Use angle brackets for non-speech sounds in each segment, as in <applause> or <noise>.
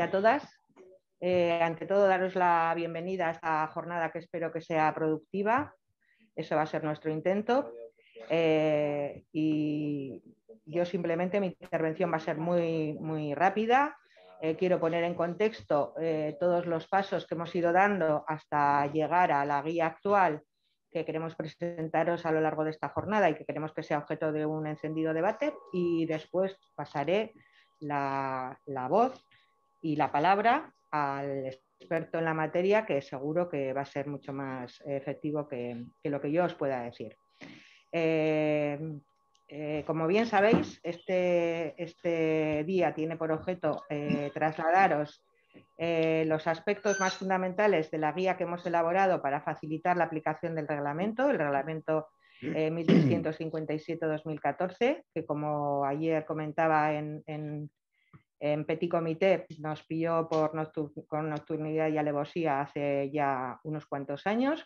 a todas. Eh, ante todo, daros la bienvenida a esta jornada que espero que sea productiva. Eso va a ser nuestro intento. Eh, y yo simplemente mi intervención va a ser muy, muy rápida. Eh, quiero poner en contexto todos los pasos que hemos ido dando hasta llegar a la guía actual que queremos presentaros a lo largo de esta jornada y que queremos que sea objeto de un encendido debate. Y después pasaré la, la voz y la palabra al experto en la materia, que seguro que va a ser mucho más efectivo que, lo que yo os pueda decir. Eh, eh, como bien sabéis, este, este, día tiene por objeto eh, trasladaros los aspectos más fundamentales de la guía que hemos elaborado para facilitar la aplicación del reglamento, el reglamento 1357-2014, que como ayer comentaba en en Petit Comité pues, nos pilló por con nocturnidad y alevosía hace ya unos cuantos años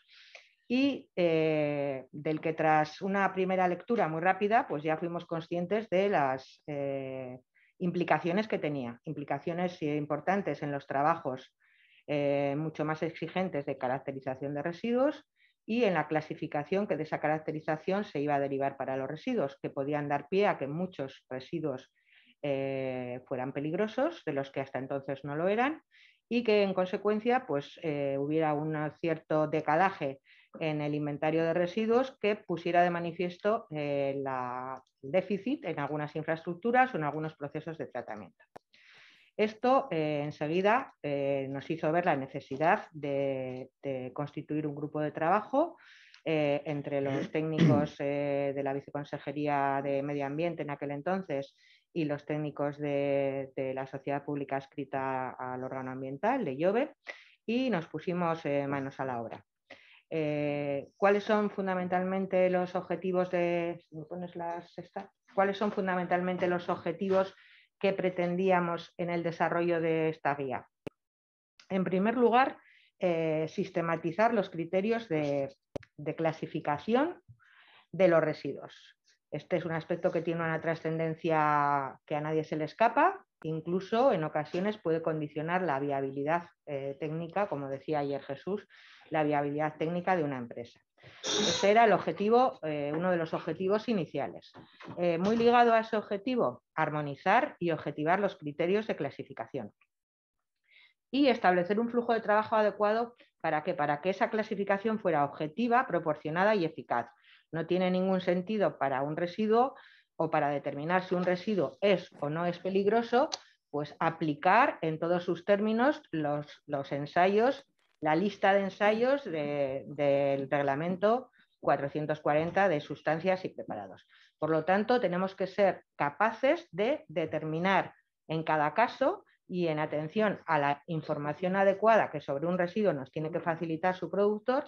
y eh, del que tras una primera lectura muy rápida, pues ya fuimos conscientes de las eh, implicaciones que tenía, implicaciones eh, importantes en los trabajos mucho más exigentes de caracterización de residuos y en la clasificación que de esa caracterización se iba a derivar para los residuos, que podían dar pie a que muchos residuos eh, fueran peligrosos, de los que hasta entonces no lo eran, y que en consecuencia pues, eh, hubiera un cierto decadaje en el inventario de residuos que pusiera de manifiesto eh, el déficit en algunas infraestructuras o en algunos procesos de tratamiento. Esto enseguida nos hizo ver la necesidad de, constituir un grupo de trabajo entre los técnicos de la Viceconsejería de Medio Ambiente en aquel entonces y los técnicos de, la Sociedad Pública Escrita al Órgano Ambiental, de Iove, y nos pusimos eh, manos a la obra. Eh, ¿Cuáles son fundamentalmente los objetivos de... ¿Cuáles son fundamentalmente los objetivos que pretendíamos en el desarrollo de esta guía? En primer lugar, eh, sistematizar los criterios de clasificación de los residuos. Este es un aspecto que tiene una trascendencia que a nadie se le escapa, incluso en ocasiones puede condicionar la viabilidad eh, técnica, como decía ayer Jesús, la viabilidad técnica de una empresa. Este era el objetivo, eh, uno de los objetivos iniciales. Eh, muy ligado a ese objetivo, armonizar y objetivar los criterios de clasificación. Y establecer un flujo de trabajo adecuado para que, para que esa clasificación fuera objetiva, proporcionada y eficaz, no tiene ningún sentido para un residuo o para determinar si un residuo es o no es peligroso, pues aplicar en todos sus términos los, ensayos, la lista de ensayos del reglamento 440 de sustancias y preparados. Por lo tanto, tenemos que ser capaces de determinar en cada caso y en atención a la información adecuada que sobre un residuo nos tiene que facilitar su productor,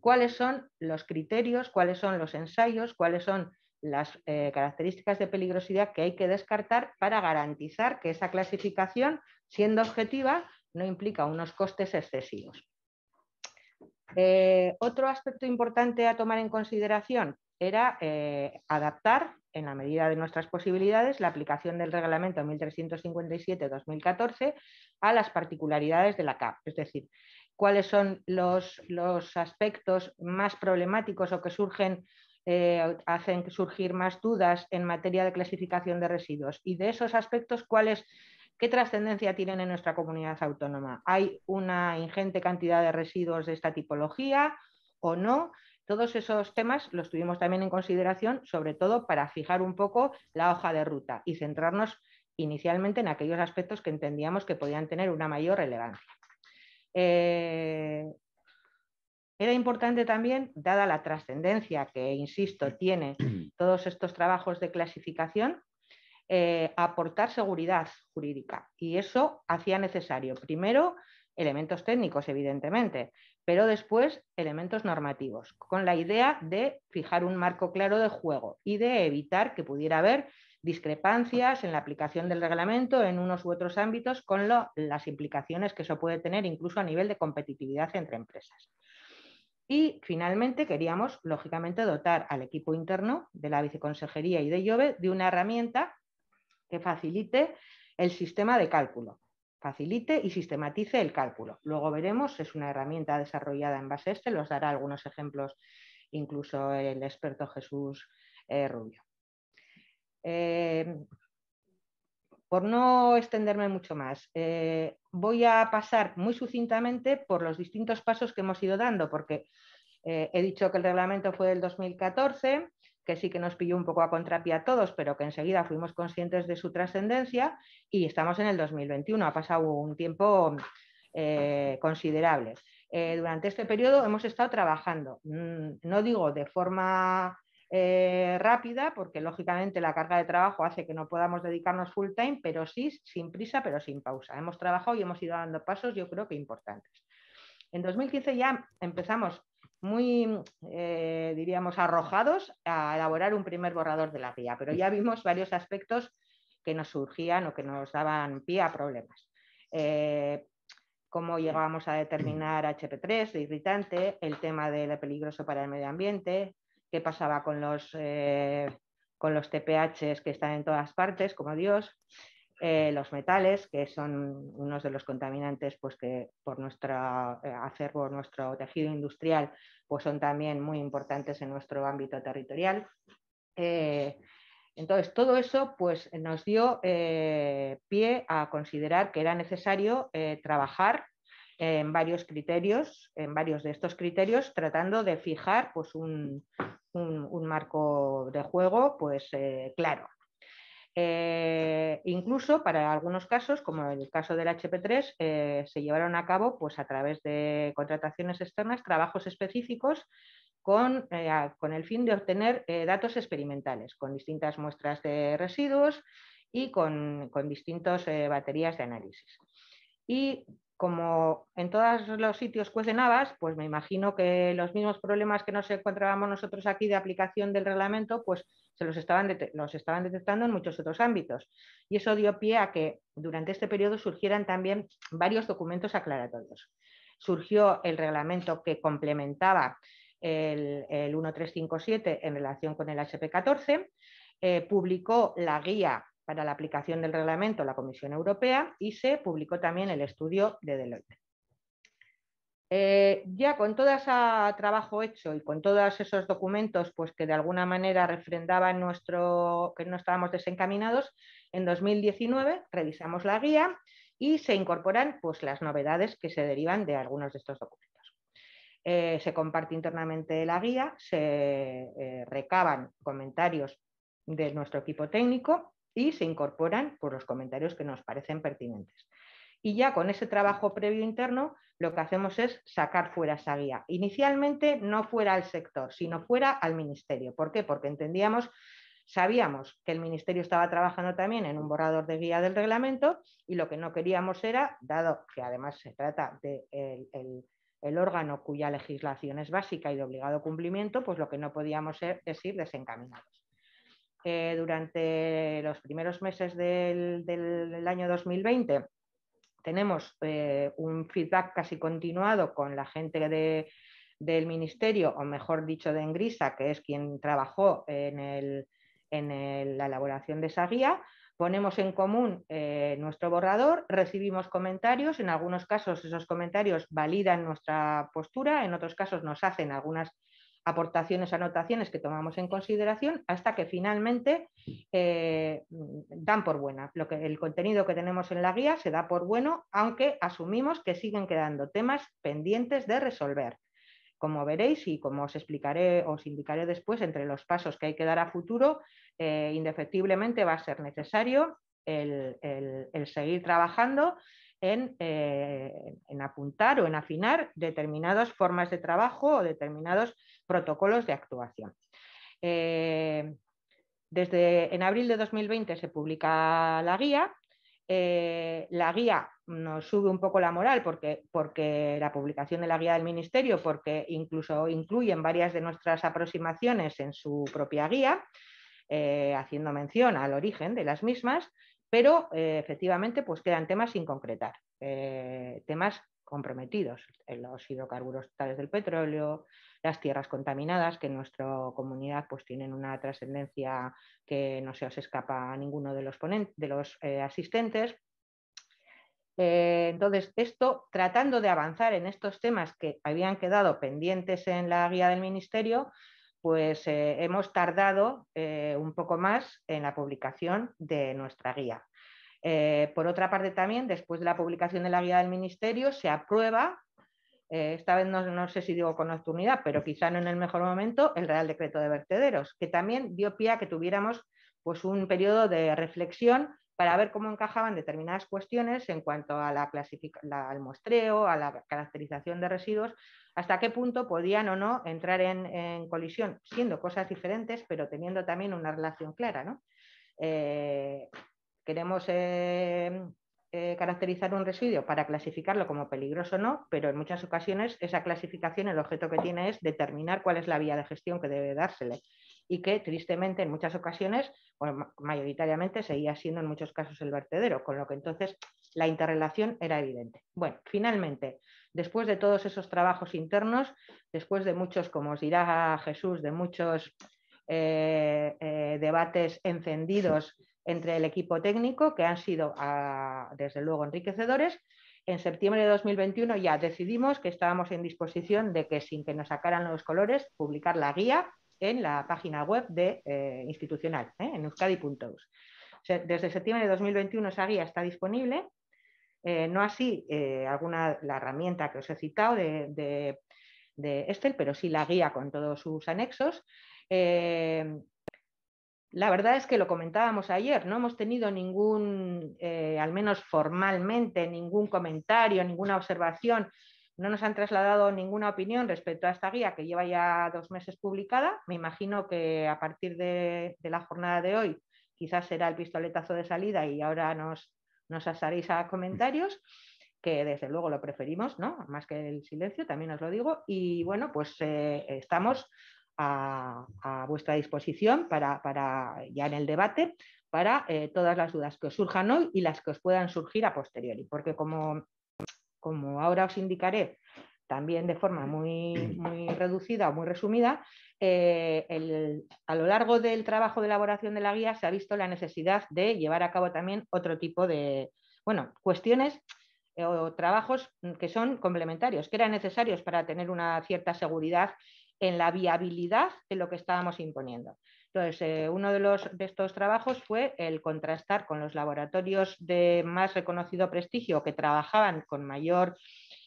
cuáles son los criterios, cuáles son los ensayos, cuáles son las eh, características de peligrosidad que hay que descartar para garantizar que esa clasificación, siendo objetiva, no implica unos costes excesivos. Eh, otro aspecto importante a tomar en consideración era eh, adaptar en la medida de nuestras posibilidades, la aplicación del reglamento 1357-2014 a las particularidades de la CAP, es decir, cuáles son los, aspectos más problemáticos o que surgen eh, hacen surgir más dudas en materia de clasificación de residuos y de esos aspectos cuáles ¿Qué trascendencia tienen en nuestra comunidad autónoma? ¿Hay una ingente cantidad de residuos de esta tipología o no? Todos esos temas los tuvimos también en consideración, sobre todo para fijar un poco la hoja de ruta y centrarnos inicialmente en aquellos aspectos que entendíamos que podían tener una mayor relevancia. Eh, era importante también, dada la trascendencia que, insisto, tiene <clears throat> todos estos trabajos de clasificación, eh, aportar seguridad jurídica. Y eso hacía necesario, primero, elementos técnicos, evidentemente, pero después elementos normativos, con la idea de fijar un marco claro de juego y de evitar que pudiera haber discrepancias en la aplicación del reglamento en unos u otros ámbitos con las implicaciones que eso puede tener incluso a nivel de competitividad entre empresas. Y finalmente queríamos, lógicamente, dotar al equipo interno de la viceconsejería y de Iove de una herramienta que facilite el sistema de cálculo facilite y sistematice el cálculo. Luego veremos, es una herramienta desarrollada en base a este, los dará algunos ejemplos incluso el experto Jesús eh, Rubio. Eh, por no extenderme mucho más, eh, voy a pasar muy sucintamente por los distintos pasos que hemos ido dando, porque he dicho que el reglamento fue del 2014, que sí que nos pilló un poco a contrapié a todos, pero que enseguida fuimos conscientes de su trascendencia y estamos en el 2021, ha pasado un tiempo eh, considerable. Eh, durante este periodo hemos estado trabajando, mm, no digo de forma eh, rápida, porque lógicamente la carga de trabajo hace que no podamos dedicarnos full time, pero sí sin prisa, pero sin pausa. Hemos trabajado y hemos ido dando pasos, yo creo que importantes. En 2015 ya empezamos muy, eh, diríamos, arrojados a elaborar un primer borrador de la guía, pero ya vimos varios aspectos que nos surgían o que nos daban pie a problemas. Eh, cómo llegábamos a determinar HP3 de irritante, el tema de peligroso para el medio ambiente, qué pasaba con los, eh, con los TPHs que están en todas partes, como Dios, eh, los metales, que son unos de los contaminantes pues, que por nuestro eh, acervo, nuestro tejido industrial, pues son también muy importantes en nuestro ámbito territorial. Eh, entonces, todo eso pues, nos dio pie a considerar que era necesario trabajar en varios criterios, en varios de estos criterios, tratando de fijar pues, un, un marco de juego pues, claro eh, incluso para algunos casos, como el caso del HP3, eh, se llevaron a cabo pues, a través de contrataciones externas trabajos específicos con, eh, el fin de obtener datos experimentales, con distintas muestras de residuos y con, distintas baterías de análisis. Y como en todos los sitios de pues me imagino que los mismos problemas que nos encontrábamos nosotros aquí de aplicación del reglamento, pues se los estaban, los estaban detectando en muchos otros ámbitos. Y eso dio pie a que durante este periodo surgieran también varios documentos aclaratorios. Surgió el reglamento que complementaba el, 1357 en relación con el HP14, eh, publicó la guía para la aplicación del reglamento la Comisión Europea y se publicó también el estudio de Deloitte. Eh, ya con todo ese trabajo hecho y con todos esos documentos pues, que de alguna manera refrendaban nuestro, que no estábamos desencaminados, en 2019 revisamos la guía y se incorporan pues, las novedades que se derivan de algunos de estos documentos. Eh, se comparte internamente la guía, se eh, recaban comentarios de nuestro equipo técnico y se incorporan por pues, los comentarios que nos parecen pertinentes. Y ya con ese trabajo previo interno lo que hacemos es sacar fuera esa guía. Inicialmente no fuera al sector, sino fuera al ministerio. ¿Por qué? Porque entendíamos, sabíamos que el ministerio estaba trabajando también en un borrador de guía del reglamento y lo que no queríamos era, dado que además se trata del de el, órgano cuya legislación es básica y de obligado cumplimiento, pues lo que no podíamos ser, es ir desencaminados. Eh, durante los primeros meses del año 2020 tenemos eh, un feedback casi continuado con la gente del ministerio, o mejor dicho, de Engrisa, que es quien trabajó en, la elaboración de esa guía. Ponemos en común eh, nuestro borrador, recibimos comentarios, en algunos casos esos comentarios validan nuestra postura, en otros casos nos hacen algunas aportaciones, anotaciones que tomamos en consideración hasta que finalmente eh, dan por buena. Lo que, el contenido que tenemos en la guía se da por bueno, aunque asumimos que siguen quedando temas pendientes de resolver. Como veréis y como os explicaré, os indicaré después, entre los pasos que hay que dar a futuro, eh, indefectiblemente va a ser necesario el, el seguir trabajando eh, en, apuntar o en afinar determinadas formas de trabajo o determinados protocolos de actuación. Eh, desde en abril de 2020 se publica la guía. Eh, la guía nos sube un poco la moral porque, porque la publicación de la guía del ministerio, porque incluso incluyen varias de nuestras aproximaciones en su propia guía. haciendo mención al origen de las mismas pero eh, efectivamente pues quedan temas sin concretar, eh, temas comprometidos, los hidrocarburos tales del petróleo, las tierras contaminadas, que en nuestra comunidad pues tienen una trascendencia que no se os escapa a ninguno de los, de los eh, asistentes. entonces, esto, tratando de avanzar en estos temas que habían quedado pendientes en la guía del Ministerio, pues eh, hemos tardado eh, un poco más en la publicación de nuestra guía. Eh, por otra parte, también, después de la publicación de la guía del Ministerio, se aprueba, esta vez no, sé si digo con nocturnidad, pero quizá no en el mejor momento, el Real Decreto de Vertederos, que también dio pie a que tuviéramos pues, un periodo de reflexión para ver cómo encajaban determinadas cuestiones en cuanto a la al muestreo, a la caracterización de residuos, hasta qué punto podían o no entrar en, colisión, siendo cosas diferentes, pero teniendo también una relación clara. Eh, queremos eh, eh, caracterizar un residuo para clasificarlo como peligroso o no, pero en muchas ocasiones esa clasificación el objeto que tiene es determinar cuál es la vía de gestión que debe dársele y que tristemente en muchas ocasiones, bueno, mayoritariamente seguía siendo en muchos casos el vertedero, con lo que entonces la interrelación era evidente. Bueno, finalmente, después de todos esos trabajos internos, después de muchos, como os dirá Jesús, de muchos eh, eh, debates encendidos entre el equipo técnico, que han sido, ah, desde luego, enriquecedores, en septiembre de 2021 ya decidimos que estábamos en disposición de que sin que nos sacaran los colores, publicar la guía en la página web de eh, institucional, ¿eh? en euskadi.us. desde septiembre de 2021 esa guía está disponible, eh, no así alguna la herramienta que os he citado de, de, pero sí la guía con todos sus anexos. la verdad es que lo comentábamos ayer, no hemos tenido ningún, al menos formalmente, ningún comentario, ninguna observación no nos han trasladado ninguna opinión respecto a esta guía que lleva ya dos meses publicada. Me imagino que a partir de, la jornada de hoy quizás será el pistoletazo de salida y ahora nos, nos asaréis a comentarios que desde luego lo preferimos, ¿no? Más que el silencio, también os lo digo. Y bueno, pues eh, estamos a, vuestra disposición para, ya en el debate para eh, todas las dudas que os surjan hoy y las que os puedan surgir a posteriori, porque como como ahora os indicaré, también de forma muy, <clears throat> muy reducida o muy resumida, eh, a lo largo del trabajo de elaboración de la guía se ha visto la necesidad de llevar a cabo también otro tipo de, bueno, cuestiones eh, o trabajos que son complementarios, que eran necesarios para tener una cierta seguridad en la viabilidad de lo que estábamos imponiendo. Entonces, eh, uno de, los, de estos trabajos fue el contrastar con los laboratorios de más reconocido prestigio que trabajaban con mayor,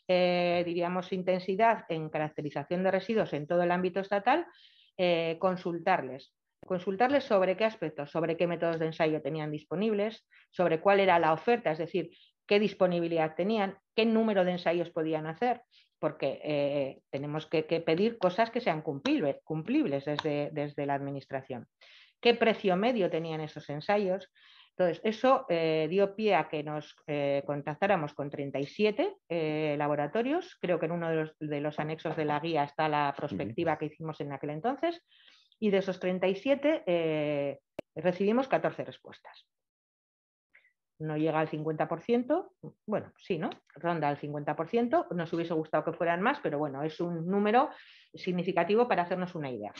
eh, diríamos, intensidad en caracterización de residuos en todo el ámbito estatal, eh, consultarles. Consultarles sobre qué aspectos, sobre qué métodos de ensayo tenían disponibles, sobre cuál era la oferta, es decir, qué disponibilidad tenían, qué número de ensayos podían hacer, porque eh, tenemos que, pedir cosas que sean cumplibles desde, la administración. ¿Qué precio medio tenían esos ensayos? Entonces, eso eh, dio pie a que nos eh, contactáramos con 37 laboratorios. Creo que en uno de los, anexos de la guía está la prospectiva que hicimos en aquel entonces. Y de esos 37 recibimos 14 respuestas no llega al 50%, bueno, sí, ¿no? Ronda al 50%, nos hubiese gustado que fueran más, pero bueno, es un número significativo para hacernos una idea.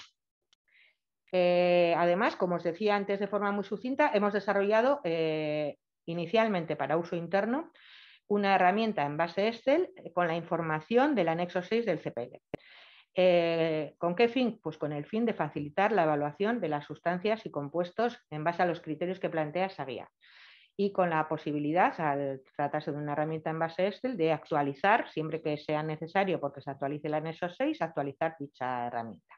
Eh, además, como os decía antes de forma muy sucinta, hemos desarrollado eh, inicialmente para uso interno una herramienta en base Excel eh, con la información del anexo 6 del CPL. ¿Con qué fin? Pues con el fin de facilitar la evaluación de las sustancias y compuestos en base a los criterios que plantea esa guía y con la posibilidad, al tratarse de una herramienta en base Excel, de actualizar, siempre que sea necesario, porque se actualice la anexo 6, actualizar dicha herramienta.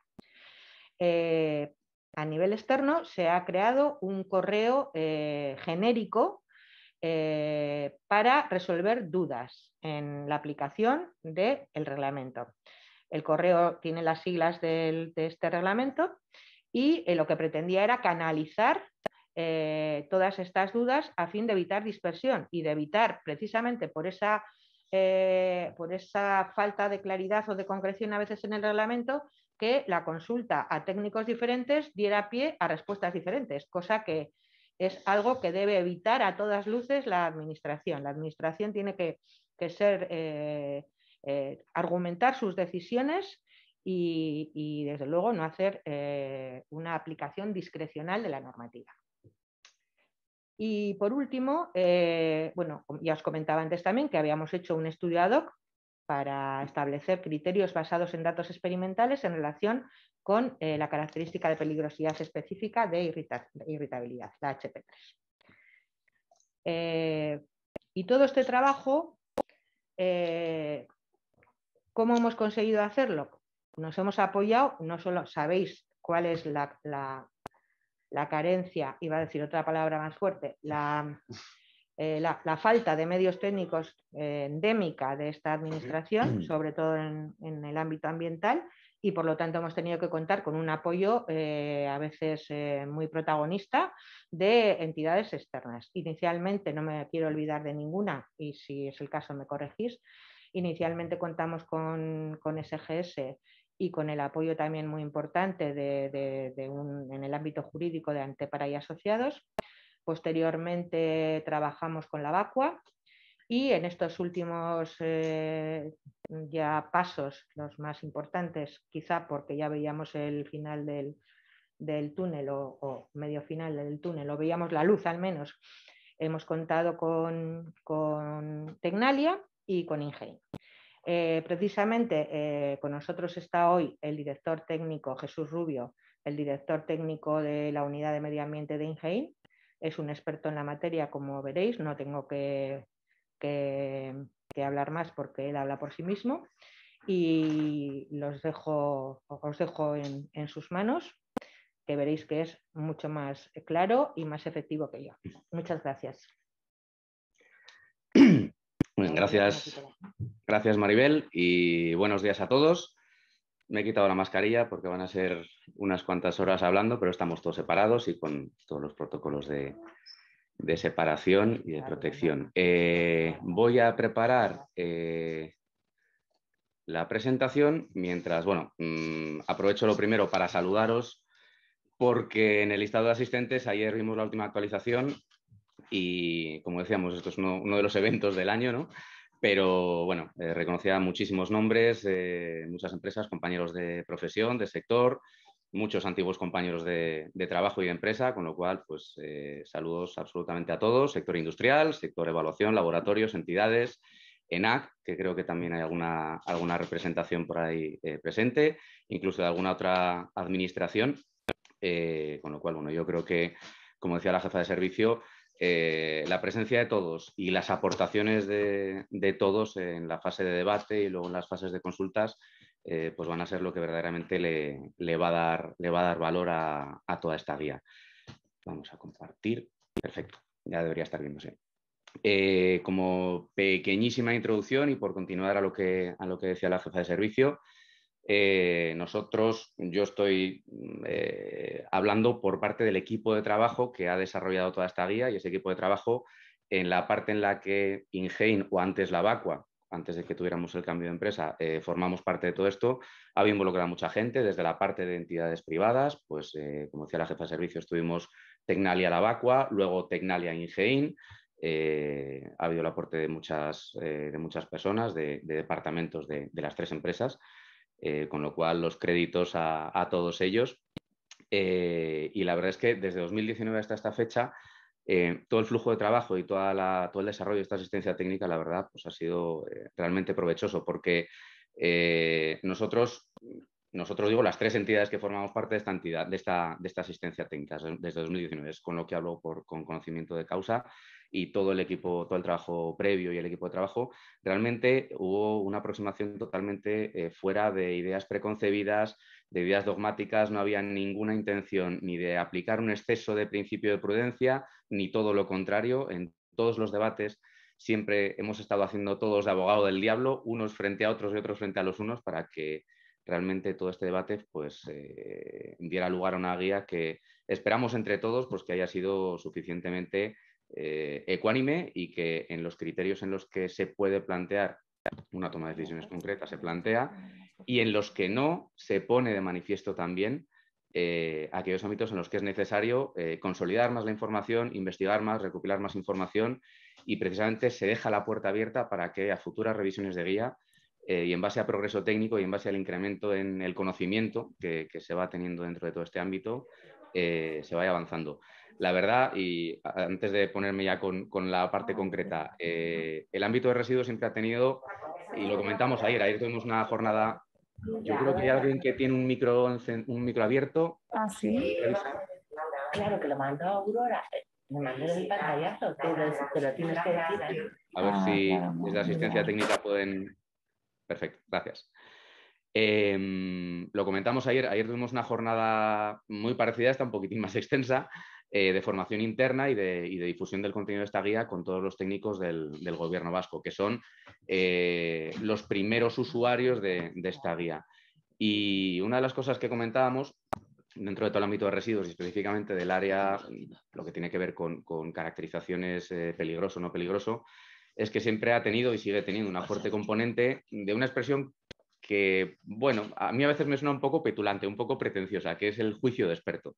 Eh, a nivel externo se ha creado un correo eh, genérico eh, para resolver dudas en la aplicación del reglamento. El correo tiene las siglas de este reglamento y lo que pretendía era canalizar eh, todas estas dudas a fin de evitar dispersión y de evitar precisamente por esa, eh, por esa falta de claridad o de concreción a veces en el reglamento que la consulta a técnicos diferentes diera pie a respuestas diferentes, cosa que es algo que debe evitar a todas luces la administración. La administración tiene que, ser, eh, argumentar sus decisiones y, desde luego, no hacer una aplicación discrecional de la normativa. Y por último, eh, bueno, ya os comentaba antes también que habíamos hecho un estudio ad hoc para establecer criterios basados en datos experimentales en relación con eh, la característica de peligrosidad específica de, irritabilidad, la HP3. Eh, y todo este trabajo, ¿cómo hemos conseguido hacerlo? Nos hemos apoyado, no solo sabéis cuál es la la carencia, iba a decir otra palabra más fuerte, la, <laughs> eh, la, falta de medios técnicos eh, endémica de esta administración, mm. sobre todo en, el ámbito ambiental, y por lo tanto hemos tenido que contar con un apoyo eh, a veces muy protagonista de entidades externas. Inicialmente, no me quiero olvidar de ninguna, y si es el caso me corregís, inicialmente contamos con, con SGS y con el apoyo también muy importante de, en el ámbito jurídico de Antepara y Asociados. Posteriormente trabajamos con la vacua y en estos últimos eh, ya pasos, los más importantes, quizá porque ya veíamos el final del, túnel o, medio final del túnel, o veíamos la luz al menos, hemos contado con, con Tecnalia y con Ingenio. Eh, precisamente eh, con nosotros está hoy el director técnico Jesús Rubio, el director técnico de la unidad de medio ambiente de INGEIN. Es un experto en la materia, como veréis, no tengo que, hablar más porque él habla por sí mismo. Y los dejo, os dejo en sus manos, que veréis que es mucho más claro y más efectivo que yo. Muchas gracias gracias. Gracias, Maribel, y buenos días a todos. Me he quitado la mascarilla porque van a ser unas cuantas horas hablando, pero estamos todos separados y con todos los protocolos de, separación y de protección. Eh, voy a preparar eh, la presentación mientras, bueno, mm, aprovecho lo primero para saludaros porque en el listado de asistentes ayer vimos la última actualización y como decíamos, esto es uno, de los eventos del año, ¿no? Pero bueno, eh, reconocía muchísimos nombres, eh, muchas empresas, compañeros de profesión, de sector, muchos antiguos compañeros de, trabajo y de empresa, con lo cual, pues eh, saludos absolutamente a todos, sector industrial, sector evaluación, laboratorios, entidades, ENAC, que creo que también hay alguna, alguna representación por ahí presente, incluso de alguna otra administración, con lo cual, bueno, yo creo que, como decía la jefa de servicio, eh, la presencia de todos y las aportaciones de, todos en la fase de debate y luego en las fases de consultas, eh, pues van a ser lo que verdaderamente le, va, a dar, valor a, toda esta guía. Vamos a compartir. Perfecto, ya debería estar viéndose. Eh, como pequeñísima introducción y por continuar a lo que, a lo que decía la jefa de servicio, eh, nosotros, yo estoy mm, eh, hablando por parte del equipo de trabajo que ha desarrollado toda esta guía y ese equipo de trabajo en la parte en la que Ingein o antes la Vacua, antes de que tuviéramos el cambio de empresa, eh, formamos parte de todo esto, ha involucrado a mucha gente, desde la parte de entidades privadas, pues como decía la jefa de servicios, tuvimos Tecnalia la Vacua, luego Tecnalia Ingein, ha habido el aporte de muchas, personas, de, departamentos de las tres empresas. Eh, con lo cual los créditos a, todos ellos. Eh, y la verdad es que desde 2019 hasta esta fecha, eh, todo el flujo de trabajo y todo el desarrollo de esta asistencia técnica, la verdad, pues ha sido realmente provechoso porque nosotros, nosotros digo, las tres entidades que formamos parte de esta entidad, de esta, asistencia técnica desde 2019, es con lo que hablo por, con conocimiento de causa, y todo el equipo, todo el trabajo previo y el equipo de trabajo, realmente hubo una aproximación totalmente eh, fuera de ideas preconcebidas, de ideas dogmáticas, no había ninguna intención ni de aplicar un exceso de principio de prudencia, ni todo lo contrario. En todos los debates siempre hemos estado haciendo todos de abogado del diablo, unos frente a otros y otros frente a los unos, para que realmente todo este debate pues, eh, diera lugar a una guía que esperamos entre todos pues, que haya sido suficientemente eh, ecuánime y que en los criterios en los que se puede plantear una toma de decisiones concreta se plantea y en los que no se pone de manifiesto también eh, aquellos ámbitos en los que es necesario eh, consolidar más la información, investigar más, recopilar más información y precisamente se deja la puerta abierta para que a futuras revisiones de guía y en base a progreso técnico y en base al incremento en el conocimiento que se va teniendo dentro de todo este ámbito, se vaya avanzando. La verdad, y antes de ponerme ya con, la parte ah, concreta, eh, el ámbito de residuos siempre ha tenido, y lo comentamos ayer, ayer tuvimos una jornada, yo creo que hay alguien que tiene un micro, un micro abierto. Ah, sí. Claro, que lo mandó Aurora. Eh, me mandó el pantallazo, tienes que decir. A ver ah, si desde asistencia técnica pueden... Perfecto, gracias. Em, lo comentamos ayer, ayer tuvimos una jornada muy parecida, está un poquitín más <laughs> extensa, eh, de formación interna y de, difusión del contenido de esta guía con todos los técnicos del, gobierno vasco, que son eh, los primeros usuarios de, esta guía. Y una de las cosas que comentábamos dentro de todo el ámbito de residuos y específicamente del área, lo que tiene que ver con, con caracterizaciones eh, peligroso o no peligroso, es que siempre ha tenido y sigue teniendo una fuerte componente de una expresión que, bueno, a mí a veces me suena un poco petulante, un poco pretenciosa, que es el juicio de experto.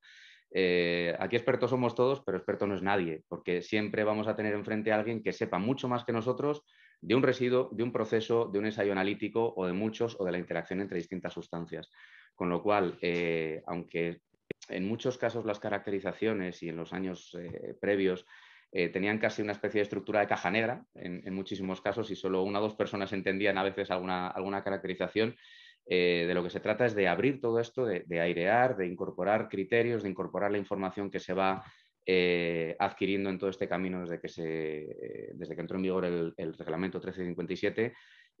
Eh, aquí expertos somos todos, pero experto no es nadie, porque siempre vamos a tener enfrente a alguien que sepa mucho más que nosotros de un residuo, de un proceso, de un ensayo analítico o de muchos o de la interacción entre distintas sustancias. Con lo cual, eh, aunque en muchos casos las caracterizaciones y en los años eh, previos tenían casi una especie de estructura de caja negra en, muchísimos casos y solo una o dos personas entendían a veces alguna caracterización. Eh, de lo que se trata es de abrir todo esto, de, airear, de incorporar criterios, de incorporar la información que se va eh, adquiriendo en todo este camino desde que, entró en vigor el, reglamento 1357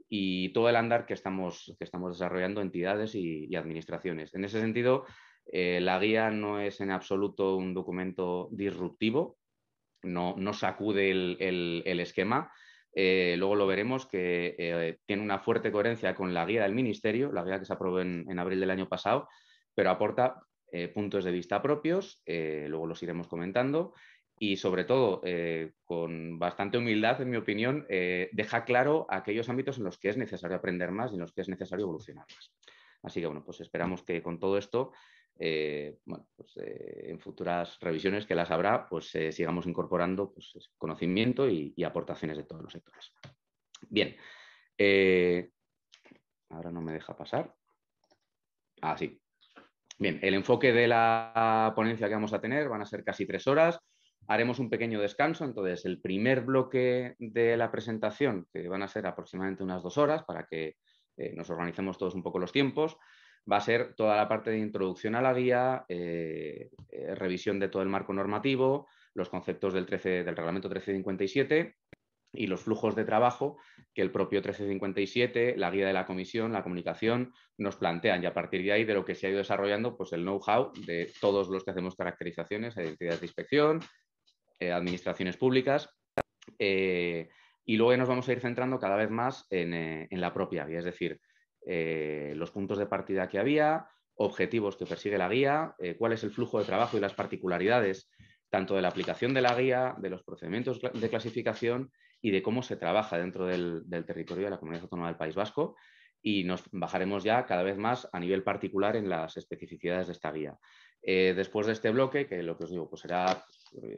y todo el andar que estamos, desarrollando entidades y, administraciones. En ese sentido, eh, la guía no es en absoluto un documento disruptivo, no, sacude el esquema, eh, luego lo veremos, que eh, tiene una fuerte coherencia con la guía del Ministerio, la guía que se aprobó en, abril del año pasado, pero aporta eh, puntos de vista propios, luego los iremos comentando, y sobre todo, con bastante humildad, en mi opinión, deja claro aquellos ámbitos en los que es necesario aprender más y en los que es necesario evolucionar más. Así que bueno, pues esperamos que con todo esto eh, bueno, pues, eh, en futuras revisiones que las habrá, pues eh, sigamos incorporando pues, conocimiento y, y, aportaciones de todos los sectores. Bien, ahora no me deja pasar. Ah, sí. Bien, el enfoque de la ponencia que vamos a tener van a ser casi tres horas. Haremos un pequeño descanso, entonces el primer bloque de la presentación, que van a ser aproximadamente unas dos horas para que nos organicemos todos un poco los tiempos va a ser toda la parte de introducción a la guía, eh, eh, revisión de todo el marco normativo, los conceptos del, 13, del reglamento 1357 y los flujos de trabajo que el propio 1357, la guía de la comisión, la comunicación nos plantean y a partir de ahí de lo que se ha ido desarrollando pues el know-how de todos los que hacemos caracterizaciones, identidades de inspección, eh, administraciones públicas y luego nos vamos a ir centrando cada vez más en, en la propia guía, es decir, eh, los puntos de partida que había, objetivos que persigue la guía, eh, cuál es el flujo de trabajo y las particularidades tanto de la aplicación de la guía, de los procedimientos de clasificación y de cómo se trabaja dentro del, territorio de la Comunidad Autónoma del País Vasco. Y nos bajaremos ya cada vez más a nivel particular en las especificidades de esta guía. Eh, después de este bloque, que lo que os digo, pues será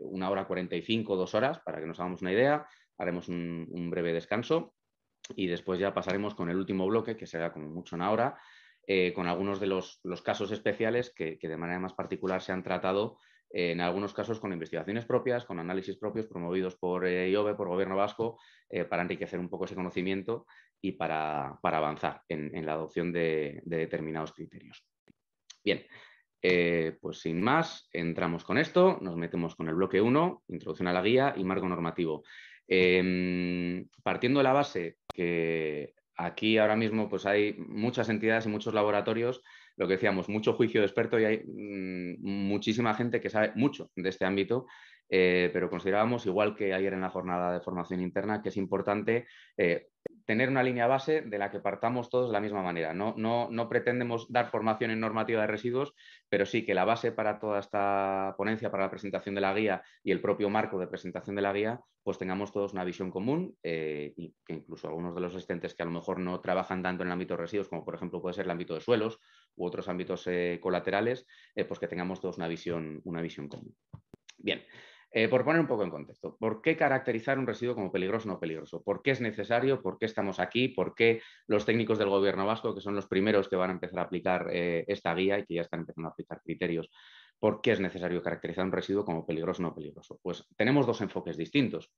una hora 45, dos horas, para que nos hagamos una idea, haremos un breve descanso y después ya pasaremos con el último bloque, que será como mucho en ahora, eh, con algunos de los, casos especiales que, de manera más particular se han tratado, eh, en algunos casos con investigaciones propias, con análisis propios promovidos por eh, por Gobierno Vasco, eh, para enriquecer un poco ese conocimiento y para, avanzar en, la adopción de, de determinados criterios. Bien, pues sin más, entramos con esto, nos metemos con el bloque 1, introducción a la guía y marco normativo. Em, partiendo de la base que aquí ahora mismo pues hay muchas entidades y muchos laboratorios, lo que decíamos, mucho juicio de experto y hay mm, muchísima gente que sabe mucho de este ámbito, eh, pero considerábamos, igual que ayer en la jornada de formación interna, que es importante eh, tener una línea base de la que partamos todos de la misma manera. No, no, no, pretendemos dar formación en normativa de residuos, pero sí que la base para toda esta ponencia, para la presentación de la guía y el propio marco de presentación de la guía, pues tengamos todos una visión común eh, y que incluso algunos de los asistentes que a lo mejor no trabajan tanto en el ámbito de residuos, como por ejemplo puede ser el ámbito de suelos u otros ámbitos eh, colaterales, eh, pues que tengamos todos una visión, una visión común. Bien, eh, por poner un poco en contexto, ¿por qué caracterizar un residuo como peligroso o no peligroso? ¿Por qué es necesario? ¿Por qué estamos aquí? ¿Por qué los técnicos del gobierno vasco, que son los primeros que van a empezar a aplicar eh, esta guía y que ya están empezando a aplicar criterios, ¿por qué es necesario caracterizar un residuo como peligroso o no peligroso? Pues tenemos dos enfoques distintos.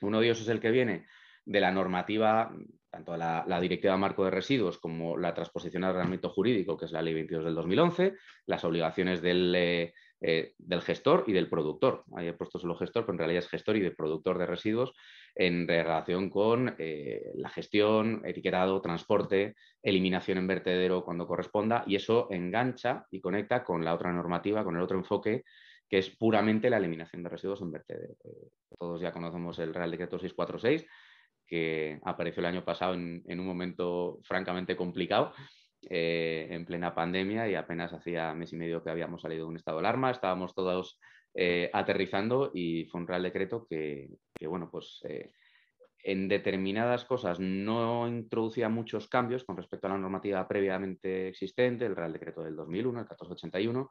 Uno de ellos es el que viene de la normativa, tanto la, la, Directiva Marco de Residuos como la transposición al reglamento jurídico, que es la Ley 22 del 2011, las obligaciones del, eh, eh, del gestor y del productor. Ahí he puesto solo gestor, pero en realidad es gestor y de productor de residuos en relación con eh, la gestión, etiquetado, transporte, eliminación en vertedero cuando corresponda, y eso engancha y conecta con la otra normativa, con el otro enfoque que es puramente la eliminación de residuos en vertedero. Eh, todos ya conocemos el Real Decreto 646, que apareció el año pasado en un momento francamente complicado, eh, en plena pandemia y apenas hacía mes y medio que habíamos salido de un estado de alarma, estábamos todos eh, aterrizando y fue un real decreto que, bueno, pues eh, en determinadas cosas no introducía muchos cambios con respecto a la normativa previamente existente, el real decreto del 2001, el 1481,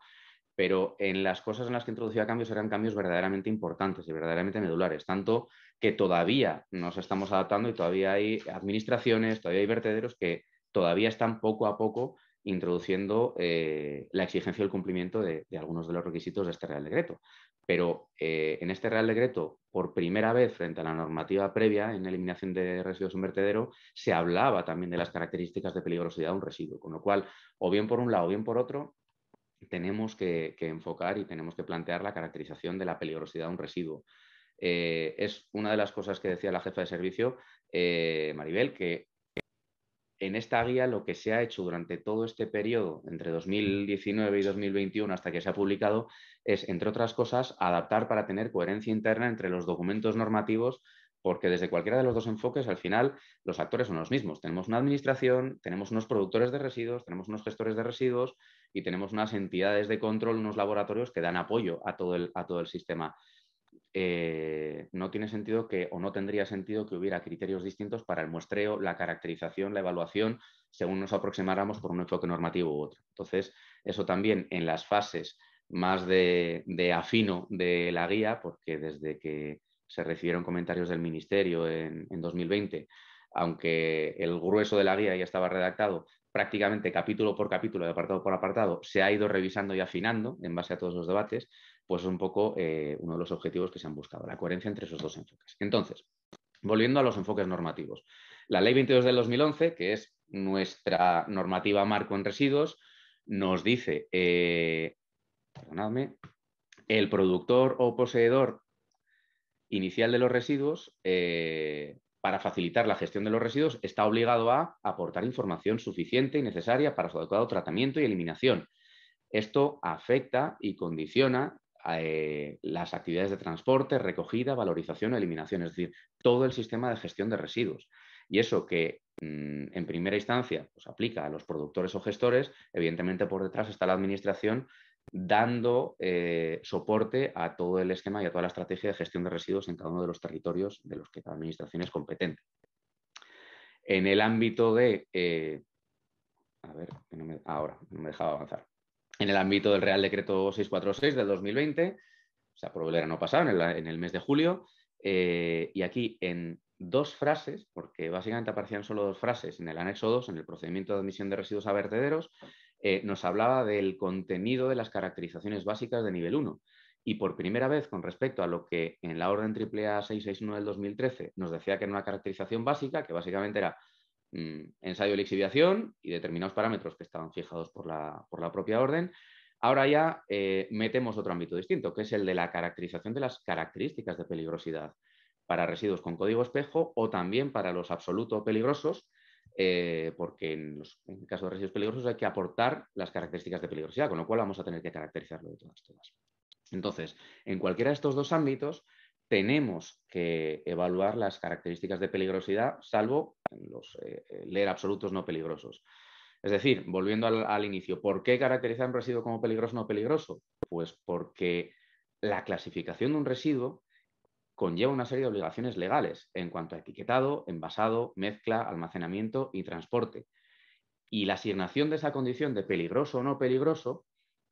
pero en las cosas en las que introducía cambios eran cambios verdaderamente importantes y verdaderamente medulares, tanto que todavía nos estamos adaptando y todavía hay administraciones, todavía hay vertederos que todavía están poco a poco introduciendo eh, la exigencia del cumplimiento de, algunos de los requisitos de este Real Decreto. Pero eh, en este Real Decreto, por primera vez frente a la normativa previa en eliminación de residuos en vertedero, se hablaba también de las características de peligrosidad de un residuo, con lo cual, o bien por un lado o bien por otro, tenemos que, enfocar y tenemos que plantear la caracterización de la peligrosidad de un residuo. Eh, es una de las cosas que decía la jefa de servicio, Maribel, que en esta guía lo que se ha hecho durante todo este periodo, entre 2019 mm. y 2021, hasta que se ha publicado, es, entre otras cosas, adaptar para tener coherencia interna entre los documentos normativos, porque desde cualquiera de los dos enfoques, al final, los actores son los mismos. Tenemos una administración, tenemos unos productores de residuos, tenemos unos gestores de residuos y tenemos unas entidades de control, unos laboratorios que dan apoyo a todo el, a todo el sistema. Eh, no tiene sentido que, o no tendría sentido que hubiera criterios distintos para el muestreo, la caracterización, la evaluación, según nos aproximáramos por un enfoque normativo u otro. Entonces, eso también en las fases más de, afino de la guía, porque desde que se recibieron comentarios del Ministerio en, en 2020, aunque el grueso de la guía ya estaba redactado, prácticamente capítulo por capítulo, de apartado por apartado, se ha ido revisando y afinando en base a todos los debates pues es un poco eh, uno de los objetivos que se han buscado, la coherencia entre esos dos enfoques. Entonces, volviendo a los enfoques normativos. La ley 22 del 2011, que es nuestra normativa marco en residuos, nos dice, eh, perdonadme, el productor o poseedor inicial de los residuos, eh, para facilitar la gestión de los residuos, está obligado a aportar información suficiente y necesaria para su adecuado tratamiento y eliminación. Esto afecta y condiciona eh, las actividades de transporte, recogida, valorización, eliminación, es decir, todo el sistema de gestión de residuos. Y eso que mm, en primera instancia pues, aplica a los productores o gestores, evidentemente por detrás está la administración dando eh, soporte a todo el esquema y a toda la estrategia de gestión de residuos en cada uno de los territorios de los que la administración es competente. En el ámbito de... Eh, a ver, ahora, no me dejaba avanzar en el ámbito del Real Decreto 646 del 2020. Se aprobó el verano pasado, en el, mes de julio. Eh, y aquí en dos frases, porque básicamente aparecían solo dos frases en el anexo 2, en el procedimiento de admisión de residuos a vertederos, eh, nos hablaba del contenido de las caracterizaciones básicas de nivel 1. Y por primera vez, con respecto a lo que en la orden AAA 661 del 2013 nos decía que era una caracterización básica, que básicamente era Mm, ensayo de lixiviación y determinados parámetros que estaban fijados por la, propia orden. Ahora ya eh, metemos otro ámbito distinto, que es el de la caracterización de las características de peligrosidad para residuos con código espejo o también para los absoluto peligrosos, eh, porque en, el caso de residuos peligrosos hay que aportar las características de peligrosidad, con lo cual vamos a tener que caracterizarlo de todas, todas. Entonces, en cualquiera de estos dos ámbitos, tenemos que evaluar las características de peligrosidad, salvo los eh, eh, leer absolutos no peligrosos. Es decir, volviendo al, al, inicio, ¿por qué caracterizar un residuo como peligroso o no peligroso? Pues porque la clasificación de un residuo conlleva una serie de obligaciones legales en cuanto a etiquetado, envasado, mezcla, almacenamiento y transporte. Y la asignación de esa condición de peligroso o no peligroso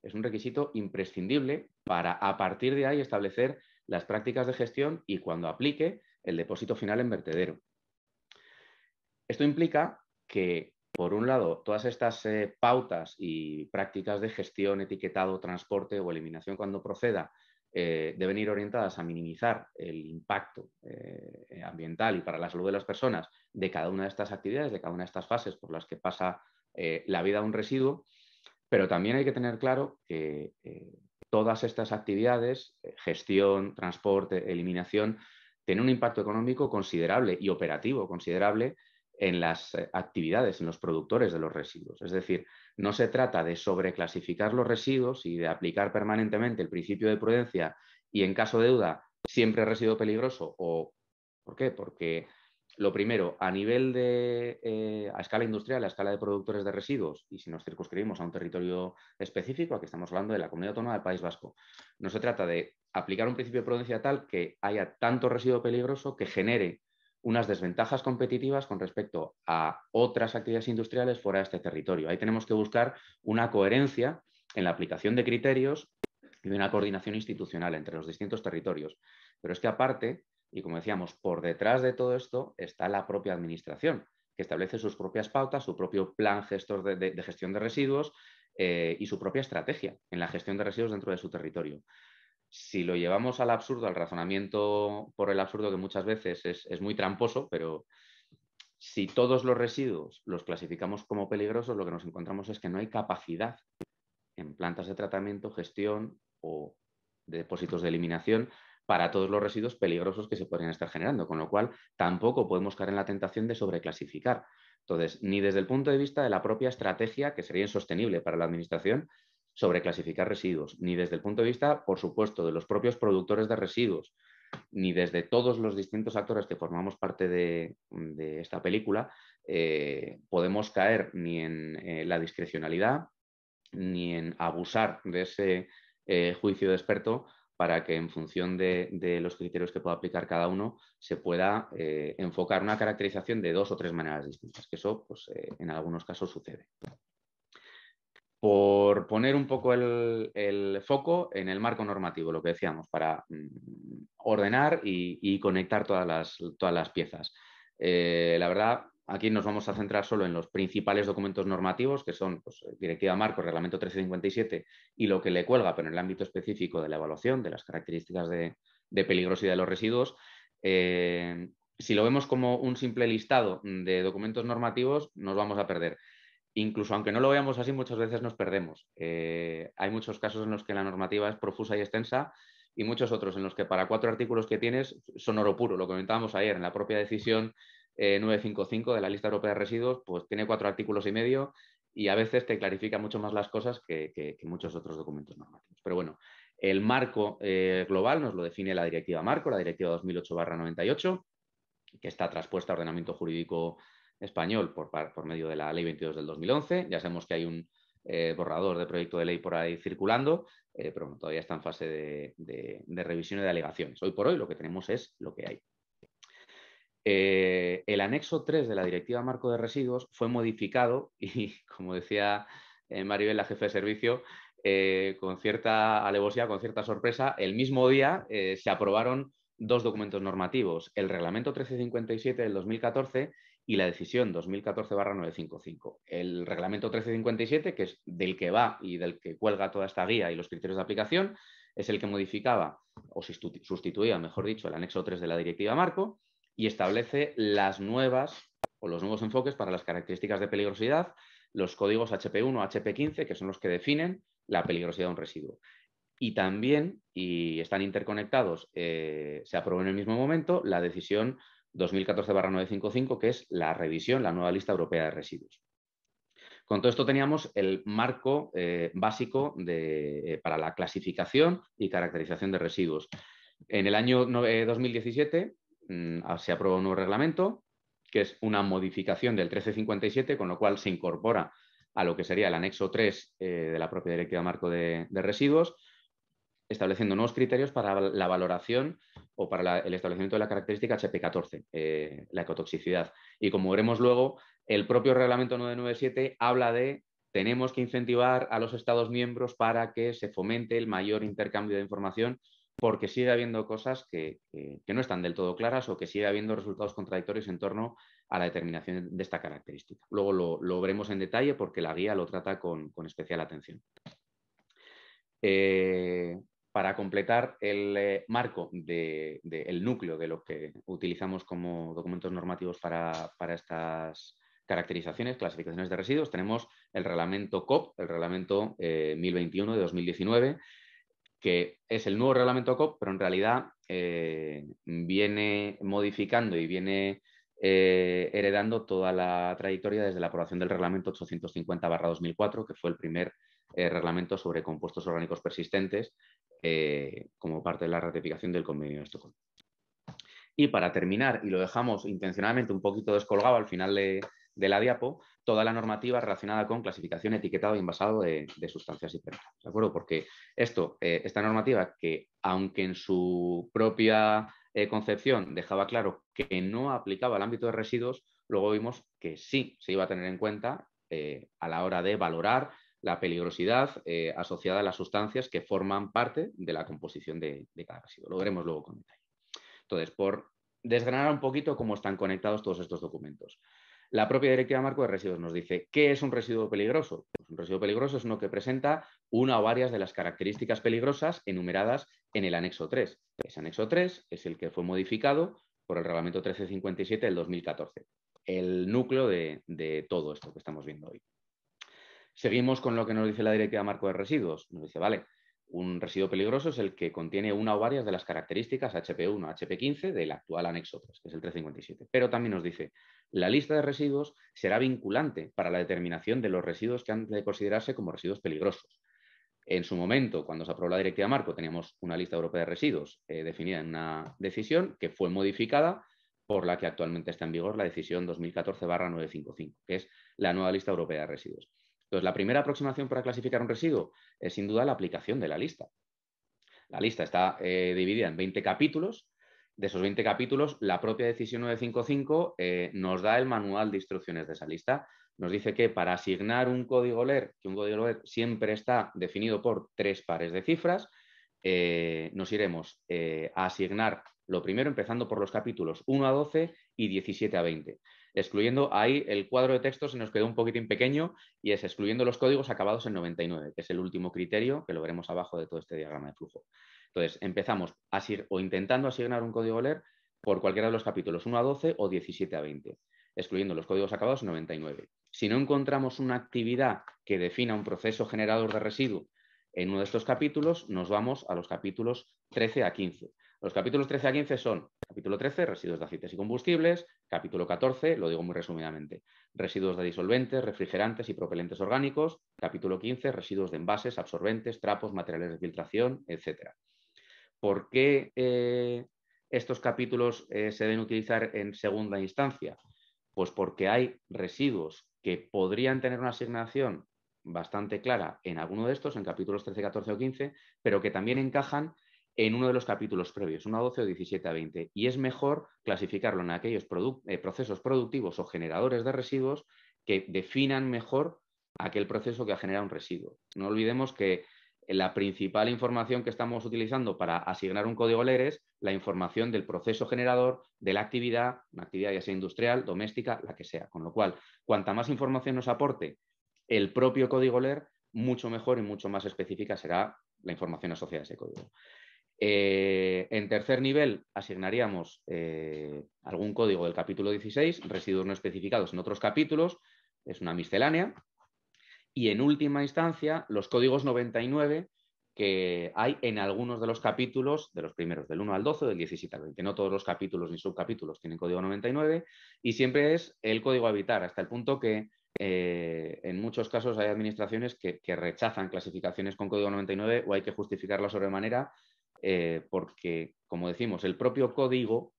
es un requisito imprescindible para a partir de ahí establecer las prácticas de gestión y cuando aplique el depósito final en vertedero. Esto implica que, por un lado, todas estas eh, pautas y prácticas de gestión, etiquetado, transporte o eliminación cuando proceda eh, deben ir orientadas a minimizar el impacto eh, ambiental y para la salud de las personas de cada una de estas actividades, de cada una de estas fases por las que pasa la vida de un residuo, pero también hay que tener claro que todas estas actividades, eh, gestión, transporte, eliminación, tienen un impacto económico considerable y operativo considerable en las eh, actividades, en los productores de los residuos. Es decir, no se trata de sobreclasificar los residuos y de aplicar permanentemente el principio de prudencia y en caso de duda siempre residuo peligroso o ¿por qué? Porque lo primero, a nivel de, eh, a escala industrial, a escala de productores de residuos, y si nos circunscribimos a un territorio específico, aquí estamos hablando de la comunidad autónoma del País Vasco, no se trata de aplicar un principio de prudencia tal que haya tanto residuo peligroso que genere unas desventajas competitivas con respecto a otras actividades industriales fuera de este territorio. Ahí tenemos que buscar una coherencia en la aplicación de criterios y una coordinación institucional entre los distintos territorios. Pero es que aparte, y como decíamos, por detrás de todo esto está la propia administración, que establece sus propias pautas, su propio plan gestor de, gestión de residuos eh, y su propia estrategia en la gestión de residuos dentro de su territorio. Si lo llevamos al absurdo, al razonamiento por el absurdo que muchas veces es, es muy tramposo, pero si todos los residuos los clasificamos como peligrosos, lo que nos encontramos es que no hay capacidad en plantas de tratamiento, gestión o depósitos de eliminación para todos los residuos peligrosos que se podrían estar generando, con lo cual tampoco podemos caer en la tentación de sobreclasificar. Entonces, ni desde el punto de vista de la propia estrategia, que sería insostenible para la Administración, sobreclasificar residuos, ni desde el punto de vista, por supuesto, de los propios productores de residuos, ni desde todos los distintos actores que formamos parte de, esta película, eh, podemos caer ni en eh, la discrecionalidad, ni en abusar de ese eh, juicio de experto para que en función de, los criterios que pueda aplicar cada uno se pueda eh, enfocar una caracterización de dos o tres maneras distintas, que eso pues, eh, en algunos casos sucede. Por poner un poco el, foco en el marco normativo, lo que decíamos, para mm, ordenar y, conectar todas las, todas las piezas. Eh, la verdad, Aquí nos vamos a centrar solo en los principales documentos normativos, que son pues, eh, Directiva Marco, Reglamento 1357 y lo que le cuelga, pero en el ámbito específico de la evaluación, de las características de, peligrosidad de los residuos. Eh, si lo vemos como un simple listado de documentos normativos, nos vamos a perder. Incluso aunque no lo veamos así, muchas veces nos perdemos. Eh, hay muchos casos en los que la normativa es profusa y extensa y muchos otros en los que para cuatro artículos que tienes son oro puro, lo comentábamos ayer en la propia decisión 955 eh, de la lista europea de residuos, pues tiene cuatro artículos y medio y a veces te clarifica mucho más las cosas que, muchos otros documentos normativos. Pero bueno, el marco eh, global nos lo define la directiva marco, la directiva 2008-98, que está traspuesta a ordenamiento jurídico español por, medio de la ley 22 del 2011. Ya sabemos que hay un, eh, borrador de proyecto de ley por ahí circulando, pero todavía está en fase de, de, revisión y de alegaciones. Hoy por hoy lo que tenemos es lo que hay. Eh, el anexo 3 de la Directiva Marco de Residuos fue modificado <laughs> y, como decía eh, Maribel, la jefe de servicio, eh, con cierta alevosía, con cierta sorpresa, el mismo día se aprobaron dos documentos normativos, el Reglamento 1357 del 2014 y la decisión 2014-955. El Reglamento 1357, que es del que va y del que cuelga toda esta guía y los criterios de aplicación, es el que modificaba o sustituía, mejor dicho, el anexo 3 de la Directiva Marco y establece las nuevas o los nuevos enfoques para las características de peligrosidad, los códigos HP1, HP15, que son los que definen la peligrosidad de un residuo. Y también, y están interconectados, eh, se aprobó en el mismo momento la decisión 2014-955, que es la revisión, la nueva lista europea de residuos. Con todo esto teníamos el marco eh, básico eh, para la clasificación y caracterización de residuos. En el año 2017 Mm, ah, se aprobó un nuevo reglamento, que es una modificación del 1357, con lo cual se incorpora a lo que sería el anexo 3 eh, de la propia Directiva Marco de, Residuos, estableciendo nuevos criterios para la valoración o para el establecimiento de la característica HP14, eh, la ecotoxicidad. Y como veremos luego, el propio reglamento 997 habla de tenemos que incentivar a los Estados miembros para que se fomente el mayor intercambio de información porque sigue habiendo cosas que, no están del todo claras o que sigue habiendo resultados contradictorios en torno a la determinación de esta característica. Luego lo, lo veremos en detalle porque la guía lo trata con, especial atención. Eh, para completar el eh, marco del núcleo de lo que utilizamos como documentos normativos para, estas caracterizaciones, clasificaciones de residuos, tenemos el reglamento COP, el reglamento 1021 eh, de 2019, que es el nuevo reglamento COP, pero en realidad eh, viene modificando y viene eh, heredando toda la trayectoria desde la aprobación del reglamento 850-2004, que fue el primer eh, reglamento sobre compuestos orgánicos persistentes como parte de la ratificación del convenio de Estocolmo. Y para terminar, y lo dejamos intencionalmente un poquito descolgado al final de, de la DIAPO toda la normativa relacionada con clasificación, etiquetado y envasado de, sustancias y ¿De acuerdo? Porque esto, eh, esta normativa que, aunque en su propia eh, concepción dejaba claro que no aplicaba al ámbito de residuos, luego vimos que sí se iba a tener en cuenta eh, a la hora de valorar la peligrosidad asociada a las sustancias que forman parte de la composición de, de cada residuo. Lo veremos luego con detalle. Entonces, por desgranar un poquito cómo están conectados todos estos documentos. La propia Directiva Marco de Residuos nos dice, ¿qué es un residuo peligroso? Pues un residuo peligroso es uno que presenta una o varias de las características peligrosas enumeradas en el anexo 3. Ese anexo 3 es el que fue modificado por el Reglamento 1357 del 2014, el núcleo de, todo esto que estamos viendo hoy. Seguimos con lo que nos dice la Directiva Marco de Residuos. Nos dice, vale, un residuo peligroso es el que contiene una o varias de las características HP1, HP15 del actual anexo 3, que es el 357. Pero también nos dice, la lista de residuos será vinculante para la determinación de los residuos que han de considerarse como residuos peligrosos. En su momento, cuando se aprobó la directiva Marco, teníamos una lista europea de residuos eh, definida en una decisión que fue modificada por la que actualmente está en vigor la decisión 2014-955, que es la nueva lista europea de residuos. Entonces, la primera aproximación para clasificar un residuo es sin duda la aplicación de la lista. La lista está eh, dividida en 20 capítulos de esos 20 capítulos, la propia decisión 955 eh, nos da el manual de instrucciones de esa lista. Nos dice que para asignar un código LER, que un código LER siempre está definido por tres pares de cifras, eh, nos iremos eh, a asignar lo primero empezando por los capítulos 1 a 12 y 17 a 20. Excluyendo, ahí el cuadro de texto se nos quedó un poquitín pequeño y es excluyendo los códigos acabados en 99, que es el último criterio que lo veremos abajo de todo este diagrama de flujo. Entonces, empezamos ir o intentando asignar un código leer por cualquiera de los capítulos 1 a 12 o 17 a 20, excluyendo los códigos acabados en 99. Si no encontramos una actividad que defina un proceso generador de residuo en uno de estos capítulos, nos vamos a los capítulos 13 a 15. Los capítulos 13 a 15 son capítulo 13, residuos de aceites y combustibles, capítulo 14, lo digo muy resumidamente, residuos de disolventes, refrigerantes y propelentes orgánicos, capítulo 15, residuos de envases, absorbentes, trapos, materiales de filtración, etc. ¿Por qué eh, estos capítulos eh, se deben utilizar en segunda instancia? Pues porque hay residuos que podrían tener una asignación bastante clara en alguno de estos, en capítulos 13, 14 o 15, pero que también encajan en uno de los capítulos previos, 1 a 12 o 17 a 20, y es mejor clasificarlo en aquellos eh, procesos productivos o generadores de residuos que definan mejor aquel proceso que ha generado un residuo. No olvidemos que la principal información que estamos utilizando para asignar un código LER es la información del proceso generador, de la actividad, una actividad ya sea industrial, doméstica, la que sea. Con lo cual, cuanta más información nos aporte el propio código LER, e, mucho mejor y mucho más específica será la información asociada a ese código. Eh, en tercer nivel, asignaríamos eh, algún código del capítulo 16, residuos no especificados en otros capítulos, es una miscelánea. Y en última instancia, los códigos 99 que hay en algunos de los capítulos, de los primeros, del 1 al 12, del 17 al 20. No todos los capítulos ni subcapítulos tienen código 99 y siempre es el código a evitar, hasta el punto que eh, en muchos casos hay administraciones que, que, rechazan clasificaciones con código 99 o hay que justificarla sobremanera eh, porque, como decimos, el propio código,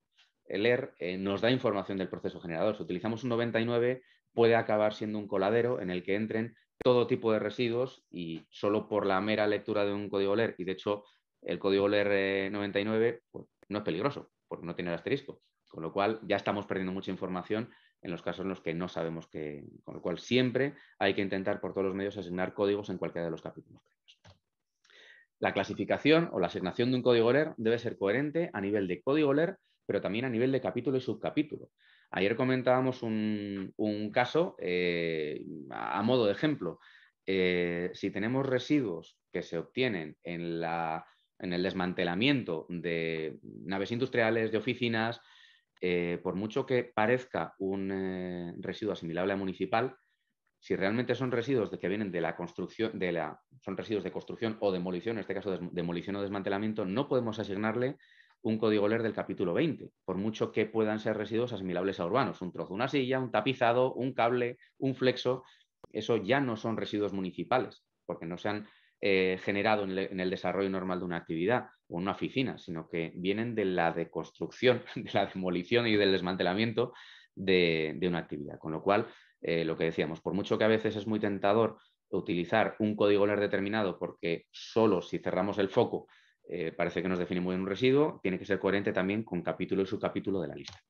el eh, nos da información del proceso generador. Si utilizamos un 99, puede acabar siendo un coladero en el que entren todo tipo de residuos y solo por la mera lectura de un código LER, y de hecho el código LER 99 pues, no es peligroso porque no tiene el asterisco, con lo cual ya estamos perdiendo mucha información en los casos en los que no sabemos qué, con lo cual siempre hay que intentar por todos los medios asignar códigos en cualquiera de los capítulos. La clasificación o la asignación de un código LER debe ser coherente a nivel de código LER, pero también a nivel de capítulo y subcapítulo. Ayer comentábamos un, caso eh, a modo de ejemplo. Eh, si tenemos residuos que se obtienen en, el desmantelamiento de naves industriales, de oficinas, eh, por mucho que parezca un residuo asimilable a municipal, si realmente son residuos de que vienen de la construcción, de la, son residuos de construcción o demolición, en este caso demolición o desmantelamiento, no podemos asignarle un código LER del capítulo 20, por mucho que puedan ser residuos asimilables a urbanos, un trozo una silla, un tapizado, un cable, un flexo, eso ya no son residuos municipales, porque no se han eh, generado en, el desarrollo normal de una actividad o una oficina, sino que vienen de la deconstrucción, <laughs> de la demolición y del desmantelamiento de una actividad, con lo cual eh, lo que decíamos, por mucho que a veces es muy tentador utilizar un código LER determinado porque solo si cerramos el foco eh, parece que nos define muy bien un residuo, tiene que ser coherente también con capítulo y subcapítulo de la lista.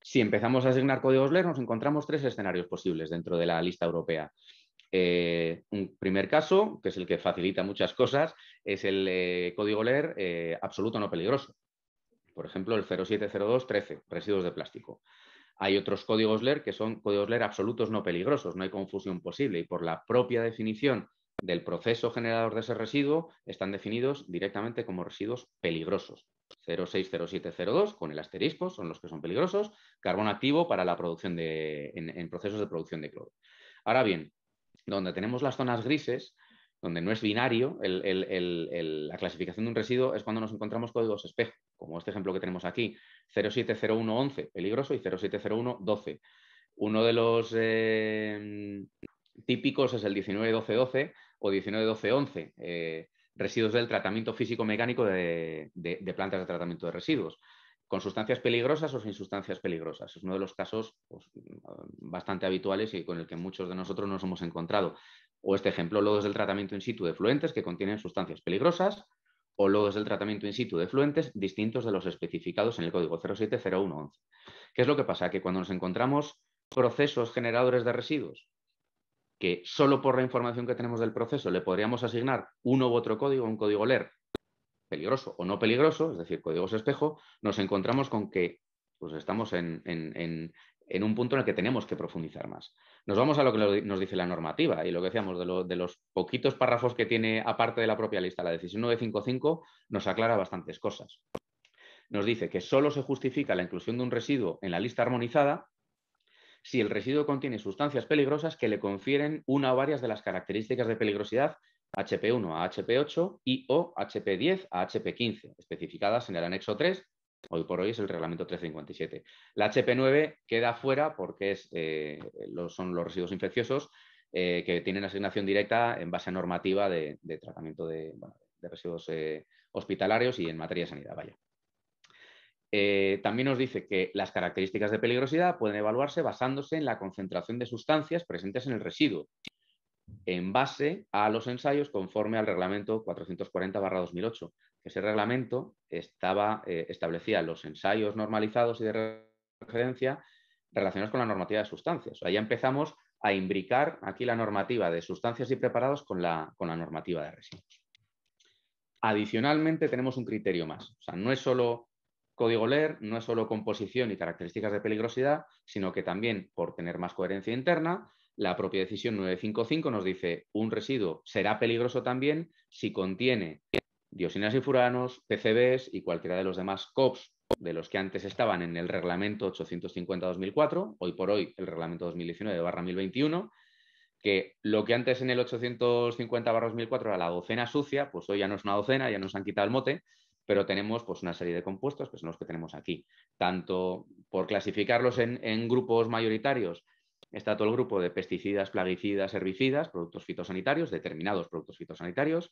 Si empezamos a asignar códigos LER, nos encontramos tres escenarios posibles dentro de la lista europea. Eh, un primer caso, que es el que facilita muchas cosas, es el código LER absoluto no peligroso. Por ejemplo, el 070213, residuos de plástico. Hay otros códigos LER que son códigos LER absolutos no peligrosos, no hay confusión posible y por la propia definición del proceso generador de ese residuo están definidos directamente como residuos peligrosos. 060702 con el asterisco son los que son peligrosos, carbón activo para la producción de, en, procesos de producción de cloro. Ahora bien, donde tenemos las zonas grises, donde no es binario la clasificación de un residuo, es cuando nos encontramos códigos espejo, como este ejemplo que tenemos aquí, 070111, peligroso, y 070112. Uno de los eh, típicos es el 191212 o 191211, 11 eh, residuos del tratamiento físico-mecánico de, plantas de tratamiento de residuos, con sustancias peligrosas o sin sustancias peligrosas. Es uno de los casos pues, bastante habituales y con el que muchos de nosotros nos hemos encontrado. O este ejemplo, lodos del tratamiento in situ de fluentes que contienen sustancias peligrosas o desde el tratamiento in situ de fluentes distintos de los especificados en el código 070111. ¿Qué es lo que pasa? Que cuando nos encontramos procesos generadores de residuos, que solo por la información que tenemos del proceso le podríamos asignar uno u otro código, un código LER peligroso o no peligroso, es decir, códigos espejo, nos encontramos con que pues, estamos en un punto en el que tenemos que profundizar más. Nos vamos a lo que nos dice la normativa y lo que decíamos de, los poquitos párrafos que tiene aparte de la propia lista, la decisión 955 nos aclara bastantes cosas. Nos dice que solo se justifica la inclusión de un residuo en la lista armonizada si el residuo contiene sustancias peligrosas que le confieren una o varias de las características de peligrosidad HP1 a HP8 y o HP10 a HP15, especificadas en el anexo 3 hoy por hoy es el reglamento 357. La HP9 queda fuera porque eh, son los residuos infecciosos eh, que tienen asignación directa en base a normativa de, tratamiento de, residuos eh, hospitalarios y en materia de sanidad. Vaya. también nos dice que las características de peligrosidad pueden evaluarse basándose en la concentración de sustancias presentes en el residuo, en base a los ensayos conforme al reglamento 440-2008, ese reglamento estaba, eh, establecía los ensayos normalizados y de referencia relacionados con la normativa de sustancias. O ya empezamos a imbricar aquí la normativa de sustancias y preparados con la, con la normativa de residuos. Adicionalmente, tenemos un criterio más. O sea, no es solo código LER, no es solo composición y características de peligrosidad, sino que también, por tener más coherencia interna, la propia decisión 955 nos dice un residuo será peligroso también si contiene diosinas y furanos, PCBs y cualquiera de los demás COPs de los que antes estaban en el reglamento 850-2004, hoy por hoy el reglamento 2019-1021, que lo que antes en el 850-2004 era la docena sucia, pues hoy ya no es una docena, ya nos han quitado el mote, pero tenemos pues, una serie de compuestos que son los que tenemos aquí. Tanto por clasificarlos en, en grupos mayoritarios, está todo el grupo de pesticidas, plaguicidas, herbicidas, productos fitosanitarios, determinados productos fitosanitarios,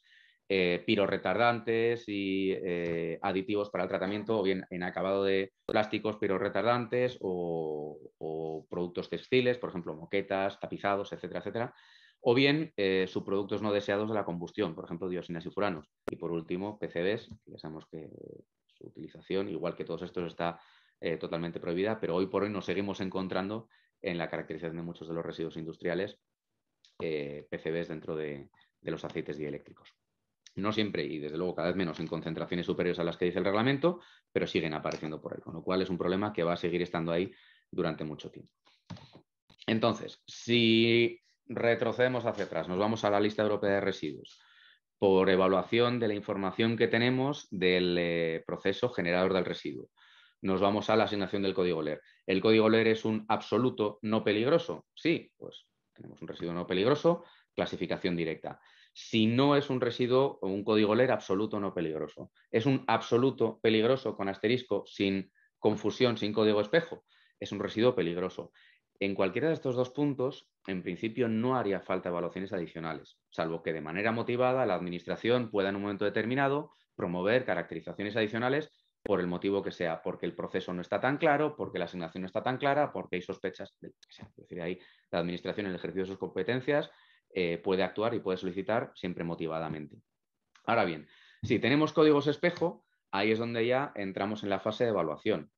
pirorretardantes eh, piroretardantes y eh, aditivos para el tratamiento, o bien en acabado de plásticos piroretardantes o, productos textiles, por ejemplo, moquetas, tapizados, etcétera, etcétera, o bien eh, subproductos no deseados de la combustión, por ejemplo, diosinas y furanos. Y por último, PCBs, ya sabemos que su utilización, igual que todos estos, está totalmente prohibida, pero hoy por hoy nos seguimos encontrando en la caracterización de muchos de los residuos industriales PCBs dentro de, de los aceites dieléctricos no siempre y desde luego cada vez menos en concentraciones superiores a las que dice el reglamento, pero siguen apareciendo por ahí, con lo cual es un problema que va a seguir estando ahí durante mucho tiempo. Entonces, si retrocedemos hacia atrás, nos vamos a la lista europea de residuos por evaluación de la información que tenemos del eh, proceso generador del residuo. Nos vamos a la asignación del código LER. El código LER es un absoluto no peligroso. Sí, pues tenemos un residuo no peligroso, clasificación directa si no es un residuo o un código LER absoluto no peligroso. Es un absoluto peligroso con asterisco, sin confusión, sin código espejo. Es un residuo peligroso. En cualquiera de estos dos puntos, en principio no haría falta evaluaciones adicionales, salvo que de manera motivada la Administración pueda en un momento determinado promover caracterizaciones adicionales por el motivo que sea, porque el proceso no está tan claro, porque la asignación no está tan clara, porque hay sospechas de que sea. Es decir, ahí la Administración, en el ejercicio de sus competencias, eh, puede actuar y puede solicitar siempre motivadamente. Ahora bien, si tenemos códigos espejo, ahí es donde ya entramos en la fase de evaluación.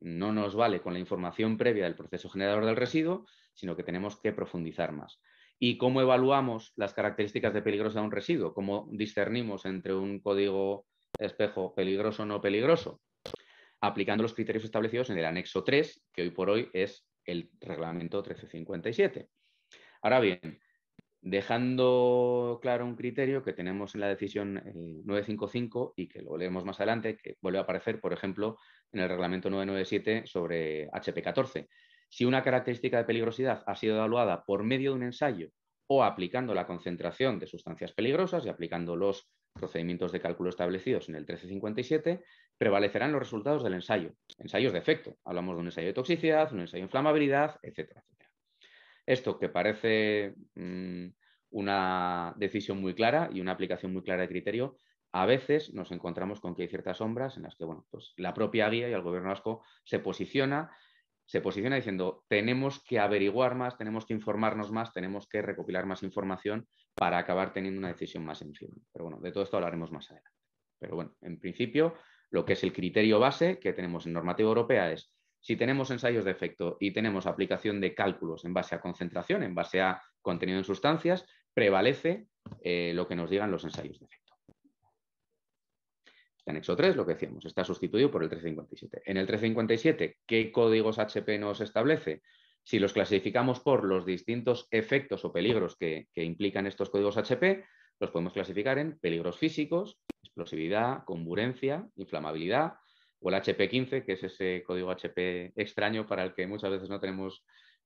No nos vale con la información previa del proceso generador del residuo, sino que tenemos que profundizar más. ¿Y cómo evaluamos las características de peligrosa de un residuo? ¿Cómo discernimos entre un código espejo peligroso o no peligroso? Aplicando los criterios establecidos en el anexo 3, que hoy por hoy es el reglamento 1357. Ahora bien, dejando claro un criterio que tenemos en la decisión 955 eh, y que lo leemos más adelante, que vuelve a aparecer, por ejemplo, en el reglamento 997 sobre HP14. Si una característica de peligrosidad ha sido evaluada por medio de un ensayo o aplicando la concentración de sustancias peligrosas y aplicando los procedimientos de cálculo establecidos en el 1357, prevalecerán los resultados del ensayo. Ensayos de efecto. Hablamos de un ensayo de toxicidad, un ensayo de inflamabilidad, etcétera. Esto que parece mm, una decisión muy clara y una aplicación muy clara de criterio, a veces nos encontramos con que hay ciertas sombras en las que pues, la propia guía y el gobierno vasco se posiciona, se posiciona diciendo tenemos que averiguar más, tenemos que informarnos más, tenemos que recopilar más información para acabar teniendo una decisión más en Pero bueno, de todo esto hablaremos más adelante. Pero bueno, en principio, lo que es el criterio base que tenemos en normativa europea es si tenemos ensayos de efecto y tenemos aplicación de cálculos en base a concentración, en base a contenido en sustancias, prevalece eh, lo que nos digan los ensayos de efecto. El anexo 3, lo que decíamos, está sustituido por el 357. En el 357, ¿qué códigos HP nos establece? Si los clasificamos por los distintos efectos o peligros que, que implican estos códigos HP, los podemos clasificar en peligros físicos, explosividad, comburencia, inflamabilidad, o el HP15, que es ese código HP extraño para el que muchas veces no tenemos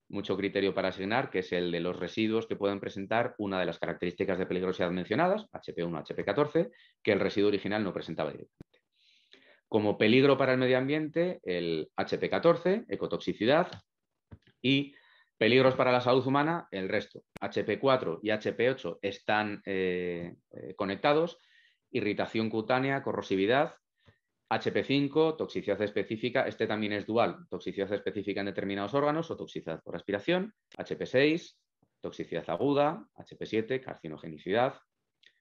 mucho criterio para asignar, que es el de los residuos que pueden presentar una de las características de peligrosidad mencionadas, HP1, HP14, que el residuo original no presentaba directamente. Como peligro para el medio ambiente, el HP14, ecotoxicidad, y peligros para la salud humana, el resto. HP4 y HP8 están eh, eh, conectados, irritación cutánea, corrosividad, HP5, toxicidad específica, este también es dual, toxicidad específica en determinados órganos o toxicidad por aspiración, HP6, toxicidad aguda, HP7, carcinogenicidad,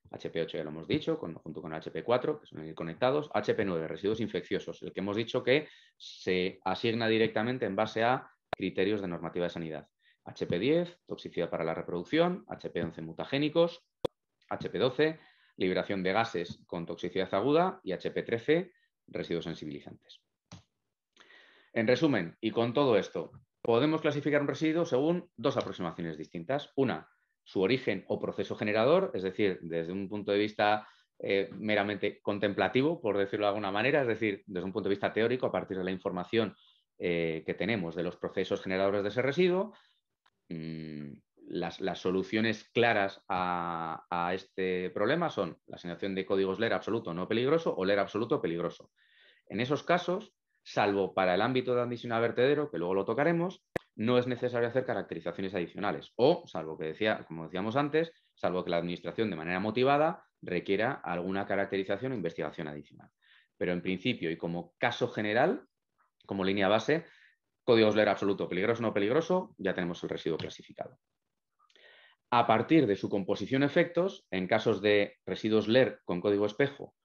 HP8 ya lo hemos dicho, junto con HP4, que son conectados, HP9, residuos infecciosos, el que hemos dicho que se asigna directamente en base a criterios de normativa de sanidad. HP10, toxicidad para la reproducción, HP11, mutagénicos, HP12, liberación de gases con toxicidad aguda y HP13, residuos sensibilizantes. En resumen, y con todo esto, podemos clasificar un residuo según dos aproximaciones distintas. Una, su origen o proceso generador, es decir, desde un punto de vista eh, meramente contemplativo, por decirlo de alguna manera, es decir, desde un punto de vista teórico, a partir de la información eh, que tenemos de los procesos generadores de ese residuo, mm, las, soluciones claras a, este problema son la asignación de códigos LER absoluto no peligroso o LER absoluto peligroso. En esos casos, salvo para el ámbito de admisión a vertedero, que luego lo tocaremos, no es necesario hacer caracterizaciones adicionales o, salvo que decía, como decíamos antes, salvo que la administración de manera motivada requiera alguna caracterización o investigación adicional. Pero en principio y como caso general, como línea base, códigos LER absoluto peligroso no peligroso, ya tenemos el residuo clasificado a partir de su composición efectos, en casos de residuos LER con código espejo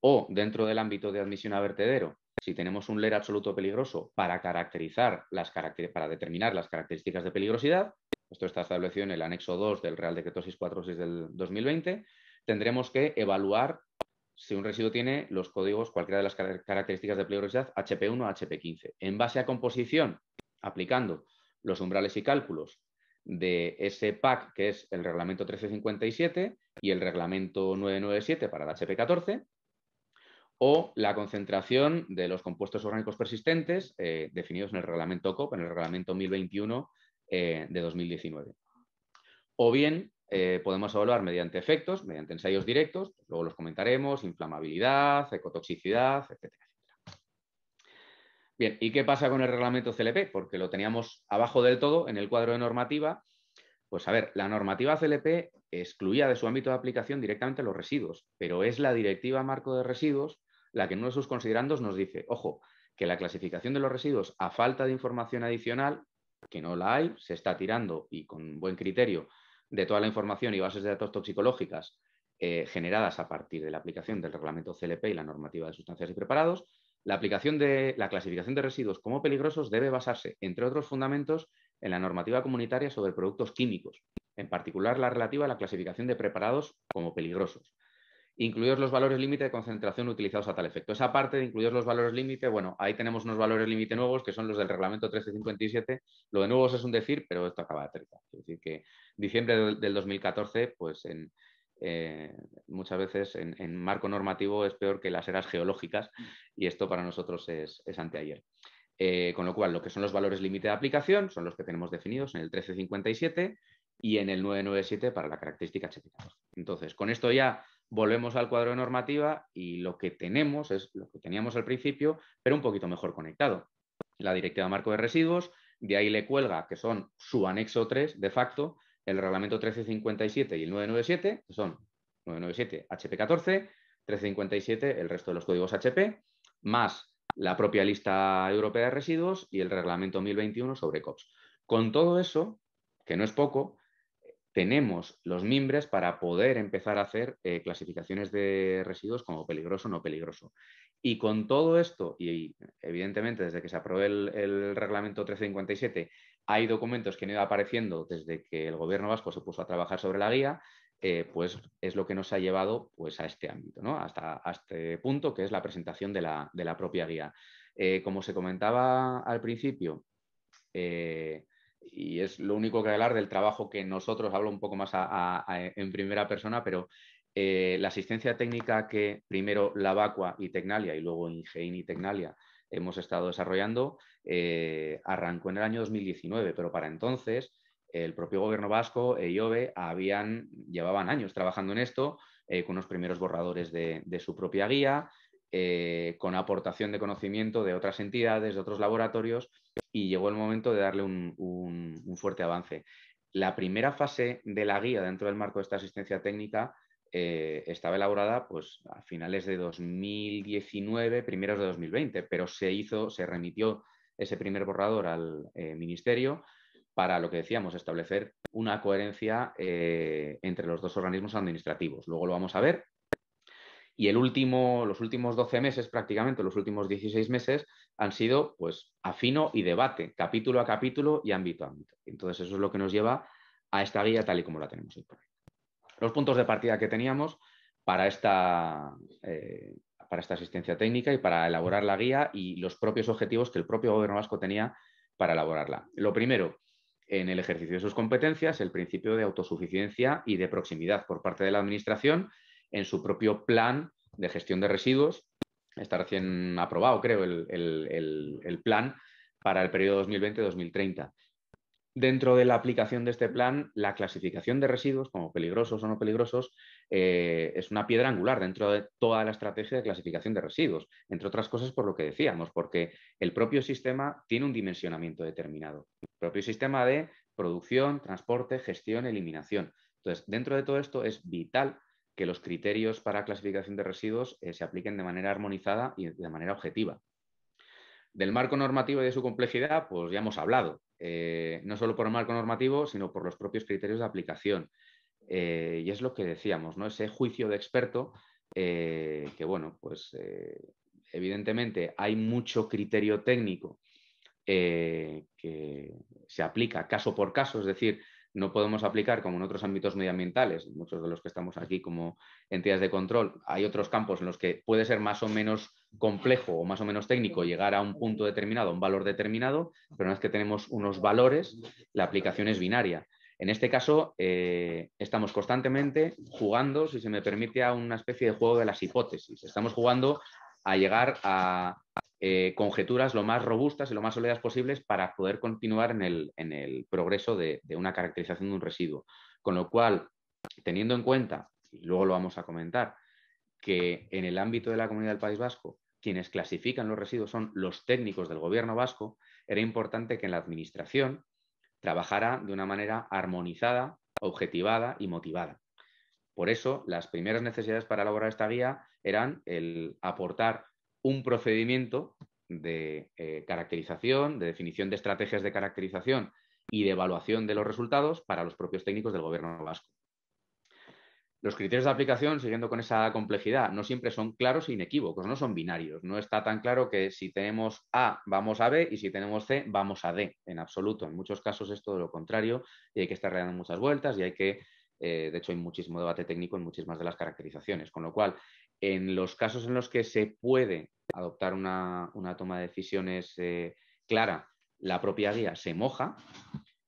o dentro del ámbito de admisión a vertedero, si tenemos un LER absoluto peligroso para caracterizar las para determinar las características de peligrosidad, esto está establecido en el anexo 2 del Real Decreto 646 del 2020, tendremos que evaluar si un residuo tiene los códigos, cualquiera de las características de peligrosidad HP1 o HP15. En base a composición, aplicando los umbrales y cálculos de ese pack que es el reglamento 1357 y el reglamento 997 para el HP14, o la concentración de los compuestos orgánicos persistentes eh, definidos en el reglamento COP, en el reglamento 1021 eh, de 2019. O bien eh, podemos evaluar mediante efectos, mediante ensayos directos, pues luego los comentaremos, inflamabilidad, ecotoxicidad, etcétera. Bien, ¿y qué pasa con el reglamento CLP? Porque lo teníamos abajo del todo en el cuadro de normativa. Pues a ver, la normativa CLP excluía de su ámbito de aplicación directamente los residuos, pero es la directiva marco de residuos la que en uno de sus considerandos nos dice, ojo, que la clasificación de los residuos a falta de información adicional, que no la hay, se está tirando y con buen criterio de toda la información y bases de datos toxicológicas eh, generadas a partir de la aplicación del reglamento CLP y la normativa de sustancias y preparados, la aplicación de la clasificación de residuos como peligrosos debe basarse, entre otros fundamentos, en la normativa comunitaria sobre productos químicos, en particular la relativa a la clasificación de preparados como peligrosos, incluidos los valores límite de concentración utilizados a tal efecto. Esa parte de incluir los valores límite, bueno, ahí tenemos unos valores límite nuevos que son los del reglamento 1357. Lo de nuevos es un decir, pero esto acaba de aterrizar. Es decir, que diciembre del 2014, pues en, eh, muchas veces en, marco normativo es peor que las eras geológicas mm. y esto para nosotros es, anteayer. Eh, con lo cual, lo que son los valores límite de aplicación son los que tenemos definidos en el 1357 y en el 997 para la característica HTTP. Entonces, con esto ya volvemos al cuadro de normativa y lo que tenemos es lo que teníamos al principio, pero un poquito mejor conectado. La directiva marco de residuos, de ahí le cuelga que son su anexo 3 de facto, el reglamento 1357 y el 997, que son 997 HP14, 1357 el resto de los códigos HP, más la propia lista europea de residuos y el reglamento 1021 sobre COPS. Con todo eso, que no es poco, tenemos los mimbres para poder empezar a hacer eh, clasificaciones de residuos como peligroso, o no peligroso. Y con todo esto, y evidentemente desde que se aprobó el, reglamento 1357 hay documentos que han ido apareciendo desde que el gobierno vasco se puso a trabajar sobre la guía, eh, pues es lo que nos ha llevado pues, a este ámbito, Hasta, este punto que es la presentación de la, propia guía. Eh, como se comentaba al principio, eh, y es lo único que hablar del trabajo que nosotros, hablo un poco más en primera persona, pero la asistencia técnica que primero la Vacua y Tecnalia y luego Ingein y Tecnalia hemos estado desarrollando, eh, arrancó en el año 2019, pero para entonces el propio gobierno vasco e IOBE habían, llevaban años trabajando en esto, eh, con los primeros borradores de, su propia guía, eh, con aportación de conocimiento de otras entidades, de otros laboratorios, y llegó el momento de darle un, un fuerte avance. La primera fase de la guía dentro del marco de esta asistencia técnica eh, estaba elaborada pues, a finales de 2019, primeros de 2020, pero se hizo, se remitió ese primer borrador al eh, Ministerio para lo que decíamos, establecer una coherencia eh, entre los dos organismos administrativos. Luego lo vamos a ver. Y el último, los últimos 12 meses, prácticamente los últimos 16 meses, han sido pues afino y debate, capítulo a capítulo y ámbito a ámbito. Entonces, eso es lo que nos lleva a esta guía tal y como la tenemos hoy por hoy los puntos de partida que teníamos para esta, eh, para esta asistencia técnica y para elaborar la guía y los propios objetivos que el propio gobierno vasco tenía para elaborarla. Lo primero, en el ejercicio de sus competencias, el principio de autosuficiencia y de proximidad por parte de la Administración en su propio plan de gestión de residuos. Está recién aprobado, creo, el, el, el, el plan para el periodo 2020-2030 dentro de la aplicación de este plan, la clasificación de residuos como peligrosos o no peligrosos eh, es una piedra angular dentro de toda la estrategia de clasificación de residuos, entre otras cosas por lo que decíamos, porque el propio sistema tiene un dimensionamiento determinado, el propio sistema de producción, transporte, gestión, eliminación. Entonces, dentro de todo esto es vital que los criterios para clasificación de residuos eh, se apliquen de manera armonizada y de manera objetiva. Del marco normativo y de su complejidad, pues ya hemos hablado. Eh, no solo por el marco normativo, sino por los propios criterios de aplicación. Eh, y es lo que decíamos, ¿no? Ese juicio de experto, eh, que bueno, pues evidentemente hay mucho criterio técnico que se aplica caso por caso, es decir, no podemos aplicar como en otros ámbitos medioambientales, muchos de los que estamos aquí como entidades de control, hay otros campos en los que puede ser más o menos complejo o más o menos técnico llegar a un punto determinado, a un valor determinado, pero una vez que tenemos unos valores, la aplicación es binaria. En este caso, eh, estamos constantemente jugando, si se me permite, a una especie de juego de las hipótesis. Estamos jugando a llegar a eh, conjeturas lo más robustas y lo más sólidas posibles para poder continuar en el, progreso de una caracterización de un residuo. Con lo cual, teniendo en cuenta, y luego lo vamos a comentar, que en el ámbito de la comunidad del País Vasco, quienes clasifican los residuos son los técnicos del gobierno vasco, era importante que en la administración trabajara de una manera armonizada, objetivada y motivada. Por eso, las primeras necesidades para elaborar esta guía eran el aportar un procedimiento de eh, caracterización, de definición de estrategias de caracterización y de evaluación de los resultados para los propios técnicos del gobierno vasco. Los criterios de aplicación, siguiendo con esa complejidad, no siempre son claros e inequívocos, no son binarios. No está tan claro que si tenemos A vamos a B y si tenemos C vamos a D, en absoluto. En muchos casos es todo lo contrario y hay que estar dando muchas vueltas y hay que, eh, de hecho, hay muchísimo debate técnico en muchísimas de las caracterizaciones. Con lo cual, en los casos en los que se puede adoptar una, toma de decisiones eh, clara, la propia guía se moja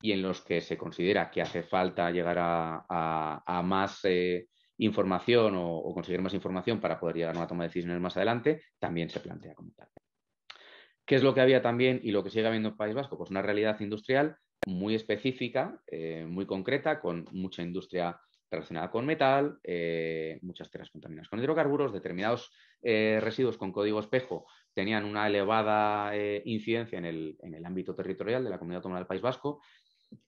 y en los que se considera que hace falta llegar a, más eh, información o, conseguir más información para poder llegar a una toma de decisiones más adelante, también se plantea como tal. ¿Qué es lo que había también y lo que sigue habiendo en País Vasco? Pues una realidad industrial muy específica, eh, muy concreta, con mucha industria relacionada con metal, eh, muchas tierras contaminadas con hidrocarburos, determinados residuos con código espejo tenían una elevada incidencia en el, en el, ámbito territorial de la comunidad autónoma del País Vasco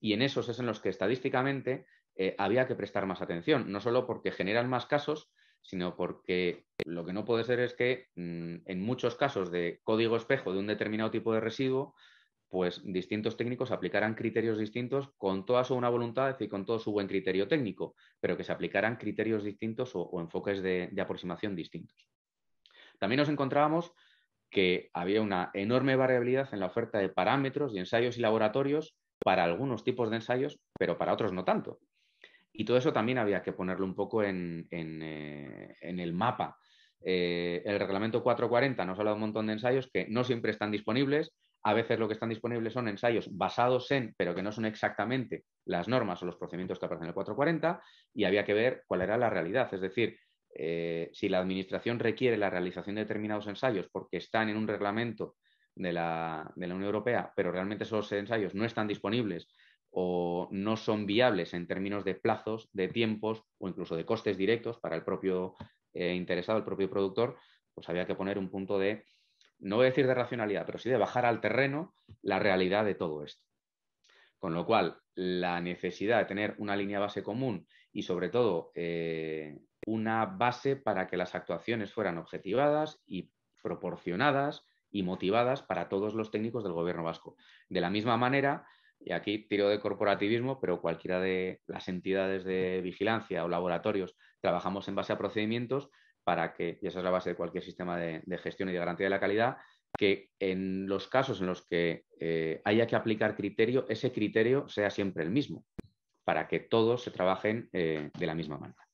y en esos es en los que estadísticamente eh, había que prestar más atención, no solo porque generan más casos, sino porque lo que no puede ser es que mm, en muchos casos de código espejo de un determinado tipo de residuo, pues distintos técnicos aplicaran criterios distintos con toda su buena voluntad y con todo su buen criterio técnico, pero que se aplicaran criterios distintos o, enfoques de aproximación distintos. También nos encontrábamos que había una enorme variabilidad en la oferta de parámetros y ensayos y laboratorios para algunos tipos de ensayos, pero para otros no tanto. Y todo eso también había que ponerlo un poco en, eh, el mapa. Eh, el reglamento 440 nos habla de un montón de ensayos que no siempre están disponibles. A veces lo que están disponibles son ensayos basados en, pero que no son exactamente las normas o los procedimientos que aparecen en el 440, y había que ver cuál era la realidad. Es decir, eh, si la administración requiere la realización de determinados ensayos porque están en un reglamento de la, Unión Europea, pero realmente esos ensayos no están disponibles o no son viables en términos de plazos, de tiempos o incluso de costes directos para el propio eh, interesado, el propio productor, pues había que poner un punto de, no voy a decir de racionalidad, pero sí de bajar al terreno la realidad de todo esto. Con lo cual, la necesidad de tener una línea base común y sobre todo eh, una base para que las actuaciones fueran objetivadas y proporcionadas y motivadas para todos los técnicos del gobierno vasco. De la misma manera, y aquí tiro de corporativismo, pero cualquiera de las entidades de vigilancia o laboratorios trabajamos en base a procedimientos para que, y esa es la base de cualquier sistema de, gestión y de garantía de la calidad, que en los casos en los que eh, haya que aplicar criterio, ese criterio sea siempre el mismo, para que todos se trabajen eh, de la misma manera.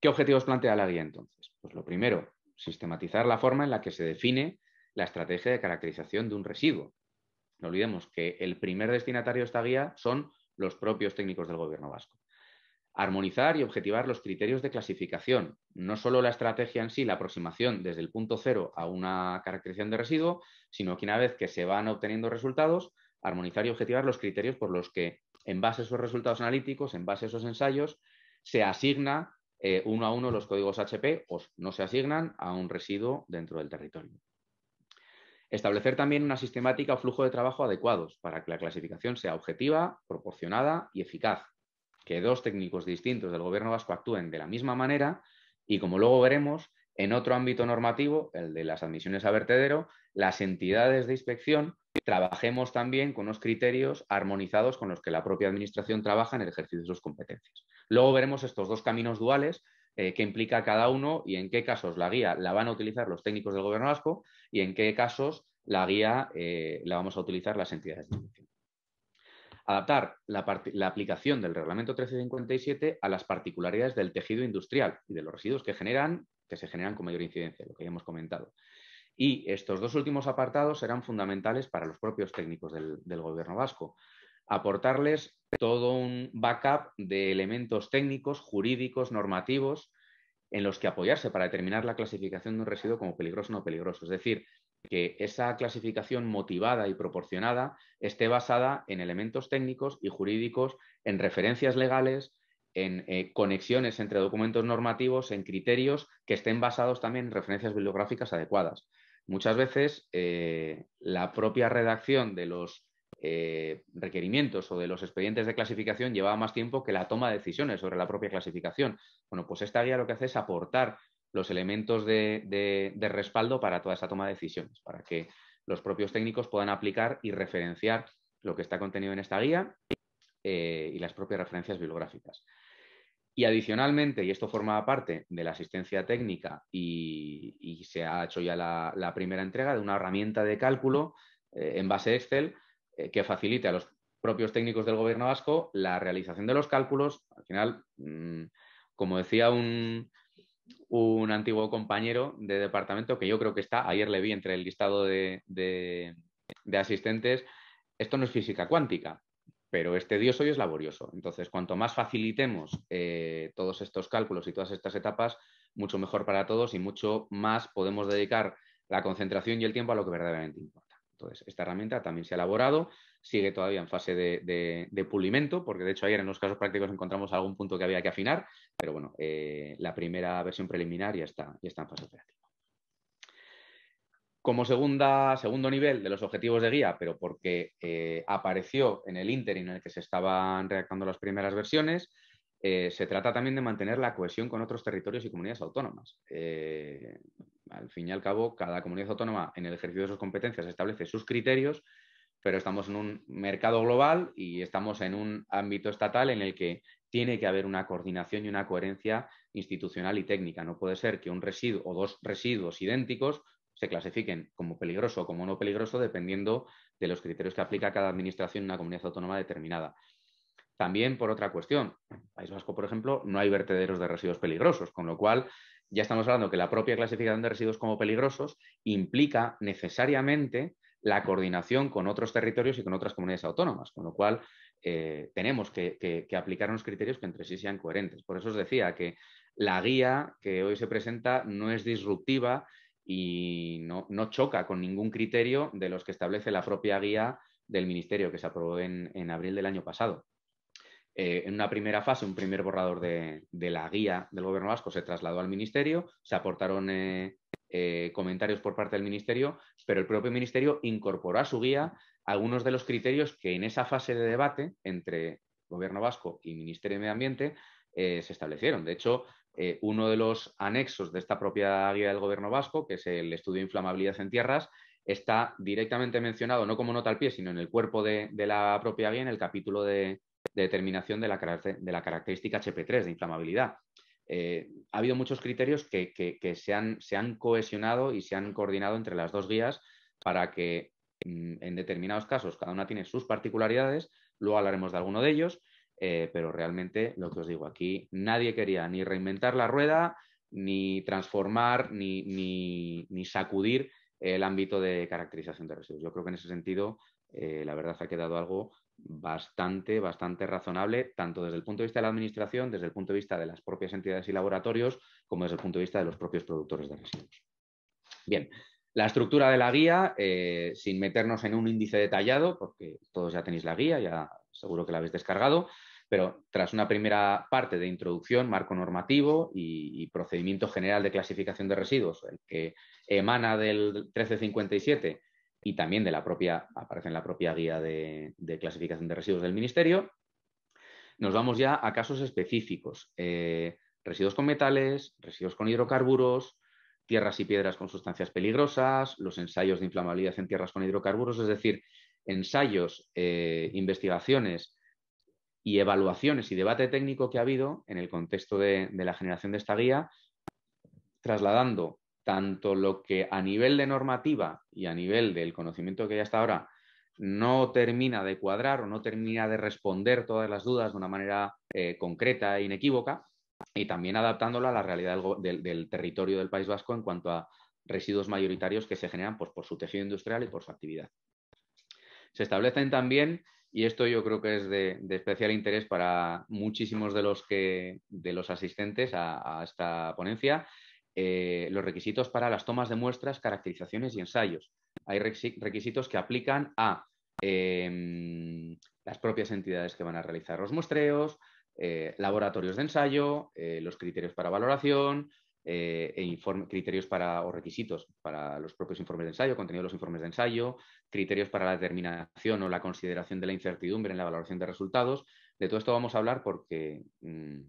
¿Qué objetivos plantea la guía entonces? Pues lo primero, sistematizar la forma en la que se define la estrategia de caracterización de un residuo. No olvidemos que el primer destinatario de esta guía son los propios técnicos del gobierno vasco. Armonizar y objetivar los criterios de clasificación, no solo la estrategia en sí, la aproximación desde el punto cero a una caracterización de residuo, sino que una vez que se van obteniendo resultados, armonizar y objetivar los criterios por los que, en base a esos resultados analíticos, en base a esos ensayos, se asigna eh, uno a uno los códigos HP o no se asignan a un residuo dentro del territorio. Establecer también una sistemática o flujo de trabajo adecuados para que la clasificación sea objetiva, proporcionada y eficaz. Que dos técnicos distintos del gobierno vasco actúen de la misma manera y, como luego veremos, en otro ámbito normativo, el de las admisiones a vertedero, las entidades de inspección trabajemos también con unos criterios armonizados con los que la propia Administración trabaja en el ejercicio de sus competencias. Luego veremos estos dos caminos duales eh, qué implica cada uno y en qué casos la guía la van a utilizar los técnicos del gobierno vasco y en qué casos la guía eh, la vamos a utilizar las entidades de gestión. Adaptar la, aplicación del reglamento 1357 a las particularidades del tejido industrial y de los residuos que generan, que se generan con mayor incidencia, lo que ya hemos comentado. Y estos dos últimos apartados serán fundamentales para los propios técnicos del Gobierno vasco, aportarles todo un backup de elementos técnicos, jurídicos, normativos, en los que apoyarse para determinar la clasificación de un residuo como peligroso o no peligroso. Es decir, que esa clasificación motivada y proporcionada esté basada en elementos técnicos y jurídicos, en referencias legales, en eh, conexiones entre documentos normativos, en criterios que estén basados también en referencias bibliográficas adecuadas. Muchas veces eh, la propia redacción de los eh, requerimientos o de los expedientes de clasificación llevaba más tiempo que la toma de decisiones sobre la propia clasificación. Bueno, pues esta guía lo que hace es aportar los elementos de, respaldo para toda esa toma de decisiones, para que los propios técnicos puedan aplicar y referenciar lo que está contenido en esta guía eh, y las propias referencias bibliográficas. Y adicionalmente, y esto forma parte de la asistencia técnica y, se ha hecho ya la, primera entrega de una herramienta de cálculo eh, en base Excel eh, que facilite a los propios técnicos del gobierno vasco la realización de los cálculos. Al final, mm, como decía un, antiguo compañero de departamento, que yo creo que está, ayer le vi entre el listado de, asistentes, esto no es física cuántica, pero este dios hoy es laborioso. Entonces, cuanto más facilitemos eh, todos estos cálculos y todas estas etapas, mucho mejor para todos y mucho más podemos dedicar la concentración y el tiempo a lo que verdaderamente importa. Entonces, esta herramienta también se ha elaborado, sigue todavía en fase de, pulimento, porque de hecho ayer en los casos prácticos encontramos algún punto que había que afinar, pero bueno, eh, la primera versión preliminar ya está, en fase operativa. Como segundo nivel de los objetivos de guía, pero porque eh, apareció en el ínterin en el que se estaban redactando las primeras versiones, eh, se trata también de mantener la cohesión con otros territorios y comunidades autónomas. Eh, al fin y al cabo, cada comunidad autónoma en el ejercicio de sus competencias establece sus criterios, pero estamos en un mercado global y estamos en un ámbito estatal en el que tiene que haber una coordinación y una coherencia institucional y técnica. No puede ser que un residuo o dos residuos idénticos se clasifiquen como peligroso o como no peligroso dependiendo de los criterios que aplica cada administración en una comunidad autónoma determinada. También por otra cuestión, en País Vasco, por ejemplo, no hay vertederos de residuos peligrosos, con lo cual ya estamos hablando que la propia clasificación de residuos como peligrosos implica necesariamente la coordinación con otros territorios y con otras comunidades autónomas, con lo cual eh, tenemos que, aplicar unos criterios que entre sí sean coherentes. Por eso os decía que la guía que hoy se presenta no es disruptiva y no, choca con ningún criterio de los que establece la propia guía del Ministerio que se aprobó en abril del año pasado. Eh, en una primera fase, un primer borrador de, la guía del gobierno vasco se trasladó al ministerio, se aportaron eh, eh, comentarios por parte del ministerio, pero el propio ministerio incorporó a su guía algunos de los criterios que en esa fase de debate entre gobierno vasco y ministerio de medio ambiente se establecieron. De hecho, uno de los anexos de esta propia guía del gobierno vasco, que es el estudio de inflamabilidad en tierras, está directamente mencionado, no como nota al pie, sino en el cuerpo de la propia guía, en el capítulo de, de determinación de la, característica HP3 de inflamabilidad. Eh, ha habido muchos criterios que, se, han, cohesionado y se han coordinado entre las dos guías para que mm, en determinados casos cada una tiene sus particularidades, luego hablaremos de alguno de ellos, eh, pero realmente lo que os digo aquí, nadie quería ni reinventar la rueda, ni transformar, ni, sacudir el ámbito de caracterización de residuos. Yo creo que en ese sentido, eh, la verdad, ha quedado algo bastante, bastante razonable, tanto desde el punto de vista de la administración, desde el punto de vista de las propias entidades y laboratorios, como desde el punto de vista de los propios productores de residuos. Bien, la estructura de la guía, eh, sin meternos en un índice detallado, porque todos ya tenéis la guía, ya seguro que la habéis descargado, pero tras una primera parte de introducción, marco normativo y, y procedimiento general de clasificación de residuos, el que emana del 1357 y también de la propia, aparece en la propia guía de, clasificación de residuos del Ministerio. Nos vamos ya a casos específicos. Eh, residuos con metales, residuos con hidrocarburos, tierras y piedras con sustancias peligrosas, los ensayos de inflamabilidad en tierras con hidrocarburos, es decir, ensayos, eh, investigaciones y evaluaciones y debate técnico que ha habido en el contexto de, de la generación de esta guía, trasladando tanto lo que a nivel de normativa y a nivel del conocimiento que hay hasta ahora no termina de cuadrar o no termina de responder todas las dudas de una manera eh, concreta e inequívoca, y también adaptándola a la realidad del, territorio del País Vasco en cuanto a residuos mayoritarios que se generan pues, por su tejido industrial y por su actividad. Se establecen también, y esto yo creo que es de, especial interés para muchísimos de los, que, de los asistentes a esta ponencia, eh, los requisitos para las tomas de muestras, caracterizaciones y ensayos. Hay requisitos que aplican a em, las propias entidades que van a realizar los muestreos, eh, laboratorios de ensayo, eh, los criterios para valoración, e criterios para, o requisitos para los propios informes de ensayo, contenido de los informes de ensayo, criterios para la determinación o la consideración de la incertidumbre en la valoración de resultados. De todo esto vamos a hablar porque mm,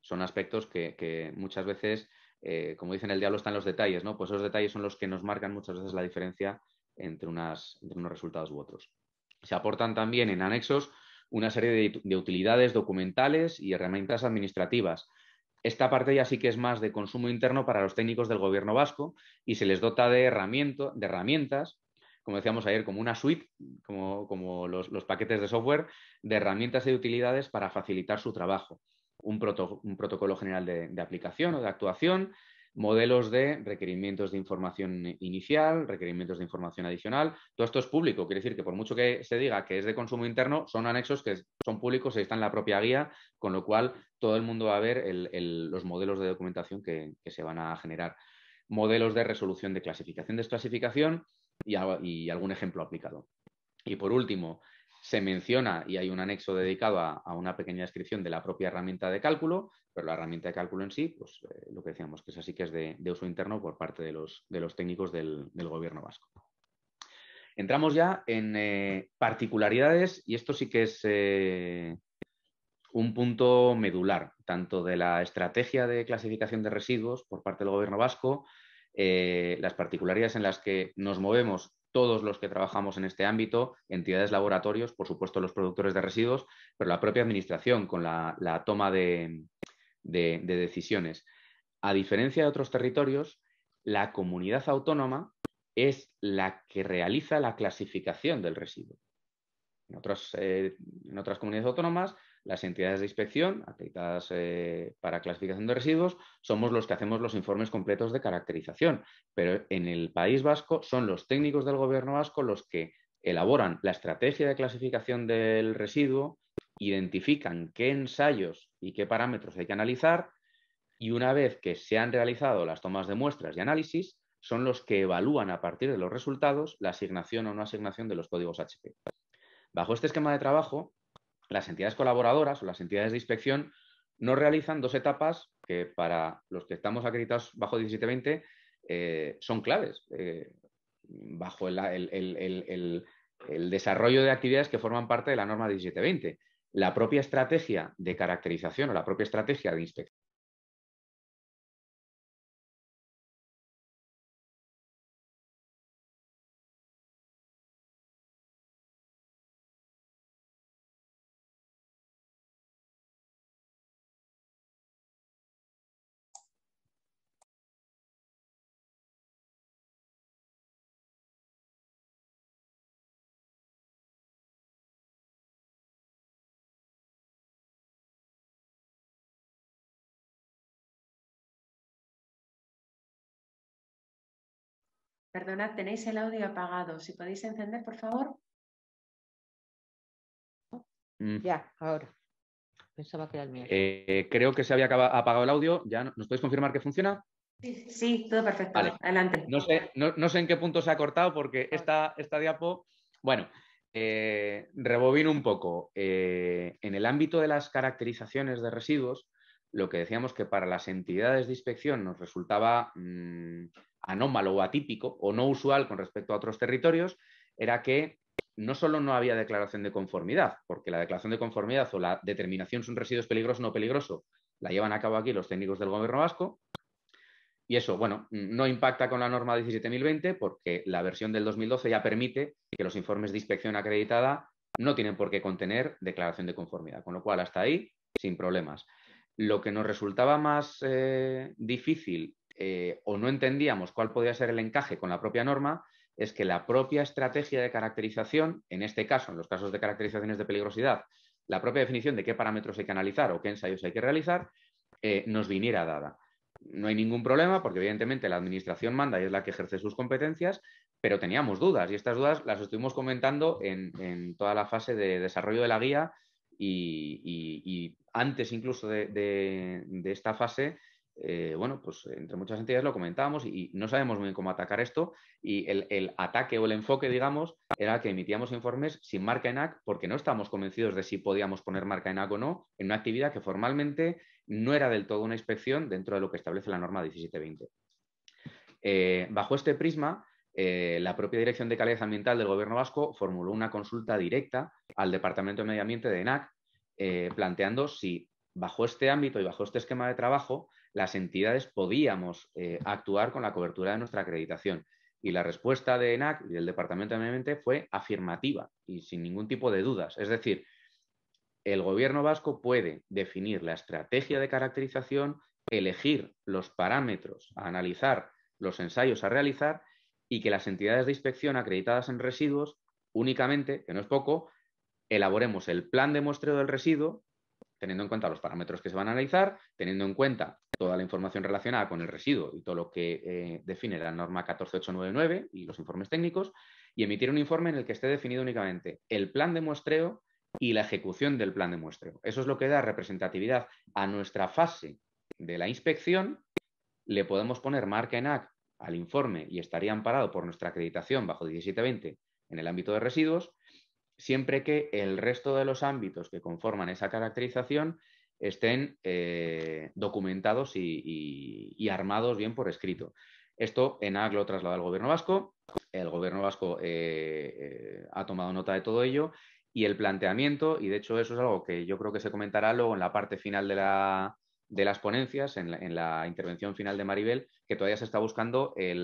son aspectos que muchas veces eh, como dicen, el diablo está en los detalles, ¿no? Pues esos detalles son los que nos marcan muchas veces la diferencia entre, unos resultados u otros. Se aportan también en anexos una serie de, utilidades documentales y herramientas administrativas. Esta parte ya sí que es más de consumo interno para los técnicos del gobierno vasco y se les dota de, de herramientas, como decíamos ayer, como una suite, como, los, los, paquetes de software, de herramientas y de utilidades para facilitar su trabajo un, protocolo general de, aplicación o de actuación, modelos de requerimientos de información inicial, requerimientos de información adicional. Todo esto es público, quiere decir que por mucho que se diga que es de consumo interno, son anexos que son públicos y están en la propia guía, con lo cual todo el mundo va a ver los modelos de documentación que, se van a generar. Modelos de resolución de clasificación, desclasificación y algún ejemplo aplicado. Y por último, se menciona y hay un anexo dedicado a, una pequeña descripción de la propia herramienta de cálculo, pero la herramienta de cálculo en sí, pues eh, lo que decíamos, que es así que es de, uso interno por parte de los, técnicos del, gobierno vasco. Entramos ya en eh, particularidades y esto sí que es eh, un punto medular, tanto de la estrategia de clasificación de residuos por parte del gobierno vasco, las particularidades en las que nos movemos todos los que trabajamos en este ámbito, entidades laboratorios, por supuesto los productores de residuos, pero la propia administración con la, toma de, decisiones. A diferencia de otros territorios, la comunidad autónoma es la que realiza la clasificación del residuo. en otras eh, comunidades autónomas, las entidades de inspección aplicadas eh, para clasificación de residuos somos los que hacemos los informes completos de caracterización, pero en el País Vasco son los técnicos del Gobierno vasco los que elaboran la estrategia de clasificación del residuo, identifican qué ensayos y qué parámetros hay que analizar y una vez que se han realizado las tomas de muestras y análisis, son los que evalúan a partir de los resultados la asignación o no asignación de los códigos HP. Bajo este esquema de trabajo, las entidades colaboradoras o las entidades de inspección no realizan dos etapas que para los que estamos acreditados bajo 1720 eh, son claves eh, bajo el, el, desarrollo de actividades que forman parte de la norma 1720. La propia estrategia de caracterización o la propia estrategia de inspección Perdonad, tenéis el audio apagado. Si podéis encender, por favor. Mm. Ya, ahora. Pensaba que eh, creo que se había apagado el audio. ¿Ya nos podéis confirmar que funciona? Sí, todo perfecto. Adelante. No sé, no, sé, en qué punto se ha cortado porque esta, esta diapo. Bueno, eh, rebobino un poco. Eh, en el ámbito de las caracterizaciones de residuos, lo que decíamos que para las entidades de inspección nos resultaba mm, anómalo o atípico o no usual con respecto a otros territorios era que no solo no había declaración de conformidad, porque la declaración de conformidad o la determinación son un residuo peligroso o no peligroso la llevan a cabo aquí los técnicos del gobierno vasco. Y eso, bueno, no impacta con la norma 17.020 porque la versión del 2012 ya permite que los informes de inspección acreditada no tienen por qué contener declaración de conformidad, con lo cual hasta ahí sin problemas. Lo que nos resultaba más eh, difícil eh, o no entendíamos cuál podía ser el encaje con la propia norma, es que la propia estrategia de caracterización, en este caso, en los casos de caracterizaciones de peligrosidad, la propia definición de qué parámetros hay que analizar o qué ensayos hay que realizar, eh, nos viniera dada. No hay ningún problema porque evidentemente la administración manda y es la que ejerce sus competencias, pero teníamos dudas y estas dudas las estuvimos comentando en, toda la fase de desarrollo de la guía y, antes incluso de esta fase eh, bueno, pues entre muchas entidades lo comentábamos y, no sabemos muy bien cómo atacar esto y el, ataque o el enfoque, digamos, era que emitíamos informes sin marca ENAC porque no estábamos convencidos de si podíamos poner marca ENAC o no en una actividad que formalmente no era del todo una inspección dentro de lo que establece la norma 1720. Eh, bajo este prisma, eh, la propia Dirección de Calidad Ambiental del Gobierno Vasco formuló una consulta directa al Departamento de Medio Ambiente de ENAC, planteando si bajo este ámbito y bajo este esquema de trabajo las entidades podíamos eh, actuar con la cobertura de nuestra acreditación. Y la respuesta de ENAC y del Departamento de Medio Ambiente fue afirmativa y sin ningún tipo de dudas. Es decir, el gobierno vasco puede definir la estrategia de caracterización, elegir los parámetros a analizar, los ensayos a realizar y que las entidades de inspección acreditadas en residuos únicamente, que no es poco, elaboremos el plan de muestreo del residuo teniendo en cuenta los parámetros que se van a analizar, teniendo en cuenta toda la información relacionada con el residuo y todo lo que eh, define la norma 14899 y los informes técnicos, y emitir un informe en el que esté definido únicamente el plan de muestreo y la ejecución del plan de muestreo. Eso es lo que da representatividad a nuestra fase de la inspección. Le podemos poner marca en ACT al informe y estaría amparado por nuestra acreditación bajo 1720 en el ámbito de residuos siempre que el resto de los ámbitos que conforman esa caracterización estén eh, documentados y, armados bien por escrito. Esto en AG lo traslada al gobierno vasco, el gobierno vasco eh, eh, ha tomado nota de todo ello y el planteamiento, y de hecho eso es algo que yo creo que se comentará luego en la parte final de, la, de las ponencias, en la, intervención final de Maribel, que todavía se está buscando el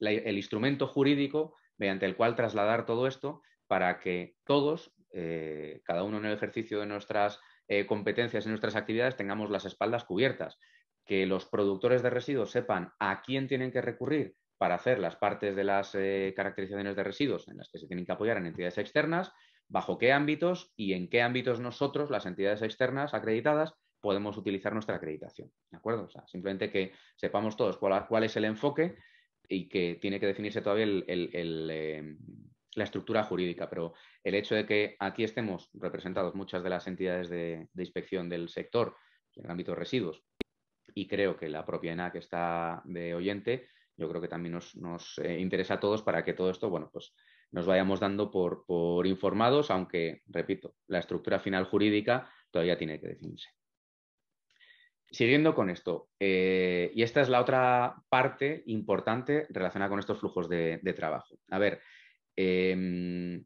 instrumento jurídico mediante el cual trasladar todo esto para que todos, eh, cada uno en el ejercicio de nuestras eh, competencias y nuestras actividades, tengamos las espaldas cubiertas, que los productores de residuos sepan a quién tienen que recurrir para hacer las partes de las eh, caracterizaciones de residuos en las que se tienen que apoyar en entidades externas, bajo qué ámbitos y en qué ámbitos nosotros, las entidades externas acreditadas, podemos utilizar nuestra acreditación. ¿De acuerdo? O sea, simplemente que sepamos todos cuál, es el enfoque y que tiene que definirse todavía el, la estructura jurídica, pero el hecho de que aquí estemos representados muchas de las entidades de, inspección del sector en el ámbito de residuos y creo que la propia que está de oyente, yo creo que también nos, eh, interesa a todos para que todo esto, bueno, pues nos vayamos dando por, informados, aunque, repito, la estructura final jurídica todavía tiene que definirse. Siguiendo con esto, eh, y esta es la otra parte importante relacionada con estos flujos de trabajo. A ver, Em,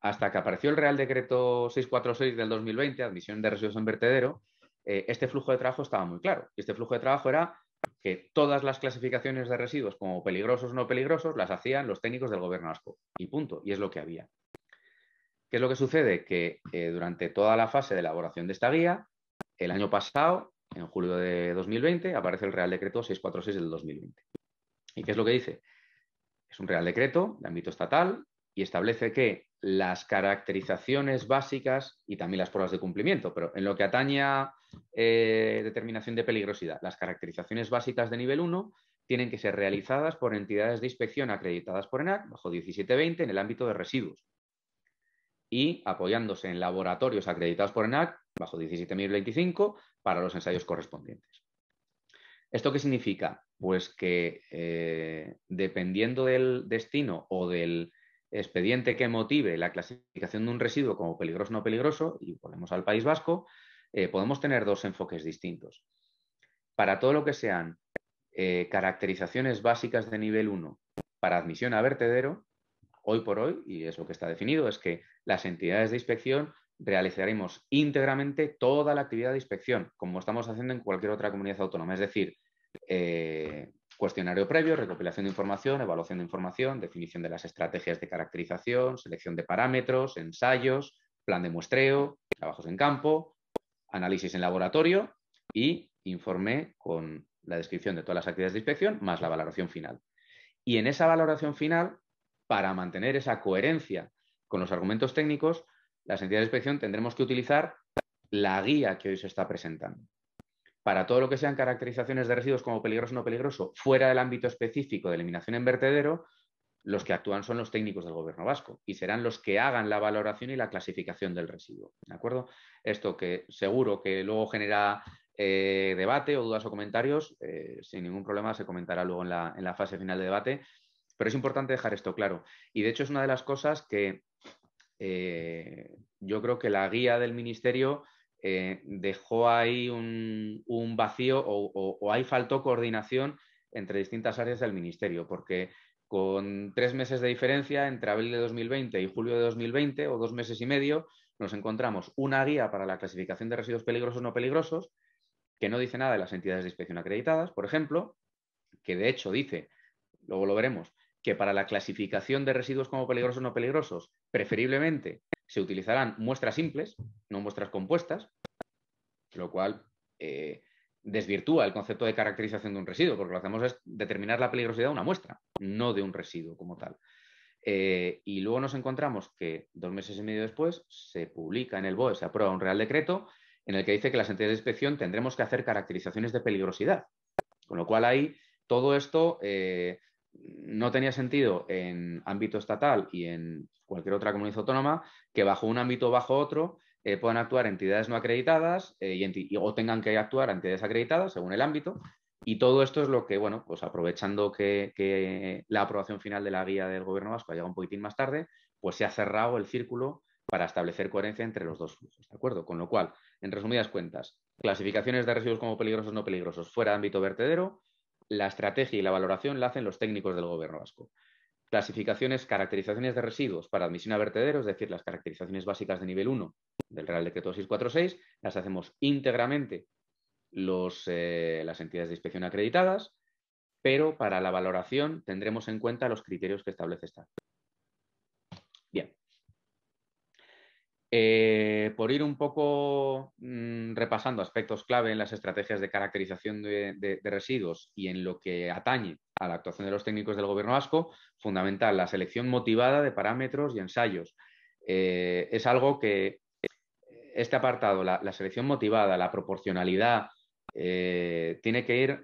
hasta que apareció el Real Decreto 646 del 2020, admisión de residuos en vertedero, eh, este flujo de trabajo estaba muy claro. Este flujo de trabajo era que todas las clasificaciones de residuos como peligrosos o no peligrosos las hacían los técnicos del gobierno ASCO. Y punto. Y es lo que había. ¿Qué es lo que sucede? Que eh, durante toda la fase de elaboración de esta guía, el año pasado, en julio de 2020, aparece el Real Decreto 646 del 2020. ¿Y qué es lo que dice? Es un real decreto de ámbito estatal y establece que las caracterizaciones básicas y también las pruebas de cumplimiento, pero en lo que atañe eh, determinación de peligrosidad, las caracterizaciones básicas de nivel 1 tienen que ser realizadas por entidades de inspección acreditadas por ENAC bajo 1720 en el ámbito de residuos y apoyándose en laboratorios acreditados por ENAC bajo 17.025 para los ensayos correspondientes. ¿Esto qué significa? pues que eh, dependiendo del destino o del expediente que motive la clasificación de un residuo como peligroso o no peligroso, y volvemos al País Vasco, eh, podemos tener dos enfoques distintos. Para todo lo que sean eh, caracterizaciones básicas de nivel 1 para admisión a vertedero, hoy por hoy, y es lo que está definido, es que las entidades de inspección realizaremos íntegramente toda la actividad de inspección, como estamos haciendo en cualquier otra comunidad autónoma. Es decir, eh, cuestionario previo, recopilación de información, evaluación de información, definición de las estrategias de caracterización, selección de parámetros, ensayos, plan de muestreo, trabajos en campo, análisis en laboratorio y informe con la descripción de todas las actividades de inspección más la valoración final. Y en esa valoración final, para mantener esa coherencia con los argumentos técnicos, las entidades de inspección tendremos que utilizar la guía que hoy se está presentando para todo lo que sean caracterizaciones de residuos como peligroso o no peligroso, fuera del ámbito específico de eliminación en vertedero, los que actúan son los técnicos del gobierno vasco y serán los que hagan la valoración y la clasificación del residuo. ¿De acuerdo? Esto que seguro que luego genera eh, debate o dudas o comentarios, eh, sin ningún problema se comentará luego en la, fase final de debate, pero es importante dejar esto claro. Y de hecho es una de las cosas que eh, yo creo que la guía del ministerio eh, dejó ahí un, vacío o, ahí faltó coordinación entre distintas áreas del Ministerio, porque con tres meses de diferencia entre abril de 2020 y julio de 2020, o dos meses y medio, nos encontramos una guía para la clasificación de residuos peligrosos no peligrosos, que no dice nada de las entidades de inspección acreditadas, por ejemplo, que de hecho dice, luego lo veremos, que para la clasificación de residuos como peligrosos no peligrosos, preferiblemente se utilizarán muestras simples, no muestras compuestas, lo cual eh, desvirtúa el concepto de caracterización de un residuo, porque lo que hacemos es determinar la peligrosidad de una muestra, no de un residuo como tal. Eh, y luego nos encontramos que dos meses y medio después se publica en el BOE, se aprueba un real decreto en el que dice que las entidades de inspección tendremos que hacer caracterizaciones de peligrosidad. Con lo cual ahí todo esto eh, no tenía sentido en ámbito estatal y en cualquier otra comunidad autónoma que bajo un ámbito o bajo otro eh, puedan actuar entidades no acreditadas eh, o tengan que actuar entidades acreditadas según el ámbito. Y todo esto es lo que, bueno, pues aprovechando que, la aprobación final de la guía del Gobierno vasco ha llegado un poquitín más tarde, pues se ha cerrado el círculo para establecer coherencia entre los dos flujos, ¿de acuerdo? Con lo cual, en resumidas cuentas, clasificaciones de residuos como peligrosos no peligrosos fuera de ámbito vertedero, la estrategia y la valoración la hacen los técnicos del gobierno vasco. Clasificaciones, caracterizaciones de residuos para admisión a vertederos, es decir, las caracterizaciones básicas de nivel 1 del Real Decreto 646, las hacemos íntegramente eh, las entidades de inspección acreditadas, pero para la valoración tendremos en cuenta los criterios que establece esta Eh, por ir un poco mm, repasando aspectos clave en las estrategias de caracterización de, residuos y en lo que atañe a la actuación de los técnicos del Gobierno vasco, fundamental la selección motivada de parámetros y ensayos. Eh, es algo que este apartado, la, selección motivada, la proporcionalidad, eh, tiene que ir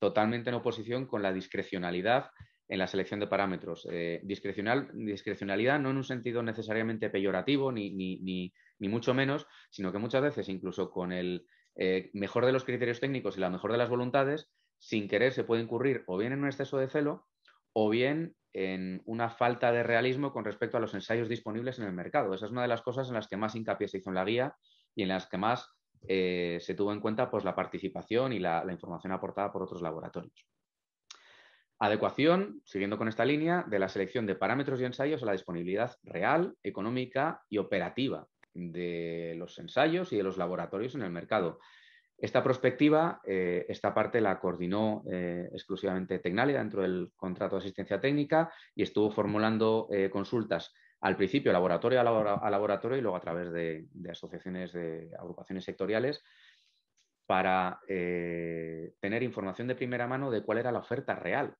totalmente en oposición con la discrecionalidad en la selección de parámetros. Eh, discrecional, discrecionalidad no en un sentido necesariamente peyorativo, ni, mucho menos, sino que muchas veces, incluso con el eh, mejor de los criterios técnicos y la mejor de las voluntades, sin querer se puede incurrir o bien en un exceso de celo o bien en una falta de realismo con respecto a los ensayos disponibles en el mercado. Esa es una de las cosas en las que más hincapié se hizo en la guía y en las que más eh, se tuvo en cuenta pues, la participación y la información aportada por otros laboratorios. Adecuación, siguiendo con esta línea, de la selección de parámetros y ensayos a la disponibilidad real, económica y operativa de los ensayos y de los laboratorios en el mercado. Esta prospectiva, eh, esta parte la coordinó eh, exclusivamente Tecnalia dentro del contrato de asistencia técnica y estuvo formulando eh, consultas al principio laboratorio a, laboratorio y luego a través de asociaciones, de agrupaciones sectoriales para tener información de primera mano de cuál era la oferta real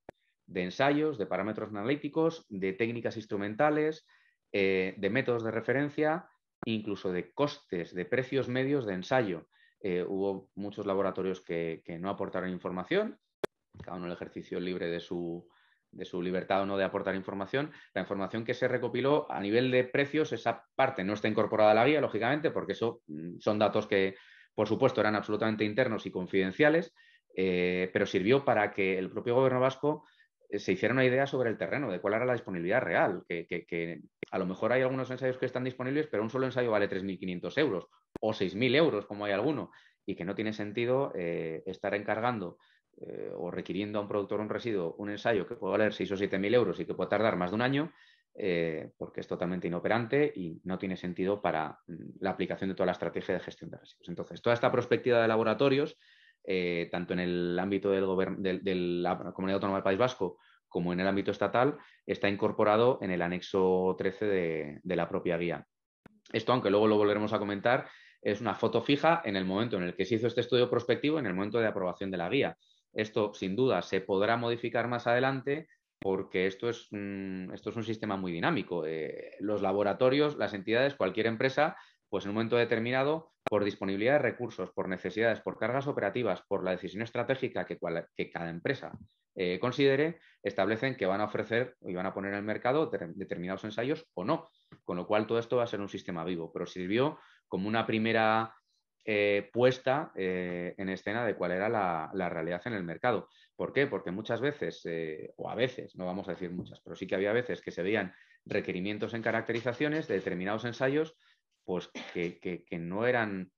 de ensayos, de parámetros analíticos, de técnicas instrumentales, eh, de métodos de referencia, incluso de costes, de precios medios de ensayo. Eh, hubo muchos laboratorios que, no aportaron información, cada uno el ejercicio libre de su, libertad o no de aportar información. La información que se recopiló a nivel de precios, esa parte no está incorporada a la guía, lógicamente, porque eso mm, son datos que, por supuesto, eran absolutamente internos y confidenciales, eh, pero sirvió para que el propio gobierno vasco eh, se hiciera una idea sobre el terreno, de cuál era la disponibilidad real, que, a lo mejor hay algunos ensayos que están disponibles, pero un solo ensayo vale 3.500 euros o 6.000 euros, como hay alguno, y que no tiene sentido eh, estar encargando eh, o requiriendo a un productor un residuo un ensayo que puede valer seis o 7.000 euros y que puede tardar más de un año, porque es totalmente inoperante y no tiene sentido para mm, la aplicación de toda la estrategia de gestión de residuos. Entonces, toda esta perspectiva de laboratorios eh, tanto en el ámbito del de, de la Comunidad Autónoma del País Vasco como en el ámbito estatal, está incorporado en el anexo 13 de, la propia guía. Esto, aunque luego lo volveremos a comentar, es una foto fija en el momento en el que se hizo este estudio prospectivo, en el momento de aprobación de la guía. Esto, sin duda, se podrá modificar más adelante porque esto es, mm, esto es un sistema muy dinámico. Eh, los laboratorios, las entidades, cualquier empresa pues en un momento determinado, por disponibilidad de recursos, por necesidades, por cargas operativas, por la decisión estratégica que, cada empresa eh, considere, establecen que van a ofrecer y van a poner en el mercado determinados ensayos o no. Con lo cual, todo esto va a ser un sistema vivo, pero sirvió como una primera eh, puesta eh, en escena de cuál era la, la, realidad en el mercado. ¿Por qué? Porque muchas veces, o a veces, no vamos a decir muchas, pero sí que había veces que se veían requerimientos en caracterizaciones de determinados ensayos pues que, no eran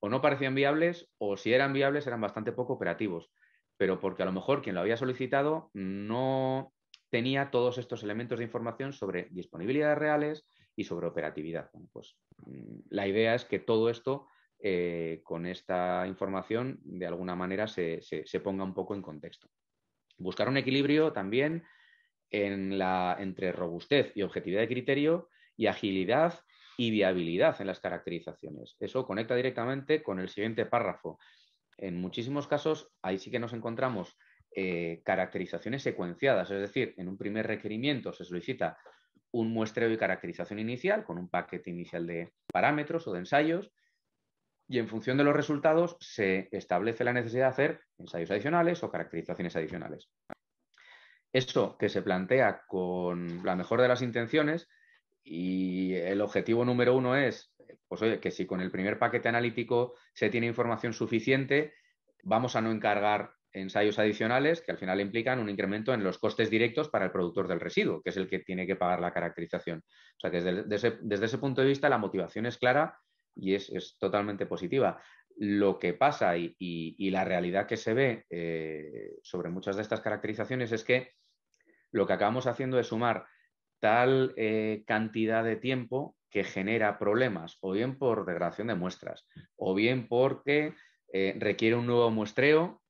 o no parecían viables o si eran viables eran bastante poco operativos, pero porque a lo mejor quien lo había solicitado no tenía todos estos elementos de información sobre disponibilidades reales y sobre operatividad. pues mm, la idea es que todo esto eh, con esta información de alguna manera se, ponga un poco en contexto. Buscar un equilibrio también en la, entre robustez y objetividad de criterio y agilidad y viabilidad en las caracterizaciones. Eso conecta directamente con el siguiente párrafo. En muchísimos casos, ahí sí que nos encontramos eh, caracterizaciones secuenciadas, es decir, en un primer requerimiento se solicita un muestreo y caracterización inicial con un paquete inicial de parámetros o de ensayos y en función de los resultados se establece la necesidad de hacer ensayos adicionales o caracterizaciones adicionales. Eso que se plantea con la mejor de las intenciones y el objetivo número uno es, pues oye, que si con el primer paquete analítico se tiene información suficiente, vamos a no encargar ensayos adicionales que al final implican un incremento en los costes directos para el productor del residuo, que es el que tiene que pagar la caracterización. O sea que desde, ese punto de vista la motivación es clara y es, totalmente positiva. Lo que pasa y, la realidad que se ve eh, sobre muchas de estas caracterizaciones es que lo que acabamos haciendo es sumar tal eh, cantidad de tiempo que genera problemas, o bien por degradación de muestras, o bien porque eh, requiere un nuevo muestreo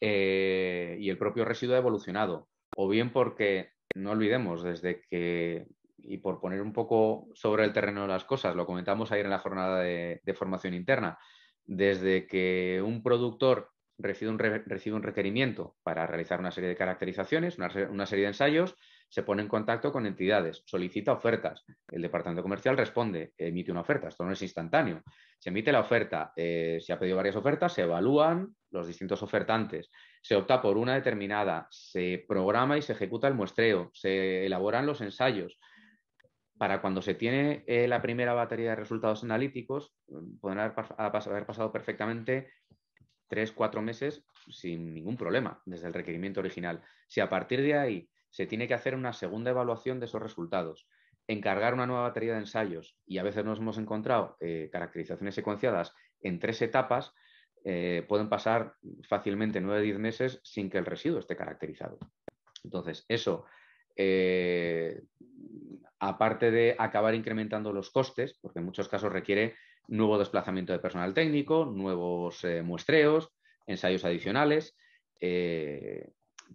eh, y el propio residuo ha evolucionado, o bien porque, no olvidemos, desde que, y por poner un poco sobre el terreno de las cosas, lo comentamos ayer en la jornada de, formación interna, desde que un productor recibe un, requerimiento para realizar una serie de caracterizaciones, una serie de ensayos, se pone en contacto con entidades, solicita ofertas, el departamento comercial responde, emite una oferta, esto no es instantáneo, se emite la oferta, eh, se ha pedido varias ofertas, se evalúan los distintos ofertantes, se opta por una determinada, se programa y se ejecuta el muestreo, se elaboran los ensayos, para cuando se tiene eh, la primera batería de resultados analíticos, pueden haber, pasado perfectamente tres, cuatro meses sin ningún problema desde el requerimiento original. Si a partir de ahí se tiene que hacer una segunda evaluación de esos resultados, encargar una nueva batería de ensayos y a veces nos hemos encontrado eh, caracterizaciones secuenciadas en tres etapas, eh, pueden pasar fácilmente o diez meses sin que el residuo esté caracterizado. Entonces, eso, eh, aparte de acabar incrementando los costes, porque en muchos casos requiere nuevo desplazamiento de personal técnico, nuevos muestreos, ensayos adicionales,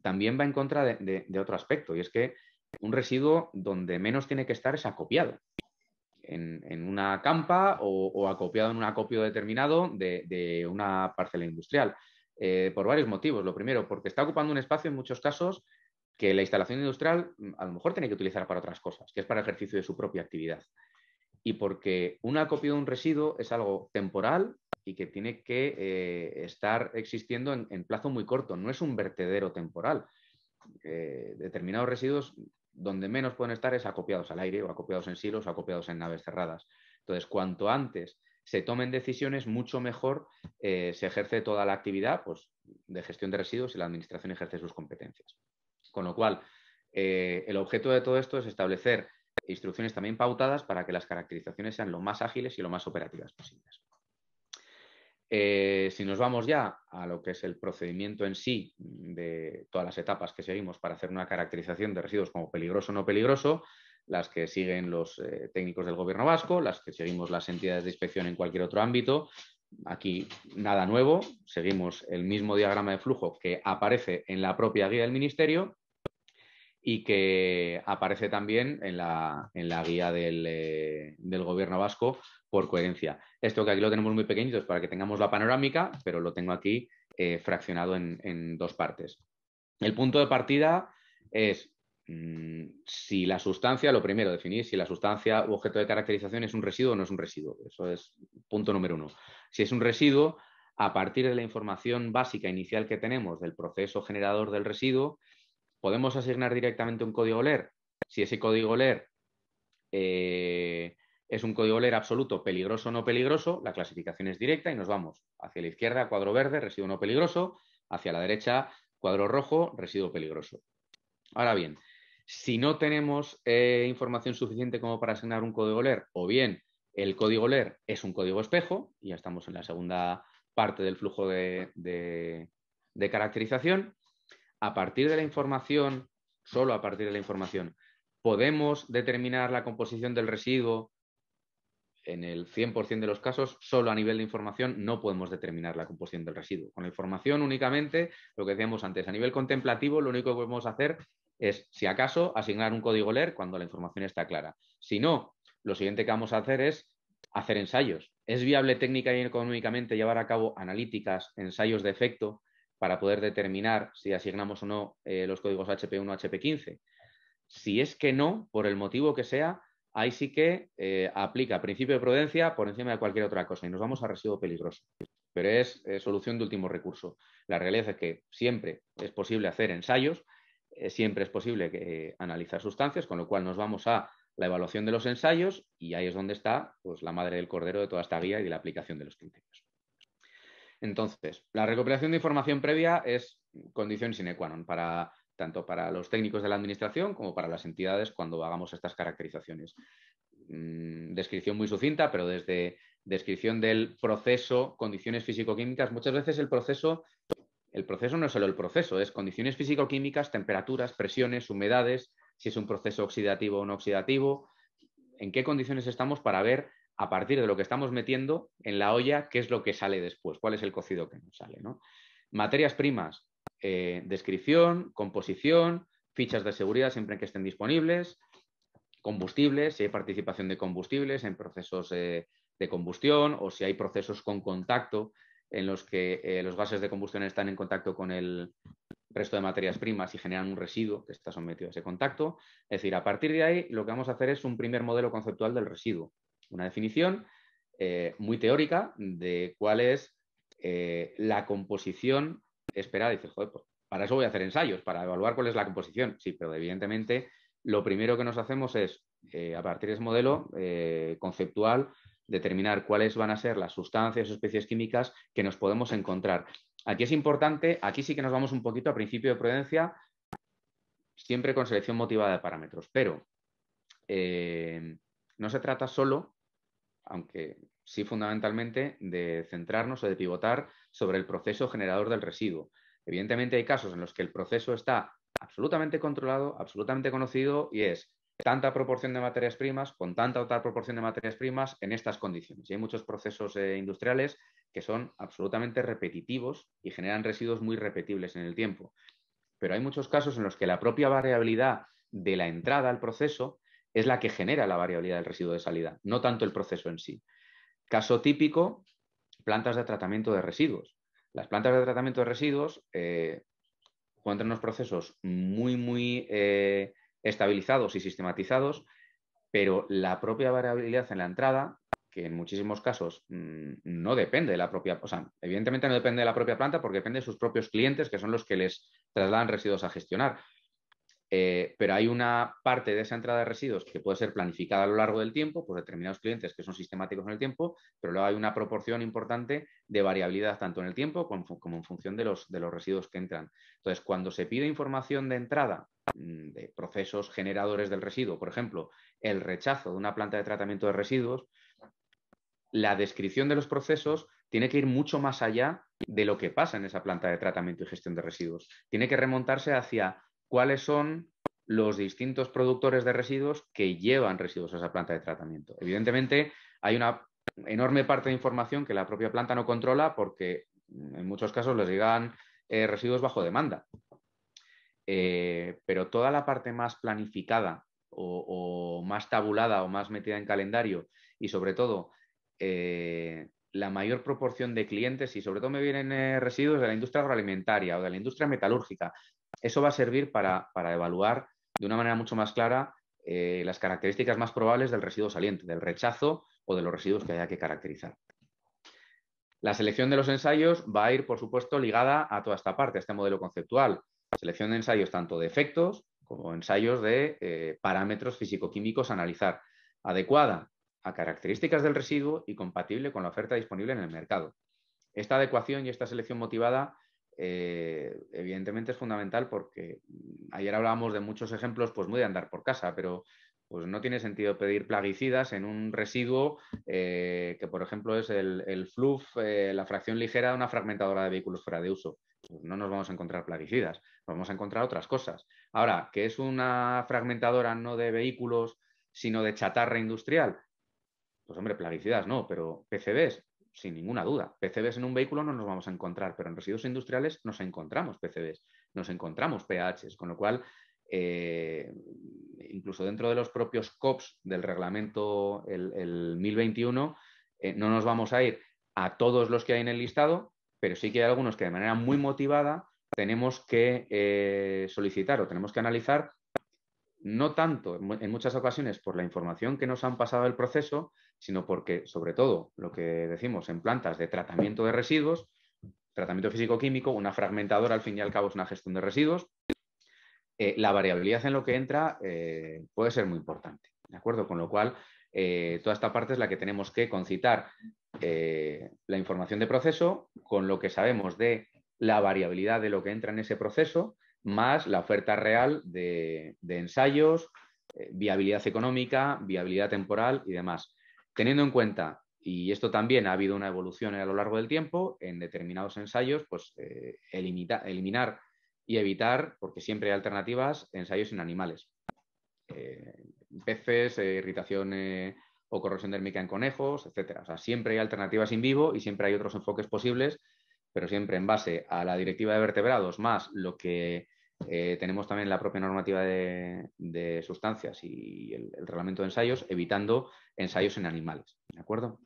también va en contra de, otro aspecto, y es que un residuo donde menos tiene que estar es acopiado. En, una campa o, acopiado en un acopio determinado de, una parcela industrial, eh, por varios motivos. Lo primero, porque está ocupando un espacio en muchos casos que la instalación industrial mm, a lo mejor tiene que utilizar para otras cosas, que es para ejercicio de su propia actividad. Y porque un acopio de un residuo es algo temporal y que tiene que eh, estar existiendo en, plazo muy corto. No es un vertedero temporal. Eh, determinados residuos donde menos pueden estar es acopiados al aire o acopiados en silos o acopiados en naves cerradas. Entonces, cuanto antes se tomen decisiones, mucho mejor eh, se ejerce toda la actividad pues, de gestión de residuos y la Administración ejerce sus competencias. Con lo cual, el objeto de todo esto es establecer instrucciones también pautadas para que las caracterizaciones sean lo más ágiles y lo más operativas posibles. Eh, si nos vamos ya a lo que es el procedimiento en sí de todas las etapas que seguimos para hacer una caracterización de residuos como peligroso o no peligroso, las que siguen los eh, técnicos del gobierno vasco, las que seguimos las entidades de inspección en cualquier otro ámbito, aquí nada nuevo, seguimos el mismo diagrama de flujo que aparece en la propia guía del ministerio y que aparece también en la, guía eh, del, gobierno vasco por coherencia. Esto que aquí lo tenemos muy pequeñito es para que tengamos la panorámica, pero lo tengo aquí eh, fraccionado en, dos partes. El punto de partida es mm, si la sustancia, lo primero, definir si la sustancia u objeto de caracterización es un residuo o no es un residuo. Eso es punto número uno. Si es un residuo, a partir de la información básica inicial que tenemos del proceso generador del residuo, ¿Podemos asignar directamente un código LER? Si ese código LER eh, es un código LER absoluto, peligroso o no peligroso, la clasificación es directa y nos vamos hacia la izquierda, cuadro verde, residuo no peligroso, hacia la derecha, cuadro rojo, residuo peligroso. Ahora bien, si no tenemos eh, información suficiente como para asignar un código LER, o bien el código LER es un código espejo, y ya estamos en la segunda parte del flujo de caracterización, a partir de la información, solo a partir de la información, podemos determinar la composición del residuo. En el 100% de los casos, solo a nivel de información no podemos determinar la composición del residuo. Con la información únicamente, lo que decíamos antes, a nivel contemplativo, lo único que podemos hacer es, si acaso, asignar un código LER cuando la información está clara. Si no, lo siguiente que vamos a hacer es hacer ensayos. ¿Es viable técnica y económicamente llevar a cabo analíticas, ensayos de efecto para poder determinar si asignamos o no eh, los códigos HP1 HP15. Si es que no, por el motivo que sea, ahí sí que eh, aplica principio de prudencia por encima de cualquier otra cosa y nos vamos a residuo peligroso. Pero es eh, solución de último recurso. La realidad es que siempre es posible hacer ensayos, siempre es posible analizar sustancias, con lo cual nos vamos a la evaluación de los ensayos y ahí es donde está pues, la madre del cordero de toda esta guía y de la aplicación de los criterios. Entonces, la recuperación de información previa es condición sine qua non para, tanto para los técnicos de la administración como para las entidades cuando hagamos estas caracterizaciones. Mm, descripción muy sucinta, pero desde descripción del proceso, condiciones físico-químicas, muchas veces el proceso, el proceso no es solo el proceso, es condiciones físico-químicas, temperaturas, presiones, humedades, si es un proceso oxidativo o no oxidativo, en qué condiciones estamos para ver a partir de lo que estamos metiendo en la olla, qué es lo que sale después, cuál es el cocido que nos sale. Materias primas, eh, descripción, composición, fichas de seguridad siempre que estén disponibles, combustibles, si hay participación de combustibles en procesos eh, de combustión o si hay procesos con contacto en los que eh, los gases de combustión están en contacto con el resto de materias primas y generan un residuo que está sometido a ese contacto. Es decir, a partir de ahí lo que vamos a hacer es un primer modelo conceptual del residuo, una definición eh, muy teórica de cuál es eh, la composición esperada. Dices, joder, pues, para eso voy a hacer ensayos, para evaluar cuál es la composición. Sí, pero evidentemente lo primero que nos hacemos es, eh, a partir de ese modelo conceptual, determinar cuáles van a ser las sustancias o especies químicas que nos podemos encontrar. Aquí es importante, aquí sí que nos vamos un poquito a principio de prudencia, siempre con selección motivada de parámetros, pero no se trata solo aunque sí fundamentalmente de centrarnos o de pivotar sobre el proceso generador del residuo. Evidentemente hay casos en los que el proceso está absolutamente controlado, absolutamente conocido y es tanta proporción de materias primas con tanta o tal proporción de materias primas en estas condiciones. Y hay muchos procesos eh, industriales que son absolutamente repetitivos y generan residuos muy repetibles en el tiempo. Pero hay muchos casos en los que la propia variabilidad de la entrada al proceso es la que genera la variabilidad del residuo de salida, no tanto el proceso en sí. Caso típico, plantas de tratamiento de residuos. Las plantas de tratamiento de residuos eh, encuentran unos procesos muy, muy eh, estabilizados y sistematizados, pero la propia variabilidad en la entrada, que en muchísimos casos mm, no depende de la propia, o sea, evidentemente no depende de la propia planta porque depende de sus propios clientes, que son los que les trasladan residuos a gestionar. Eh, pero hay una parte de esa entrada de residuos que puede ser planificada a lo largo del tiempo por determinados clientes que son sistemáticos en el tiempo, pero luego hay una proporción importante de variabilidad tanto en el tiempo como, como en función de los, de los, residuos que entran. Entonces, cuando se pide información de entrada mm, de procesos generadores del residuo, por ejemplo, el rechazo de una planta de tratamiento de residuos, la descripción de los procesos tiene que ir mucho más allá de lo que pasa en esa planta de tratamiento y gestión de residuos. Tiene que remontarse hacia cuáles son los distintos productores de residuos que llevan residuos a esa planta de tratamiento. Evidentemente, hay una enorme parte de información que la propia planta no controla porque mm, en muchos casos les llegan eh, residuos bajo demanda. Eh, pero toda la parte más planificada o, más tabulada o más metida en calendario y sobre todo eh, la mayor proporción de clientes y sobre todo me vienen residuos de la industria agroalimentaria o de la industria metalúrgica eso va a servir para, evaluar de una manera mucho más clara eh, las características más probables del residuo saliente, del rechazo o de los residuos que haya que caracterizar. La selección de los ensayos va a ir, por supuesto, ligada a toda esta parte, a este modelo conceptual. Selección de ensayos tanto de efectos como ensayos de eh, parámetros físico-químicos a analizar, adecuada a características del residuo y compatible con la oferta disponible en el mercado. Esta adecuación y esta selección motivada eh, evidentemente es fundamental porque mm, ayer hablábamos de muchos ejemplos, pues muy de andar por casa, pero pues no tiene sentido pedir plaguicidas en un residuo eh, que, por ejemplo, es el, fluff, eh, la fracción ligera de una fragmentadora de vehículos fuera de uso. Pues no nos vamos a encontrar plaguicidas, vamos a encontrar otras cosas. Ahora, que es una fragmentadora no de vehículos, sino de chatarra industrial, pues hombre, plaguicidas no, pero PCBs, sin ninguna duda. PCBs en un vehículo no nos vamos a encontrar, pero en residuos industriales nos encontramos PCBs, nos encontramos PHs, con lo cual, eh, incluso dentro de los propios COPs del reglamento el, 1021, eh, no nos vamos a ir a todos los que hay en el listado, pero sí que hay algunos que de manera muy motivada tenemos que eh, solicitar o tenemos que analizar, no tanto en muchas ocasiones por la información que nos han pasado el proceso, sino porque, sobre todo, lo que decimos en plantas de tratamiento de residuos, tratamiento físico-químico, una fragmentadora al fin y al cabo es una gestión de residuos, eh, la variabilidad en lo que entra eh, puede ser muy importante. ¿De acuerdo? Con lo cual, eh, toda esta parte es la que tenemos que concitar la información de proceso con lo que sabemos de la variabilidad de lo que entra en ese proceso, más la oferta real de ensayos, viabilidad económica, viabilidad temporal y demás. Teniendo en cuenta, y esto también ha habido una evolución a lo largo del tiempo, en determinados ensayos, pues eh, eliminar y evitar, porque siempre hay alternativas, ensayos en animales. Eh, peces, eh, irritación o corrosión dérmica en conejos, etc. O sea, siempre hay alternativas en vivo y siempre hay otros enfoques posibles, pero siempre en base a la directiva de vertebrados más lo que eh, tenemos también la propia normativa de, sustancias y el, reglamento de ensayos, evitando ensayos en animales. ¿De acuerdo?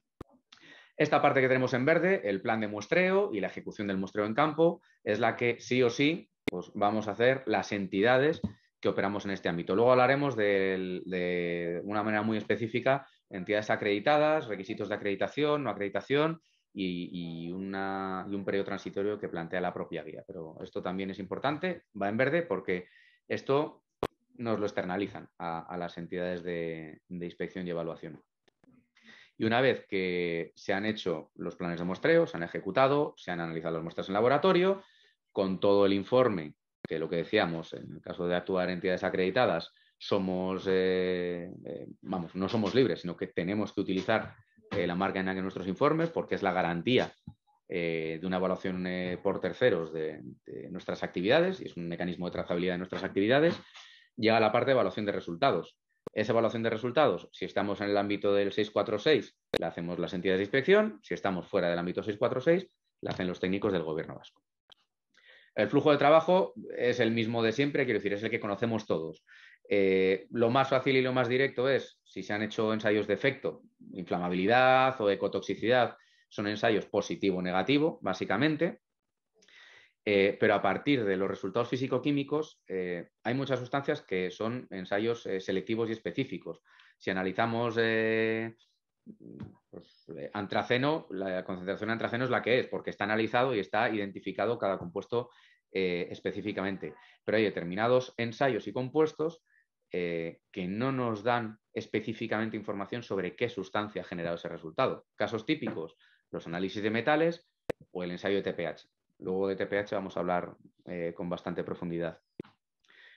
Esta parte que tenemos en verde, el plan de muestreo y la ejecución del muestreo en campo, es la que sí o sí pues, vamos a hacer las entidades que operamos en este ámbito. Luego hablaremos de una manera muy específica entidades acreditadas, requisitos de acreditación, no acreditación y, un periodo transitorio que plantea la propia guía. Pero esto también es importante, va en verde, porque esto nos lo externalizan a, las entidades de, inspección y evaluación. Y una vez que se han hecho los planes de muestreo, se han ejecutado, se han analizado las muestras en laboratorio, con todo el informe, que lo que decíamos, en el caso de actuar entidades acreditadas, somos, eh, eh, vamos, no somos libres, sino que tenemos que utilizar eh, la marca en, nuestros informes porque es la garantía eh, de una evaluación eh, por terceros de, de, nuestras actividades y es un mecanismo de trazabilidad de nuestras actividades. Llega la parte de evaluación de resultados. Esa evaluación de resultados, si estamos en el ámbito del 646, la hacemos las entidades de inspección. Si estamos fuera del ámbito 646, la hacen los técnicos del gobierno vasco. El flujo de trabajo es el mismo de siempre, quiero decir, es el que conocemos todos. Eh, lo más fácil y lo más directo es si se han hecho ensayos de efecto, inflamabilidad o ecotoxicidad, son ensayos positivo o negativo, básicamente. Eh, pero a partir de los resultados físico-químicos, eh, hay muchas sustancias que son ensayos selectivos y específicos. Si analizamos pues, antraceno, la concentración de antraceno es la que es, porque está analizado y está identificado cada compuesto específicamente. Pero hay determinados ensayos y compuestos eh, que no nos dan específicamente información sobre qué sustancia ha generado ese resultado. Casos típicos, los análisis de metales o el ensayo de TPH. Luego de TPH vamos a hablar eh, con bastante profundidad.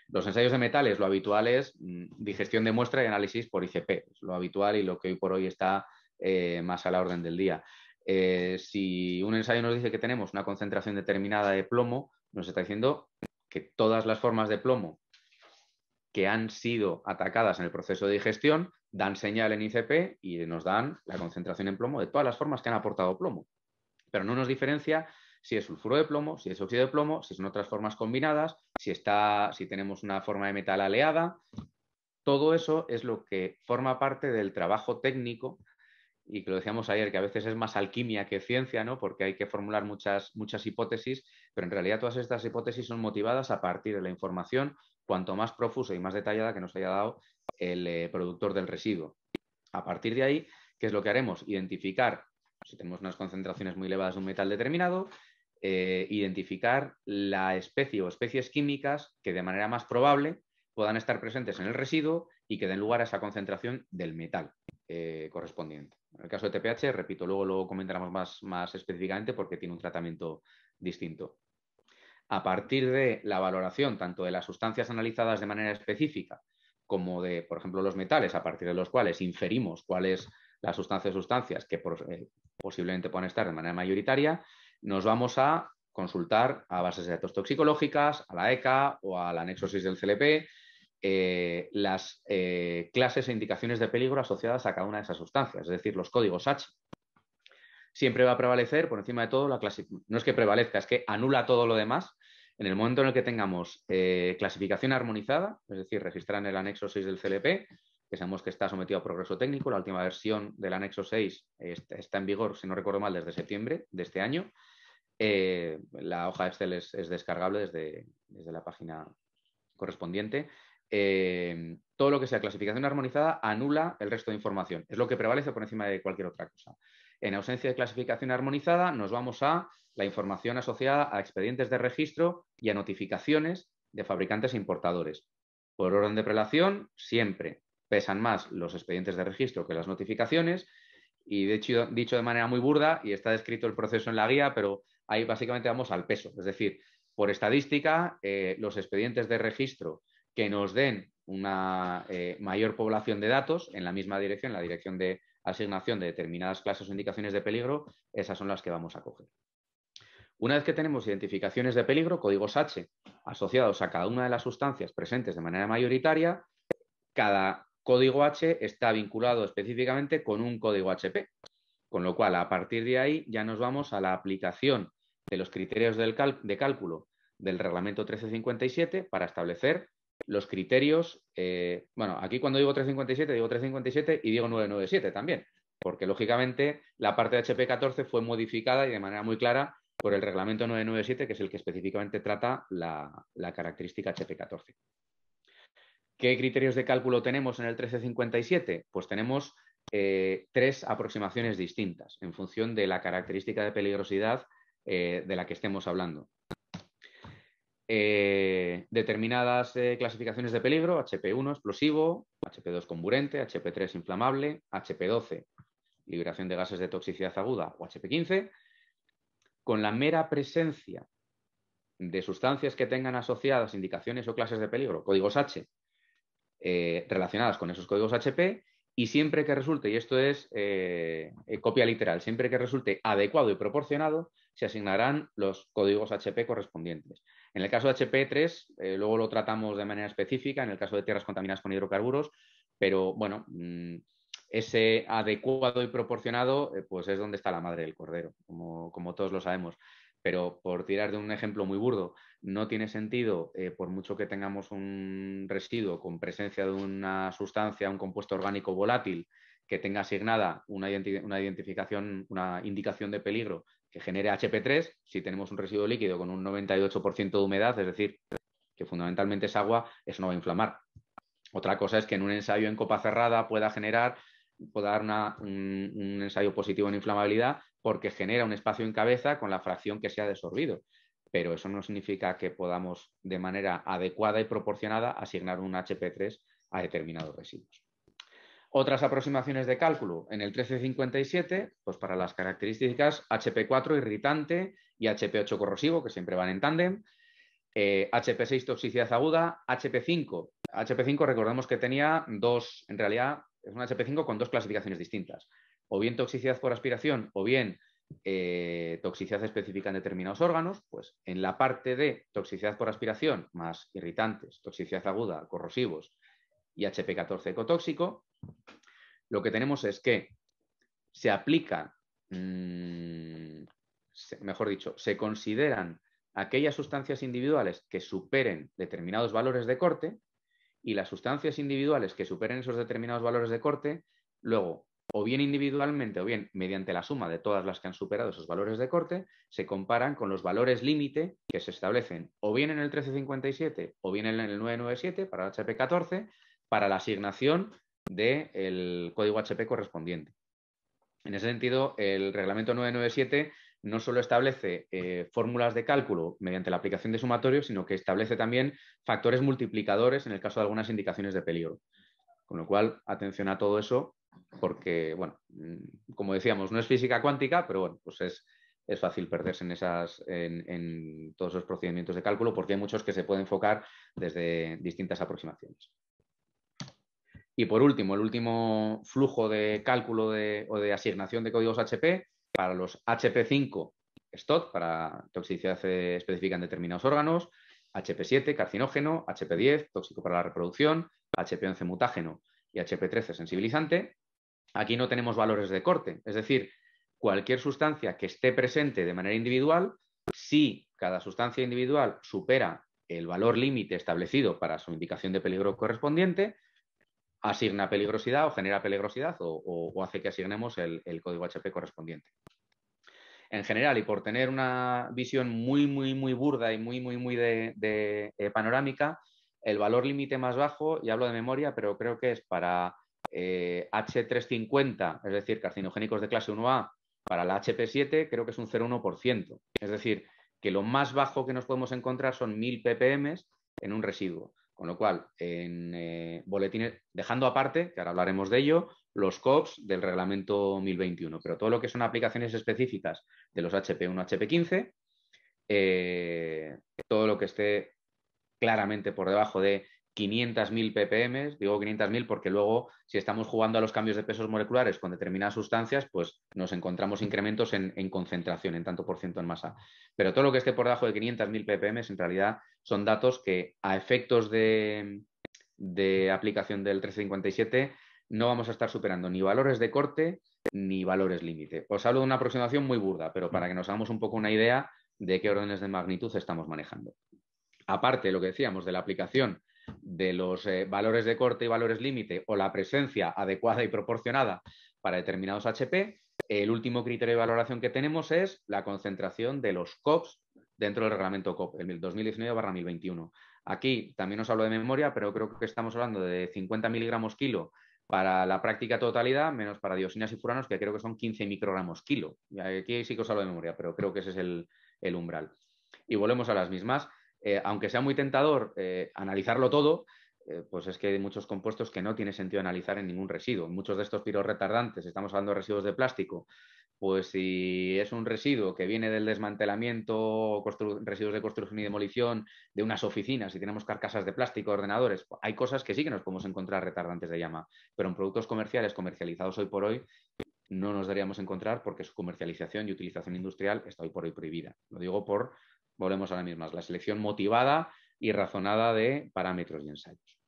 Los ensayos de metales, lo habitual es mm, digestión de muestra y análisis por ICP, lo habitual y lo que hoy por hoy está eh, más a la orden del día. si un ensayo nos dice que tenemos una concentración determinada de plomo, nos está diciendo que todas las formas de plomo que han sido atacadas en el proceso de digestión, dan señal en ICP y nos dan la concentración en plomo de todas las formas que han aportado plomo. Pero no nos diferencia si es sulfuro de plomo, si es óxido de plomo, si son otras formas combinadas, si, está, si tenemos una forma de metal aleada. Todo eso es lo que forma parte del trabajo técnico y que lo decíamos ayer, que a veces es más alquimia que ciencia, ¿no? porque hay que formular muchas, muchas hipótesis, pero en realidad todas estas hipótesis son motivadas a partir de la información cuanto más profusa y más detallada que nos haya dado el eh, productor del residuo. A partir de ahí, ¿qué es lo que haremos? Identificar, si tenemos unas concentraciones muy elevadas de un metal determinado, eh, identificar la especie o especies químicas que de manera más probable puedan estar presentes en el residuo y que den lugar a esa concentración del metal eh, correspondiente. En el caso de TPH, repito, luego lo comentaremos más específicamente porque tiene un tratamiento distinto a partir de la valoración tanto de las sustancias analizadas de manera específica como de, por ejemplo, los metales, a partir de los cuales inferimos cuáles las sustancias sustancias que eh, posiblemente puedan estar de manera mayoritaria, nos vamos a consultar a bases de datos toxicológicas, a la ECA o al anexo 6 del CLP, eh, las eh, clases e indicaciones de peligro asociadas a cada una de esas sustancias, es decir, los códigos H siempre va a prevalecer por encima de todo la No es que prevalezca, es que anula todo lo demás. En el momento en el que tengamos eh, clasificación armonizada, es decir, registrar en el anexo 6 del CLP, que sabemos que está sometido a progreso técnico, la última versión del anexo 6 está, en vigor, si no recuerdo mal, desde septiembre de este año. Eh, la hoja de Excel es, descargable desde, la página correspondiente. Eh, todo lo que sea clasificación armonizada anula el resto de información. Es lo que prevalece por encima de cualquier otra cosa. En ausencia de clasificación armonizada, nos vamos a la información asociada a expedientes de registro y a notificaciones de fabricantes e importadores. Por orden de prelación, siempre pesan más los expedientes de registro que las notificaciones y de hecho, dicho de manera muy burda, y está descrito el proceso en la guía, pero ahí básicamente vamos al peso. Es decir, por estadística, eh, los expedientes de registro que nos den una eh, mayor población de datos en la misma dirección, la dirección de asignación de determinadas clases o indicaciones de peligro, esas son las que vamos a coger. Una vez que tenemos identificaciones de peligro, códigos H, asociados a cada una de las sustancias presentes de manera mayoritaria, cada código H está vinculado específicamente con un código HP. Con lo cual, a partir de ahí ya nos vamos a la aplicación de los criterios del de cálculo del reglamento 1357 para establecer los criterios, eh, bueno, aquí cuando digo 357, digo 357 y digo 997 también, porque lógicamente la parte de HP14 fue modificada y de manera muy clara por el reglamento 997, que es el que específicamente trata la, característica HP14. ¿Qué criterios de cálculo tenemos en el 1357? Pues tenemos eh, tres aproximaciones distintas en función de la característica de peligrosidad eh, de la que estemos hablando. Eh, determinadas eh, clasificaciones de peligro, HP1 explosivo, HP2 comburente, HP3 inflamable, HP12 liberación de gases de toxicidad aguda o HP15, con la mera presencia de sustancias que tengan asociadas indicaciones o clases de peligro, códigos H, eh, relacionadas con esos códigos HP, y siempre que resulte, y esto es copia literal, siempre que resulte adecuado y proporcionado, se asignarán los códigos HP correspondientes. En el caso de HP3, eh, luego lo tratamos de manera específica, en el caso de tierras contaminadas con hidrocarburos, pero bueno, mm, ese adecuado y proporcionado, eh, pues es donde está la madre del cordero, como, todos lo sabemos. Pero por tirar de un ejemplo muy burdo, no tiene sentido, eh, por mucho que tengamos un residuo con presencia de una sustancia, un compuesto orgánico volátil, que tenga asignada una identificación, una indicación de peligro que genere HP3, si tenemos un residuo líquido con un 98% de humedad, es decir, que fundamentalmente es agua, eso no va a inflamar. Otra cosa es que en un ensayo en copa cerrada pueda generar, pueda dar un, un, ensayo positivo en inflamabilidad porque genera un espacio en cabeza con la fracción que se ha desorbido. Pero eso no significa que podamos de manera adecuada y proporcionada asignar un HP3 a determinados residuos. Otras aproximaciones de cálculo en el 1357, pues para las características HP4 irritante y HP8 corrosivo, que siempre van en tándem, HP6 eh, toxicidad aguda, HP5. HP5 recordemos que tenía dos, en realidad es un HP5 con dos clasificaciones distintas, o bien toxicidad por aspiración o bien eh, toxicidad específica en determinados órganos, pues en la parte de toxicidad por aspiración más irritantes, toxicidad aguda, corrosivos y HP14 ecotóxico, lo que tenemos es que se aplica, mm, mejor dicho, se consideran aquellas sustancias individuales que superen determinados valores de corte y las sustancias individuales que superen esos determinados valores de corte, luego, o bien individualmente o bien mediante la suma de todas las que han superado esos valores de corte, se comparan con los valores límite que se establecen o bien en el 1357 o bien en el 997 para el HP14 para la asignación del código HP correspondiente. En ese sentido, el reglamento 997 no solo establece eh, fórmulas de cálculo mediante la aplicación de sumatorios, sino que establece también factores multiplicadores en el caso de algunas indicaciones de peligro. Con lo cual, atención a todo eso, porque, bueno, mm, como decíamos, no es física cuántica, pero bueno, pues es, es fácil perderse en, esas, en, en todos esos procedimientos de cálculo porque hay muchos que se pueden enfocar desde distintas aproximaciones. Y por último, el último flujo de cálculo de, o de asignación de códigos HP para los HP5, STOT, para toxicidad eh, específica en determinados órganos, HP7, carcinógeno, HP10, tóxico para la reproducción, HP11, mutágeno y HP13, sensibilizante. Aquí no tenemos valores de corte, es decir, cualquier sustancia que esté presente de manera individual, si cada sustancia individual supera el valor límite establecido para su indicación de peligro correspondiente, asigna peligrosidad o genera peligrosidad o, hace que asignemos el, código HP correspondiente. En general, y por tener una visión muy, muy, muy burda y muy, muy, muy de, eh, panorámica, el valor límite más bajo, y hablo de memoria, pero creo que es para H350, eh, es decir, carcinogénicos de clase 1A, para la HP7 creo que es un 0,1%. Es decir, que lo más bajo que nos podemos encontrar son 1000 ppm en un residuo. Con lo cual, en eh, boletines, dejando aparte, que ahora hablaremos de ello, los COPs del reglamento 1021, pero todo lo que son aplicaciones específicas de los HP1, HP15, eh, todo lo que esté claramente por debajo de 500.000 ppm, digo 500.000 porque luego si estamos jugando a los cambios de pesos moleculares con determinadas sustancias, pues nos encontramos incrementos en, concentración, en tanto por ciento en masa. Pero todo lo que esté por debajo de 500.000 ppm en realidad son datos que a efectos de, aplicación del 357 no vamos a estar superando ni valores de corte ni valores límite. Os hablo de una aproximación muy burda, pero para que nos hagamos un poco una idea de qué órdenes de magnitud estamos manejando. Aparte, lo que decíamos de la aplicación de los eh, valores de corte y valores límite o la presencia adecuada y proporcionada para determinados HP. El último criterio de valoración que tenemos es la concentración de los COPs dentro del reglamento COP, el 2019 2021 Aquí también os hablo de memoria, pero creo que estamos hablando de 50 miligramos kilo para la práctica totalidad, menos para diosinas y furanos, que creo que son 15 microgramos kilo. Aquí sí que os hablo de memoria, pero creo que ese es el umbral. Y volvemos a las mismas. Eh, aunque sea muy tentador eh, analizarlo todo, eh, pues es que hay muchos compuestos que no tiene sentido analizar en ningún residuo. Muchos de estos tiros retardantes, estamos hablando de residuos de plástico, pues si es un residuo que viene del desmantelamiento, residuos de construcción y demolición de unas oficinas, si tenemos carcasas de plástico, ordenadores, pues hay cosas que sí que nos podemos encontrar retardantes de llama, pero en productos comerciales comercializados hoy por hoy no nos daríamos encontrar porque su comercialización y utilización industrial está hoy por hoy prohibida. Lo digo por volvemos a la misma, la selección motivada y razonada de parámetros y ensayos.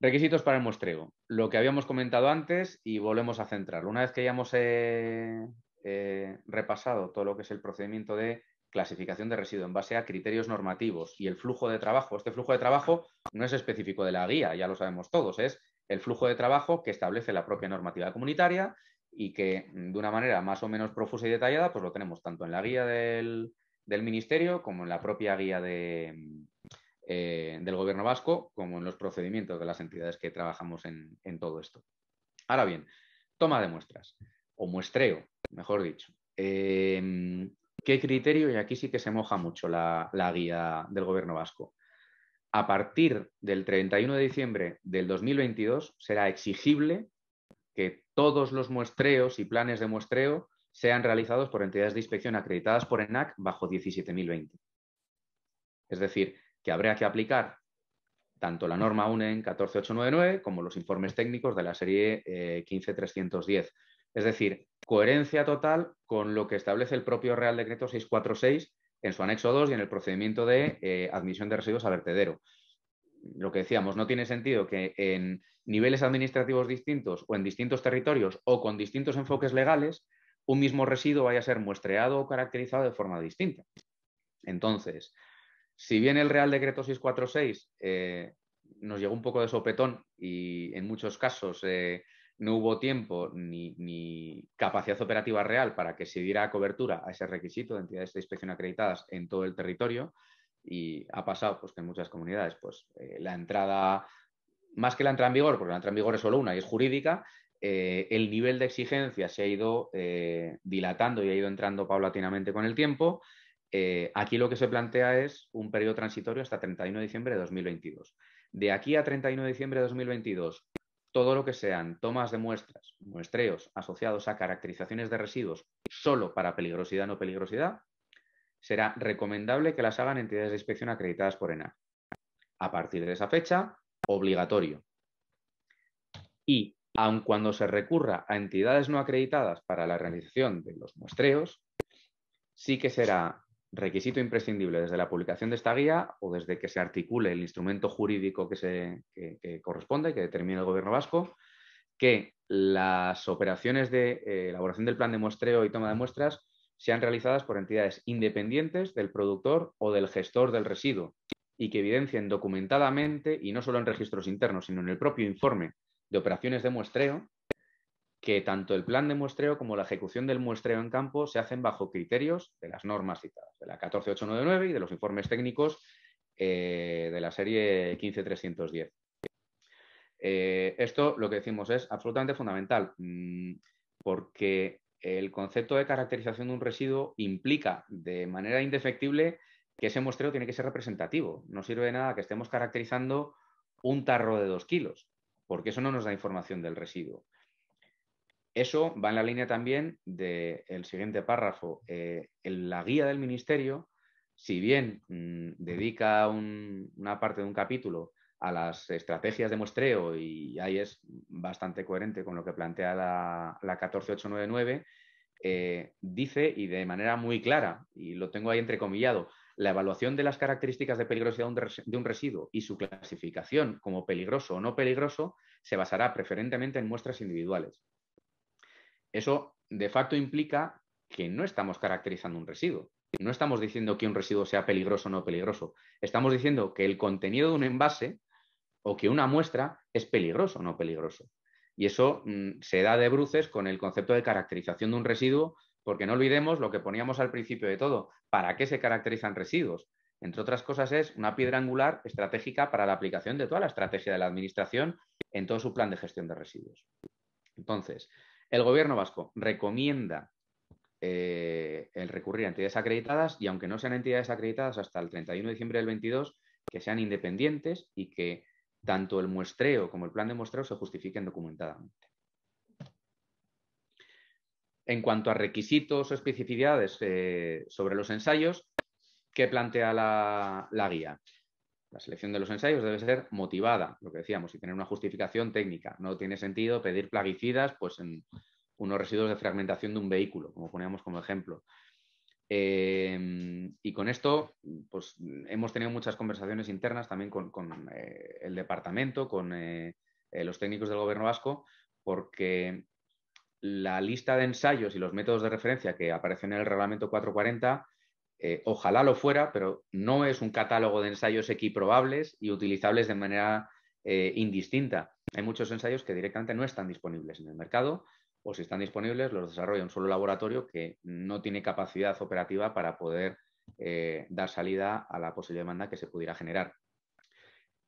Requisitos para el muestreo. Lo que habíamos comentado antes y volvemos a centrarlo. Una vez que hayamos eh, eh, repasado todo lo que es el procedimiento de clasificación de residuo en base a criterios normativos y el flujo de trabajo. Este flujo de trabajo no es específico de la guía, ya lo sabemos todos, es el flujo de trabajo que establece la propia normativa comunitaria y que mm, de una manera más o menos profusa y detallada, pues lo tenemos tanto en la guía del, Ministerio como en la propia guía de, mm, eh, del Gobierno vasco, como en los procedimientos de las entidades que trabajamos en, todo esto. Ahora bien, toma de muestras, o muestreo, mejor dicho. Eh, mm, ¿Qué criterio? Y aquí sí que se moja mucho la, la guía del Gobierno vasco. A partir del 31 de diciembre del 2022 será exigible que todos los muestreos y planes de muestreo sean realizados por entidades de inspección acreditadas por ENAC bajo 17.020. Es decir, que habría que aplicar tanto la norma UNEN 14899 como los informes técnicos de la serie 15310. Eh, es decir, coherencia total con lo que establece el propio Real Decreto 646 en su anexo 2 y en el procedimiento de eh, admisión de residuos a vertedero lo que decíamos, no tiene sentido que en niveles administrativos distintos o en distintos territorios o con distintos enfoques legales, un mismo residuo vaya a ser muestreado o caracterizado de forma distinta. Entonces, si bien el Real Decreto 646 eh, nos llegó un poco de sopetón y en muchos casos eh, no hubo tiempo ni, ni, capacidad operativa real para que se diera cobertura a ese requisito de entidades de inspección acreditadas en todo el territorio, y ha pasado pues, que en muchas comunidades pues, eh, la entrada, más que la entrada en vigor, porque la entrada en vigor es solo una y es jurídica, eh, el nivel de exigencia se ha ido eh, dilatando y ha ido entrando paulatinamente con el tiempo. aquí lo que se plantea es un periodo transitorio hasta 31 de diciembre de 2022. De aquí a 31 de diciembre de 2022, todo lo que sean tomas de muestras, muestreos asociados a caracterizaciones de residuos solo para peligrosidad o no peligrosidad, será recomendable que las hagan entidades de inspección acreditadas por ENA. A partir de esa fecha, obligatorio. Y aun cuando se recurra a entidades no acreditadas para la realización de los muestreos, sí que será requisito imprescindible desde la publicación de esta guía o desde que se articule el instrumento jurídico que, se, que corresponde, que determine el Gobierno vasco, que las operaciones de eh, elaboración del plan de muestreo y toma de muestras sean realizadas por entidades independientes del productor o del gestor del residuo y que evidencien documentadamente, y no solo en registros internos, sino en el propio informe de operaciones de muestreo, que tanto el plan de muestreo como la ejecución del muestreo en campo se hacen bajo criterios de las normas citadas, de la 14899 y de los informes técnicos eh, de la serie 15310. Eh, esto lo que decimos es absolutamente fundamental, mm, porque el concepto de caracterización de un residuo implica de manera indefectible que ese muestreo tiene que ser representativo. No sirve de nada que estemos caracterizando un tarro de dos kilos, porque eso no nos da información del residuo. Eso va en la línea también del siguiente párrafo. Eh, en la guía del ministerio, si bien mm, dedica una parte de un capítulo a las estrategias de muestreo y ahí es bastante coherente con lo que plantea la, 14899, eh, dice y de manera muy clara, y lo tengo ahí entrecomillado, la evaluación de las características de peligrosidad de un residuo y su clasificación como peligroso o no peligroso se basará preferentemente en muestras individuales. Eso de facto implica que no estamos caracterizando un residuo. No estamos diciendo que un residuo sea peligroso o no peligroso. Estamos diciendo que el contenido de un envase o que una muestra es peligroso o no peligroso. Y eso mm, se da de bruces con el concepto de caracterización de un residuo, porque no olvidemos lo que poníamos al principio de todo, ¿para qué se caracterizan residuos? Entre otras cosas es una piedra angular estratégica para la aplicación de toda la estrategia de la Administración en todo su plan de gestión de residuos. Entonces, el Gobierno vasco recomienda eh, el recurrir a entidades acreditadas y aunque no sean entidades acreditadas hasta el 31 de diciembre del 22, que sean independientes y que tanto el muestreo como el plan de muestreo se justifiquen documentadamente. En cuanto a requisitos o especificidades eh, sobre los ensayos, ¿qué plantea la, guía? La selección de los ensayos debe ser motivada, lo que decíamos, y tener una justificación técnica. No tiene sentido pedir plaguicidas pues, en unos residuos de fragmentación de un vehículo, como poníamos como ejemplo. Em, y con esto, pues hemos tenido muchas conversaciones internas también con, eh, el departamento, con eh, eh, los técnicos del gobierno vasco, porque la lista de ensayos y los métodos de referencia que aparecen en el reglamento 440, ojalá lo fuera, pero no es un catálogo de ensayos equiprobables y utilizables de manera indistinta. Hay muchos ensayos que directamente no están disponibles en el mercado o si están disponibles, los desarrolla un solo laboratorio que no tiene capacidad operativa para poder eh, dar salida a la posible demanda que se pudiera generar.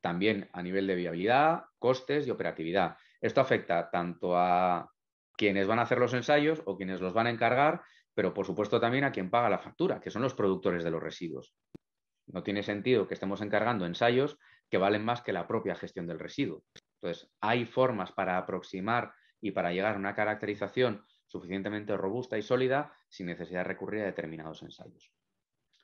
También a nivel de viabilidad, costes y operatividad. Esto afecta tanto a quienes van a hacer los ensayos o quienes los van a encargar, pero por supuesto también a quien paga la factura, que son los productores de los residuos. No tiene sentido que estemos encargando ensayos que valen más que la propia gestión del residuo. Entonces, hay formas para aproximar y para llegar a una caracterización suficientemente robusta y sólida sin necesidad de recurrir a determinados ensayos.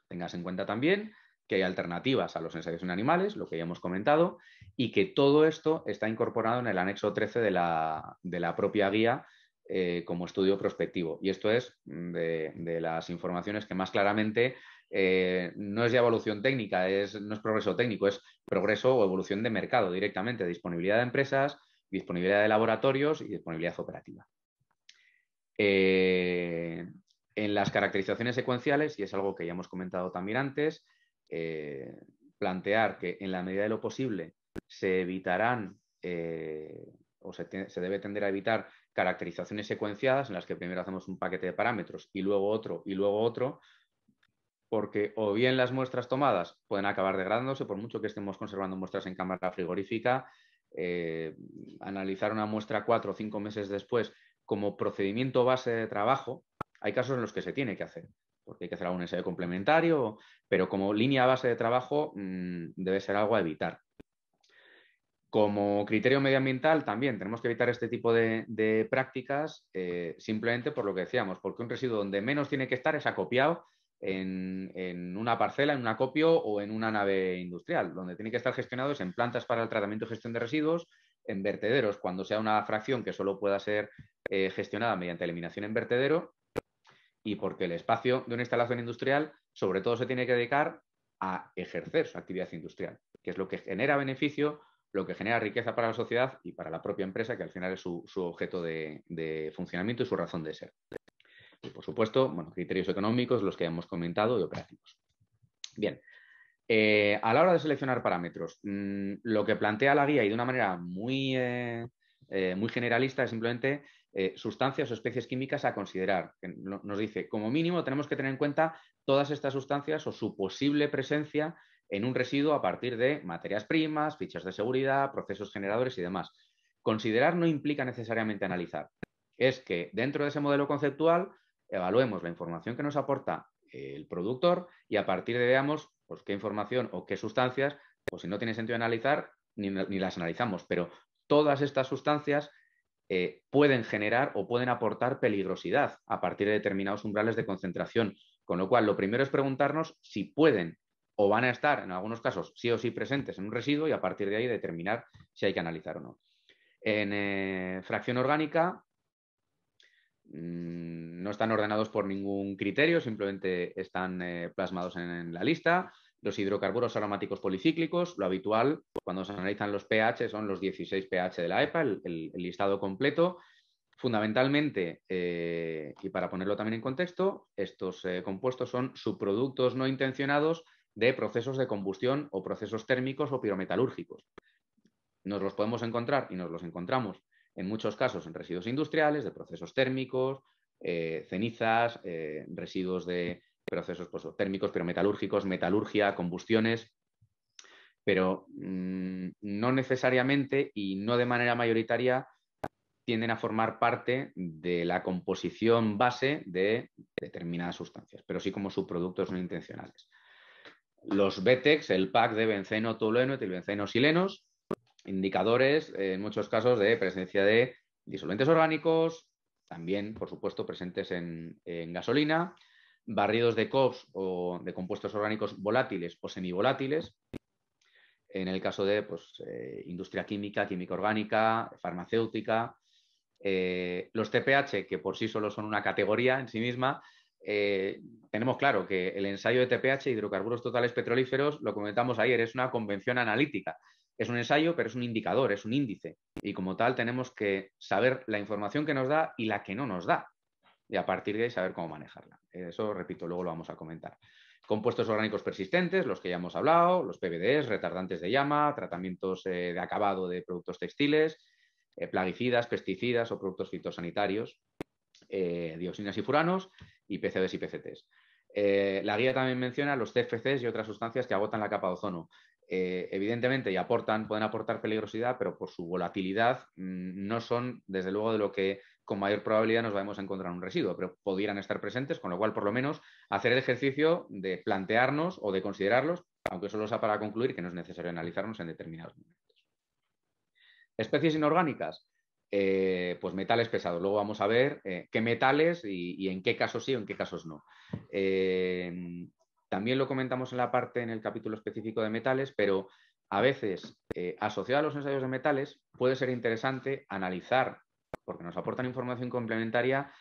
Tengas en cuenta también que hay alternativas a los ensayos en animales, lo que ya hemos comentado, y que todo esto está incorporado en el anexo 13 de la, propia guía eh, como estudio prospectivo. Y esto es mm, de, las informaciones que más claramente eh, no es de evolución técnica, no es progreso técnico, es progreso o evolución de mercado directamente, disponibilidad de empresas, disponibilidad de laboratorios y disponibilidad operativa. Eh, en las caracterizaciones secuenciales, y es algo que ya hemos comentado también antes, eh, plantear que en la medida de lo posible se evitarán eh, o se, debe tender a evitar caracterizaciones secuenciadas en las que primero hacemos un paquete de parámetros y luego otro y luego otro, porque o bien las muestras tomadas pueden acabar degradándose, por mucho que estemos conservando muestras en cámara frigorífica, eh, analizar una muestra cuatro o cinco meses después como procedimiento base de trabajo, hay casos en los que se tiene que hacer, porque hay que hacer algún ensayo complementario, pero como línea base de trabajo mm, debe ser algo a evitar. Como criterio medioambiental también tenemos que evitar este tipo de, prácticas eh, simplemente por lo que decíamos, porque un residuo donde menos tiene que estar es acopiado en, una parcela, en un acopio o en una nave industrial. Donde tiene que estar gestionados en plantas para el tratamiento y gestión de residuos, en vertederos cuando sea una fracción que solo pueda ser eh, gestionada mediante eliminación en vertedero y porque el espacio de una instalación industrial sobre todo se tiene que dedicar a ejercer su actividad industrial, que es lo que genera beneficio, lo que genera riqueza para la sociedad y para la propia empresa, que al final es su, objeto de funcionamiento y su razón de ser. Y por supuesto, bueno, criterios económicos, los que hemos comentado, y operativos. Bien, eh, a la hora de seleccionar parámetros, mm, lo que plantea la guía y de una manera muy, eh, eh, muy generalista es simplemente sustancias o especies químicas a considerar. nos dice, como mínimo, tenemos que tener en cuenta todas estas sustancias o su posible presencia en un residuo a partir de materias primas, fichas de seguridad, procesos generadores y demás. Considerar no implica necesariamente analizar. Es que dentro de ese modelo conceptual evaluemos la información que nos aporta el productor y a partir de veamos pues, qué información o qué sustancias, pues si no tiene sentido analizar, ni, las analizamos, pero todas estas sustancias eh, pueden generar o pueden aportar peligrosidad a partir de determinados umbrales de concentración. Con lo cual, lo primero es preguntarnos si pueden o van a estar, en algunos casos, sí o sí presentes en un residuo y a partir de ahí determinar si hay que analizar o no. En eh, fracción orgánica, Mm, no están ordenados por ningún criterio, simplemente están eh, plasmados en, la lista. Los hidrocarburos aromáticos policíclicos, lo habitual cuando se analizan los pH son los 16 pH de la EPA, el, listado completo. Fundamentalmente, eh, y para ponerlo también en contexto, estos eh, compuestos son subproductos no intencionados de procesos de combustión o procesos térmicos o pirometalúrgicos. Nos los podemos encontrar y nos los encontramos en muchos casos en residuos industriales, de procesos térmicos, eh, cenizas, eh, residuos de procesos pues, térmicos, pero metalúrgicos, metalurgia, combustiones, pero mm, no necesariamente y no de manera mayoritaria tienden a formar parte de la composición base de determinadas sustancias, pero sí como subproductos no intencionales. Los BTEX, el PAC de benceno, tolueno, etilbenceno, silenos, indicadores, eh, en muchos casos, de presencia de disolventes orgánicos, también, por supuesto, presentes en, gasolina, barridos de COPS o de compuestos orgánicos volátiles o semivolátiles. En el caso de pues, eh, industria química, química orgánica, farmacéutica, eh, los TPH, que por sí solo son una categoría en sí misma, tenemos claro que el ensayo de TPH, hidrocarburos totales petrolíferos, lo comentamos ayer, es una convención analítica. Es un ensayo, pero es un indicador, es un índice. Y como tal, tenemos que saber la información que nos da y la que no nos da. Y a partir de ahí saber cómo manejarla. Eso, repito, luego lo vamos a comentar. Compuestos orgánicos persistentes, los que ya hemos hablado, los PBDs, retardantes de llama, tratamientos eh, de acabado de productos textiles, eh, plaguicidas, pesticidas o productos fitosanitarios, eh, dioxinas y furanos y PCBs y PCTs. la guía también menciona los CFCs y otras sustancias que agotan la capa de ozono. Eh, evidentemente, y aportan, pueden aportar peligrosidad, pero por su volatilidad mm, no son, desde luego, de lo que con mayor probabilidad nos vamos a encontrar un residuo, pero pudieran estar presentes, con lo cual, por lo menos, hacer el ejercicio de plantearnos o de considerarlos, aunque solo sea para concluir que no es necesario analizarnos en determinados momentos. Especies inorgánicas. Eh, pues metales pesados. Luego vamos a ver eh, qué metales y, en qué casos sí o en qué casos no. También lo comentamos en la parte, en el capítulo específico de metales, pero a veces, eh, asociado a los ensayos de metales, puede ser interesante analizar, porque nos aportan información complementaria,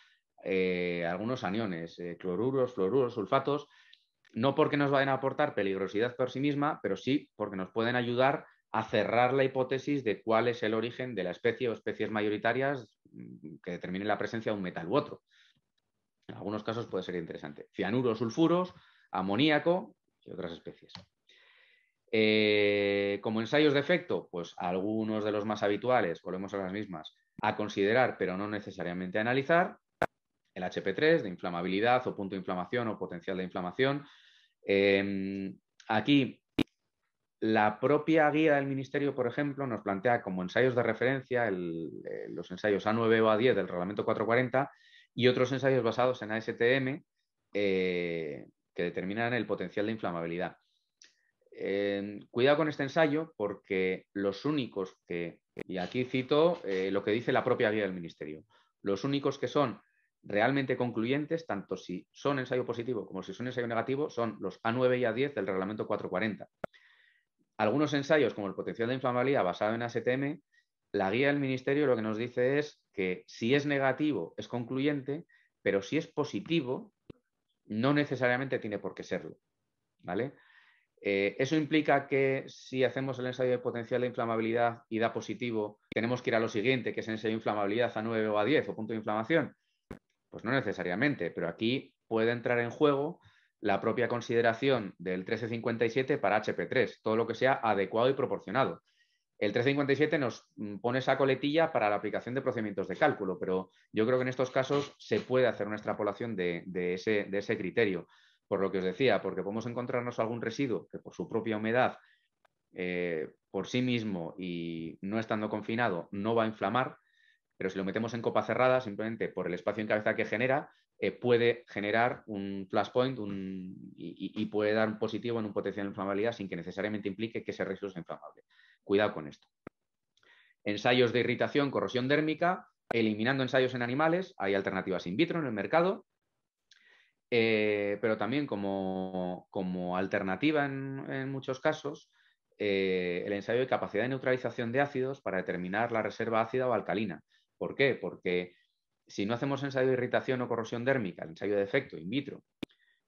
eh, algunos aniones, eh, cloruros, fluoruros, sulfatos, no porque nos vayan a aportar peligrosidad por sí misma, pero sí porque nos pueden ayudar a cerrar la hipótesis de cuál es el origen de la especie o especies mayoritarias mm, que determinen la presencia de un metal u otro. En algunos casos puede ser interesante. Cianuros, sulfuros, amoníaco y otras especies. Eh, como ensayos de efecto, pues algunos de los más habituales, volvemos a las mismas, a considerar pero no necesariamente a analizar, el HP3 de inflamabilidad o punto de inflamación o potencial de inflamación. Em, aquí la propia guía del Ministerio, por ejemplo, nos plantea como ensayos de referencia eh, los ensayos A9 o A10 del Reglamento 440 y otros ensayos basados en ASTM, eh, que determinan el potencial de inflamabilidad. Eh, cuidado con este ensayo porque los únicos que, y aquí cito eh, lo que dice la propia guía del Ministerio, los únicos que son realmente concluyentes, tanto si son ensayo positivo como si son ensayo negativo, son los A9 y A10 del reglamento 440. Algunos ensayos, como el potencial de inflamabilidad basado en ASTM, la guía del Ministerio lo que nos dice es que si es negativo es concluyente, pero si es positivo, no necesariamente tiene por qué serlo. ¿vale? Eh, eso implica que si hacemos el ensayo de potencial de inflamabilidad y da positivo, tenemos que ir a lo siguiente, que es el ensayo de inflamabilidad a 9 o a 10 o punto de inflamación. Pues no necesariamente, pero aquí puede entrar en juego la propia consideración del 1357 para HP3, todo lo que sea adecuado y proporcionado. El 357 nos mm, pone esa coletilla para la aplicación de procedimientos de cálculo, pero yo creo que en estos casos se puede hacer una extrapolación de, ese, criterio, por lo que os decía, porque podemos encontrarnos algún residuo que por su propia humedad, eh, por sí mismo y no estando confinado, no va a inflamar, pero si lo metemos en copa cerrada, simplemente por el espacio en cabeza que genera, eh, puede generar un flashpoint y, y, puede dar un positivo en un potencial de inflamabilidad sin que necesariamente implique que ese residuo sea inflamable. Cuidado con esto. Ensayos de irritación, corrosión dérmica, eliminando ensayos en animales, hay alternativas in vitro en el mercado, eh, pero también como, alternativa en, muchos casos, eh, el ensayo de capacidad de neutralización de ácidos para determinar la reserva ácida o alcalina. ¿Por qué? Porque si no hacemos ensayo de irritación o corrosión dérmica, el ensayo de efecto in vitro,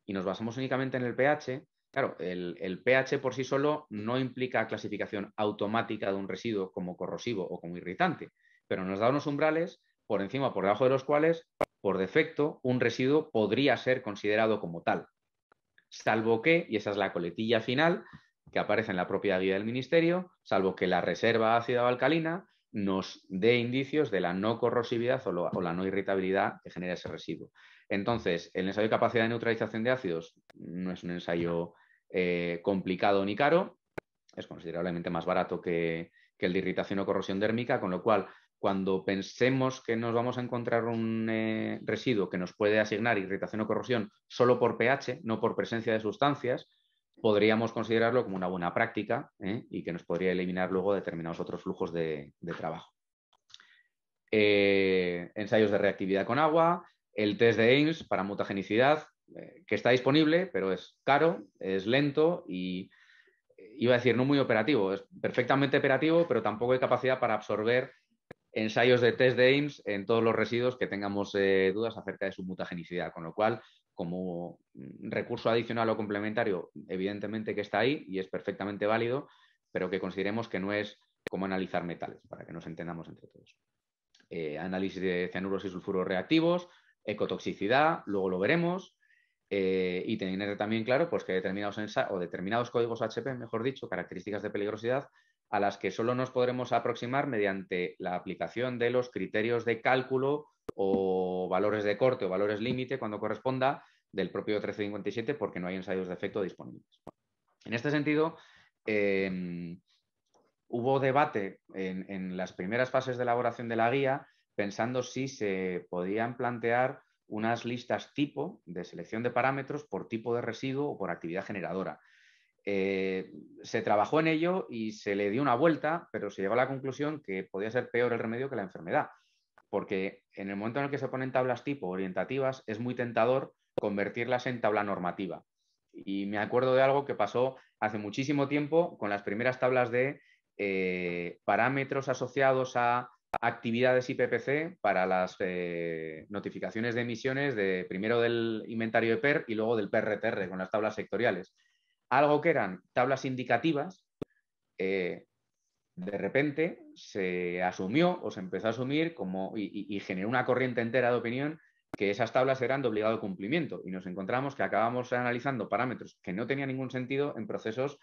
y nos basamos únicamente en el pH, Claro, el, pH por sí solo no implica clasificación automática de un residuo como corrosivo o como irritante, pero nos da unos umbrales por encima o por debajo de los cuales, por defecto, un residuo podría ser considerado como tal. Salvo que, y esa es la coletilla final que aparece en la propia guía del Ministerio, salvo que la reserva ácida o alcalina nos dé indicios de la no corrosividad o la no irritabilidad que genera ese residuo. Entonces, el ensayo de capacidad de neutralización de ácidos no es un ensayo eh, complicado ni caro, es considerablemente más barato que, el de irritación o corrosión dérmica, con lo cual cuando pensemos que nos vamos a encontrar un eh, residuo que nos puede asignar irritación o corrosión solo por pH, no por presencia de sustancias, podríamos considerarlo como una buena práctica ¿eh? y que nos podría eliminar luego determinados otros flujos de, trabajo. ensayos de reactividad con agua, el test de Ames para mutagenicidad, eh, que está disponible, pero es caro, es lento y eh, iba a decir, no muy operativo, es perfectamente operativo, pero tampoco hay capacidad para absorber ensayos de test de Ames en todos los residuos que tengamos eh, dudas acerca de su mutagenicidad, con lo cual, como recurso adicional o complementario, evidentemente que está ahí y es perfectamente válido, pero que consideremos que no es como analizar metales, para que nos entendamos entre todos. análisis de cianuros y sulfuros reactivos, ecotoxicidad, luego lo veremos, eh, y tener también claro pues, que determinados, o determinados códigos HP, mejor dicho, características de peligrosidad, a las que solo nos podremos aproximar mediante la aplicación de los criterios de cálculo o valores de corte o valores límite cuando corresponda del propio 1357 porque no hay ensayos de efecto disponibles. En este sentido, em, hubo debate en, las primeras fases de elaboración de la guía pensando si se podían plantear unas listas tipo de selección de parámetros por tipo de residuo o por actividad generadora. Eh, se trabajó en ello y se le dio una vuelta, pero se llegó a la conclusión que podía ser peor el remedio que la enfermedad, porque en el momento en el que se ponen tablas tipo orientativas es muy tentador convertirlas en tabla normativa. Y me acuerdo de algo que pasó hace muchísimo tiempo con las primeras tablas de eh, parámetros asociados a actividades IPPC para las eh, notificaciones de emisiones de primero del inventario de PER y luego del PRTR e con las tablas sectoriales. Algo que eran tablas indicativas, eh, de repente se asumió o se empezó a asumir como y, y, generó una corriente entera de opinión que esas tablas eran de obligado cumplimiento y nos encontramos que acabamos analizando parámetros que no tenían ningún sentido en procesos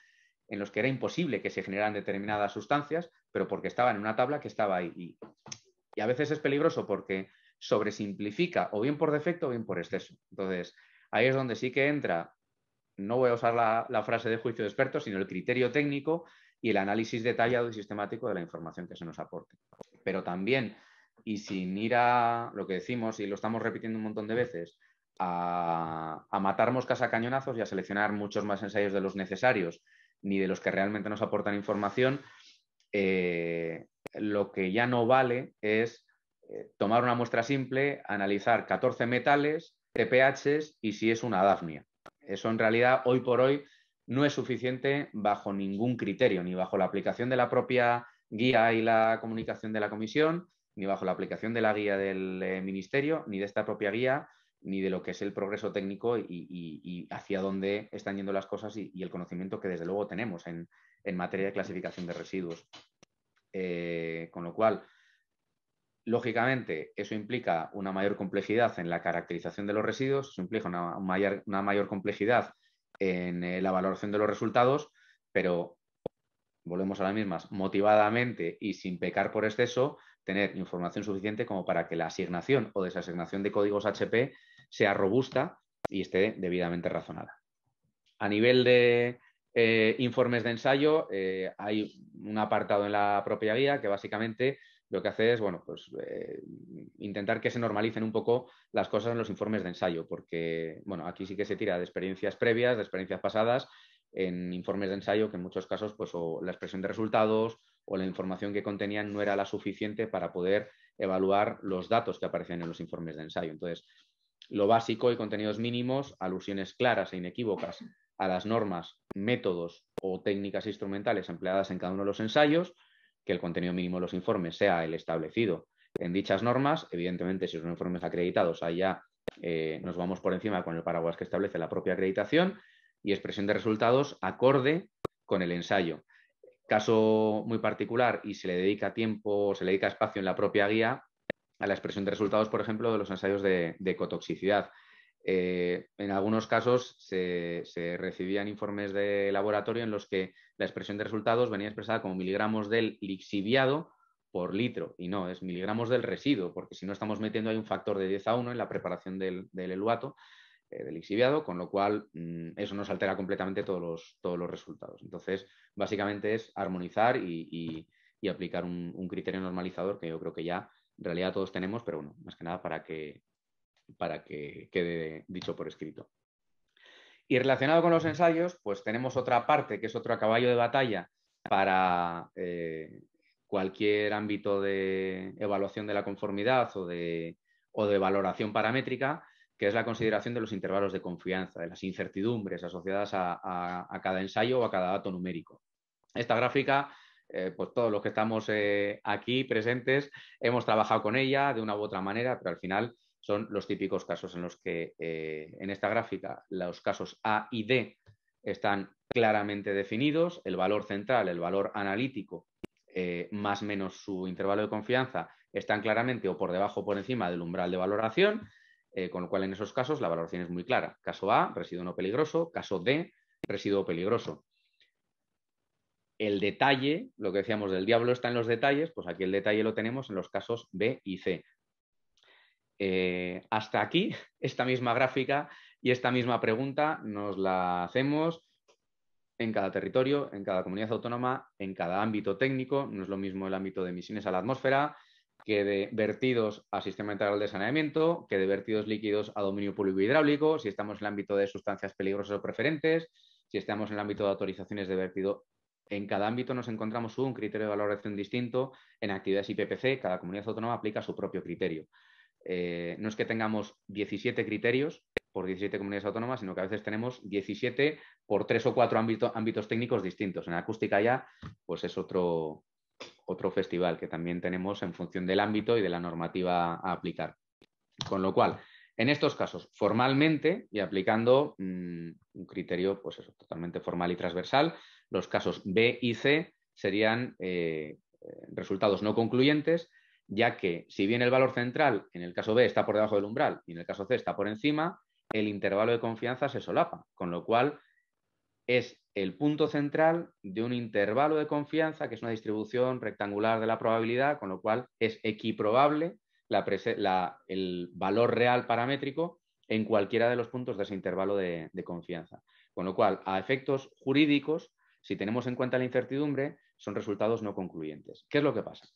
en los que era imposible que se generaran determinadas sustancias pero porque estaba en una tabla que estaba ahí. Y, a veces es peligroso porque sobresimplifica, o bien por defecto o bien por exceso. Entonces, ahí es donde sí que entra, no voy a usar la, frase de juicio de expertos, sino el criterio técnico y el análisis detallado y sistemático de la información que se nos aporte. Pero también, y sin ir a lo que decimos y lo estamos repitiendo un montón de veces, a, a, matar moscas a cañonazos y a seleccionar muchos más ensayos de los necesarios, ni de los que realmente nos aportan información, eh, lo que ya no vale es eh, tomar una muestra simple, analizar 14 metales, TPHs y si es una dafnia. Eso en realidad hoy por hoy no es suficiente bajo ningún criterio, ni bajo la aplicación de la propia guía y la comunicación de la comisión, ni bajo la aplicación de la guía del eh, ministerio, ni de esta propia guía, ni de lo que es el progreso técnico y, hacia dónde están yendo las cosas y, el conocimiento que desde luego tenemos en, materia de clasificación de residuos. Eh, con lo cual, lógicamente, eso implica una mayor complejidad en la caracterización de los residuos, eso implica una mayor, complejidad en eh, la valoración de los resultados, pero volvemos a las mismas, motivadamente y sin pecar por exceso, tener información suficiente como para que la asignación o desasignación de códigos HP sea robusta y esté debidamente razonada. A nivel de eh, informes de ensayo, eh, hay un apartado en la propia guía que básicamente lo que hace es, bueno, pues eh, intentar que se normalicen un poco las cosas en los informes de ensayo, porque, bueno, aquí sí que se tira de experiencias previas, de experiencias pasadas, en informes de ensayo que en muchos casos, pues, la expresión de resultados o la información que contenían no era la suficiente para poder evaluar los datos que aparecían en los informes de ensayo. Entonces, lo básico y contenidos mínimos, alusiones claras e inequívocas a las normas, métodos o técnicas instrumentales empleadas en cada uno de los ensayos, que el contenido mínimo de los informes sea el establecido en dichas normas. Evidentemente, si son informes acreditados, allá eh, nos vamos por encima con el paraguas que establece la propia acreditación y expresión de resultados acorde con el ensayo caso muy particular y se le dedica tiempo, o se le dedica espacio en la propia guía a la expresión de resultados, por ejemplo, de los ensayos de, ecotoxicidad. Eh, en algunos casos se, recibían informes de laboratorio en los que la expresión de resultados venía expresada como miligramos del lixiviado por litro, y no, es miligramos del residuo, porque si no estamos metiendo ahí un factor de 10 a 1 en la preparación del eluato, eh, del lixiviado, con lo cual mm, eso nos altera completamente todos los, todos los resultados. Entonces, básicamente es armonizar y, aplicar un, criterio normalizador que yo creo que ya en realidad todos tenemos, pero bueno, más que nada para que, para que quede dicho por escrito. Y relacionado con los ensayos, pues tenemos otra parte que es otro caballo de batalla para eh, cualquier ámbito de evaluación de la conformidad o de, o de valoración paramétrica, que es la consideración de los intervalos de confianza, de las incertidumbres asociadas a, cada ensayo o a cada dato numérico. Esta gráfica, eh, pues todos los que estamos eh, aquí presentes hemos trabajado con ella de una u otra manera, pero al final son los típicos casos en los que eh, en esta gráfica los casos A y D están claramente definidos, el valor central, el valor analítico, más menos su intervalo de confianza, están claramente o por debajo o por encima del umbral de valoración eh, con lo cual en esos casos la valoración es muy clara. Caso A, residuo no peligroso. Caso D, residuo peligroso. El detalle, lo que decíamos del diablo está en los detalles, pues aquí el detalle lo tenemos en los casos B y C. Eh, hasta aquí, <laughs> esta misma gráfica y esta misma pregunta nos la hacemos en cada territorio, en cada comunidad autónoma, en cada ámbito técnico. No es lo mismo el ámbito de emisiones a la atmósfera que de vertidos a sistema integral de saneamiento, que de vertidos líquidos a dominio público hidráulico, si estamos en el ámbito de sustancias peligrosas o preferentes, si estamos en el ámbito de autorizaciones de vertido. En cada ámbito nos encontramos un criterio de valoración distinto. En actividades IPPC, cada comunidad autónoma aplica su propio criterio. Eh, no es que tengamos 17 criterios por 17 comunidades autónomas, sino que a veces tenemos 17 por tres o cuatro ámbitos técnicos distintos. En acústica ya, pues es otro, otro festival que también tenemos en función del ámbito y de la normativa a aplicar. Con lo cual, en estos casos, formalmente y aplicando mm, un criterio pues totalmente formal y transversal, los casos B y C serían eh, resultados no concluyentes, ya que si bien el valor central en el caso B está por debajo del umbral y en el caso C está por encima, el intervalo de confianza se solapa, con lo cual es el punto central de un intervalo de confianza, que es una distribución rectangular de la probabilidad, con lo cual es equiprobable el valor real paramétrico en cualquiera de los puntos de ese intervalo de, confianza. Con lo cual, a efectos jurídicos, si tenemos en cuenta la incertidumbre, son resultados no concluyentes. ¿Qué es lo que pasa?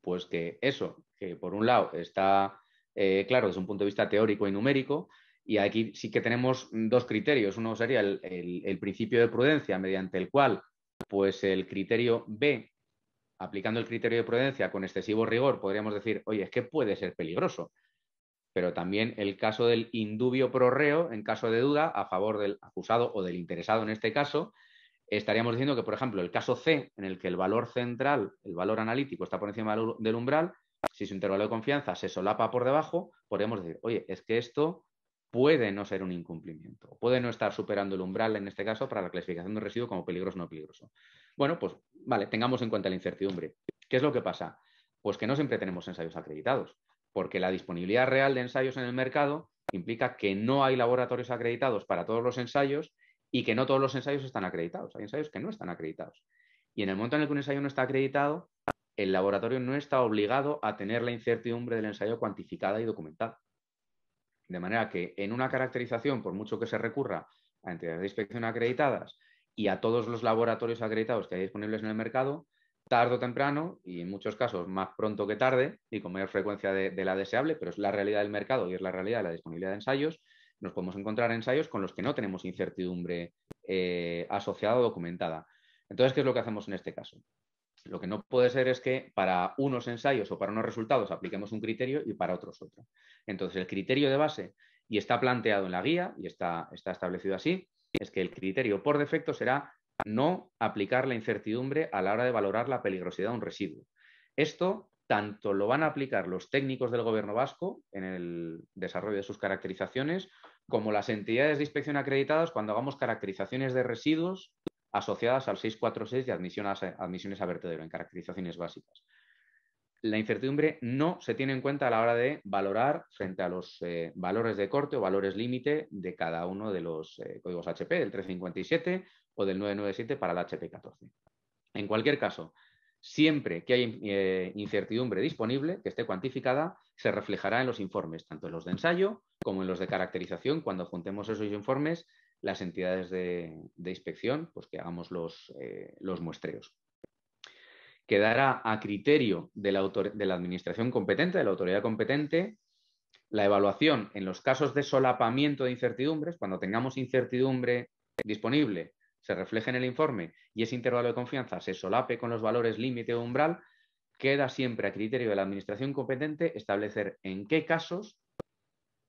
Pues que eso, que por un lado está eh, claro, desde un punto de vista teórico y numérico, y aquí sí que tenemos dos criterios. Uno sería el, principio de prudencia, mediante el cual pues el criterio B, aplicando el criterio de prudencia con excesivo rigor, podríamos decir, oye, es que puede ser peligroso. Pero también el caso del indubio prorreo, en caso de duda, a favor del acusado o del interesado en este caso, estaríamos diciendo que, por ejemplo, el caso C, en el que el valor central, el valor analítico, está por encima del umbral, si su intervalo de confianza se solapa por debajo, podríamos decir, oye, es que esto puede no ser un incumplimiento, puede no estar superando el umbral, en este caso, para la clasificación de residuo como peligroso o no peligroso. Bueno, pues vale, tengamos en cuenta la incertidumbre. ¿Qué es lo que pasa? Pues que no siempre tenemos ensayos acreditados, porque la disponibilidad real de ensayos en el mercado implica que no hay laboratorios acreditados para todos los ensayos y que no todos los ensayos están acreditados. Hay ensayos que no están acreditados. Y en el momento en el que un ensayo no está acreditado, el laboratorio no está obligado a tener la incertidumbre del ensayo cuantificada y documentada. De manera que en una caracterización, por mucho que se recurra a entidades de inspección acreditadas y a todos los laboratorios acreditados que hay disponibles en el mercado, tarde o temprano, y en muchos casos más pronto que tarde, y con mayor frecuencia de, la deseable, pero es la realidad del mercado y es la realidad de la disponibilidad de ensayos, nos podemos encontrar ensayos con los que no tenemos incertidumbre eh, asociada o documentada. Entonces, ¿qué es lo que hacemos en este caso? Lo que no puede ser es que para unos ensayos o para unos resultados apliquemos un criterio y para otros otro. Entonces, el criterio de base, y está planteado en la guía y está, está establecido así, es que el criterio por defecto será no aplicar la incertidumbre a la hora de valorar la peligrosidad de un residuo. Esto tanto lo van a aplicar los técnicos del gobierno vasco en el desarrollo de sus caracterizaciones, como las entidades de inspección acreditadas cuando hagamos caracterizaciones de residuos asociadas al 646 de admisiones a, admisiones vertedero en caracterizaciones básicas. La incertidumbre no se tiene en cuenta a la hora de valorar frente a los eh, valores de corte o valores límite de cada uno de los eh, códigos HP, del 357 o del 997 para el HP14. En cualquier caso, siempre que hay eh, incertidumbre disponible, que esté cuantificada, se reflejará en los informes, tanto en los de ensayo como en los de caracterización, cuando juntemos esos informes las entidades de, inspección, pues que hagamos los, eh, muestreos. Quedará a criterio de la, administración competente, de la autoridad competente, la evaluación en los casos de solapamiento de incertidumbres, cuando tengamos incertidumbre disponible, se refleje en el informe y ese intervalo de confianza se solape con los valores límite o umbral, queda siempre a criterio de la administración competente establecer en qué casos,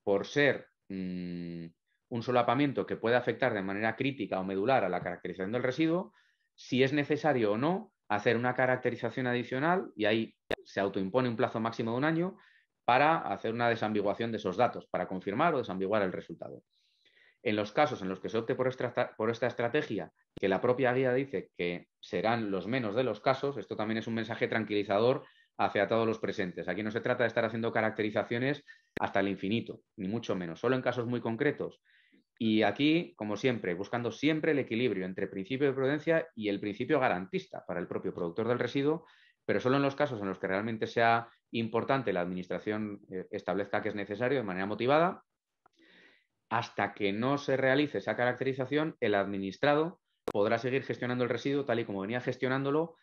por ser mm, un solapamiento que puede afectar de manera crítica o medular a la caracterización del residuo, si es necesario o no hacer una caracterización adicional y ahí se autoimpone un plazo máximo de un año para hacer una desambiguación de esos datos, para confirmar o desambiguar el resultado. En los casos en los que se opte por esta, por esta estrategia, que la propia guía dice que serán los menos de los casos, esto también es un mensaje tranquilizador hacia todos los presentes. Aquí no se trata de estar haciendo caracterizaciones hasta el infinito, ni mucho menos, solo en casos muy concretos y aquí, como siempre, buscando siempre el equilibrio entre principio de prudencia y el principio garantista para el propio productor del residuo, pero solo en los casos en los que realmente sea importante la administración eh, establezca que es necesario de manera motivada. Hasta que no se realice esa caracterización, el administrado podrá seguir gestionando el residuo tal y como venía gestionándolo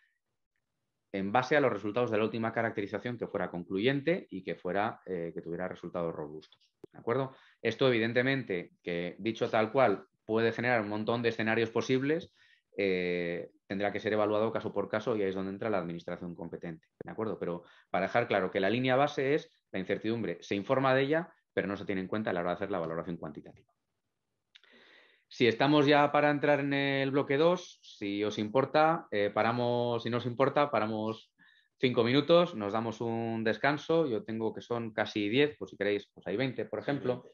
en base a los resultados de la última caracterización que fuera concluyente y que fuera eh, que tuviera resultados robustos. ¿De acuerdo? Esto, evidentemente, que dicho tal cual, puede generar un montón de escenarios posibles, eh, tendrá que ser evaluado caso por caso y ahí es donde entra la administración competente. ¿De acuerdo? Pero para dejar claro que la línea base es la incertidumbre, se informa de ella, pero no se tiene en cuenta a la hora de hacer la valoración cuantitativa. Si estamos ya para entrar en el bloque 2, si os importa, eh, paramos, si no os importa, paramos cinco minutos, nos damos un descanso, yo tengo que son casi diez pues si queréis, pues hay 20, por ejemplo,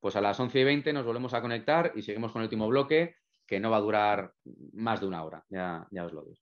pues a las 11 y 20 nos volvemos a conectar y seguimos con el último bloque, que no va a durar más de una hora, ya, ya os lo digo.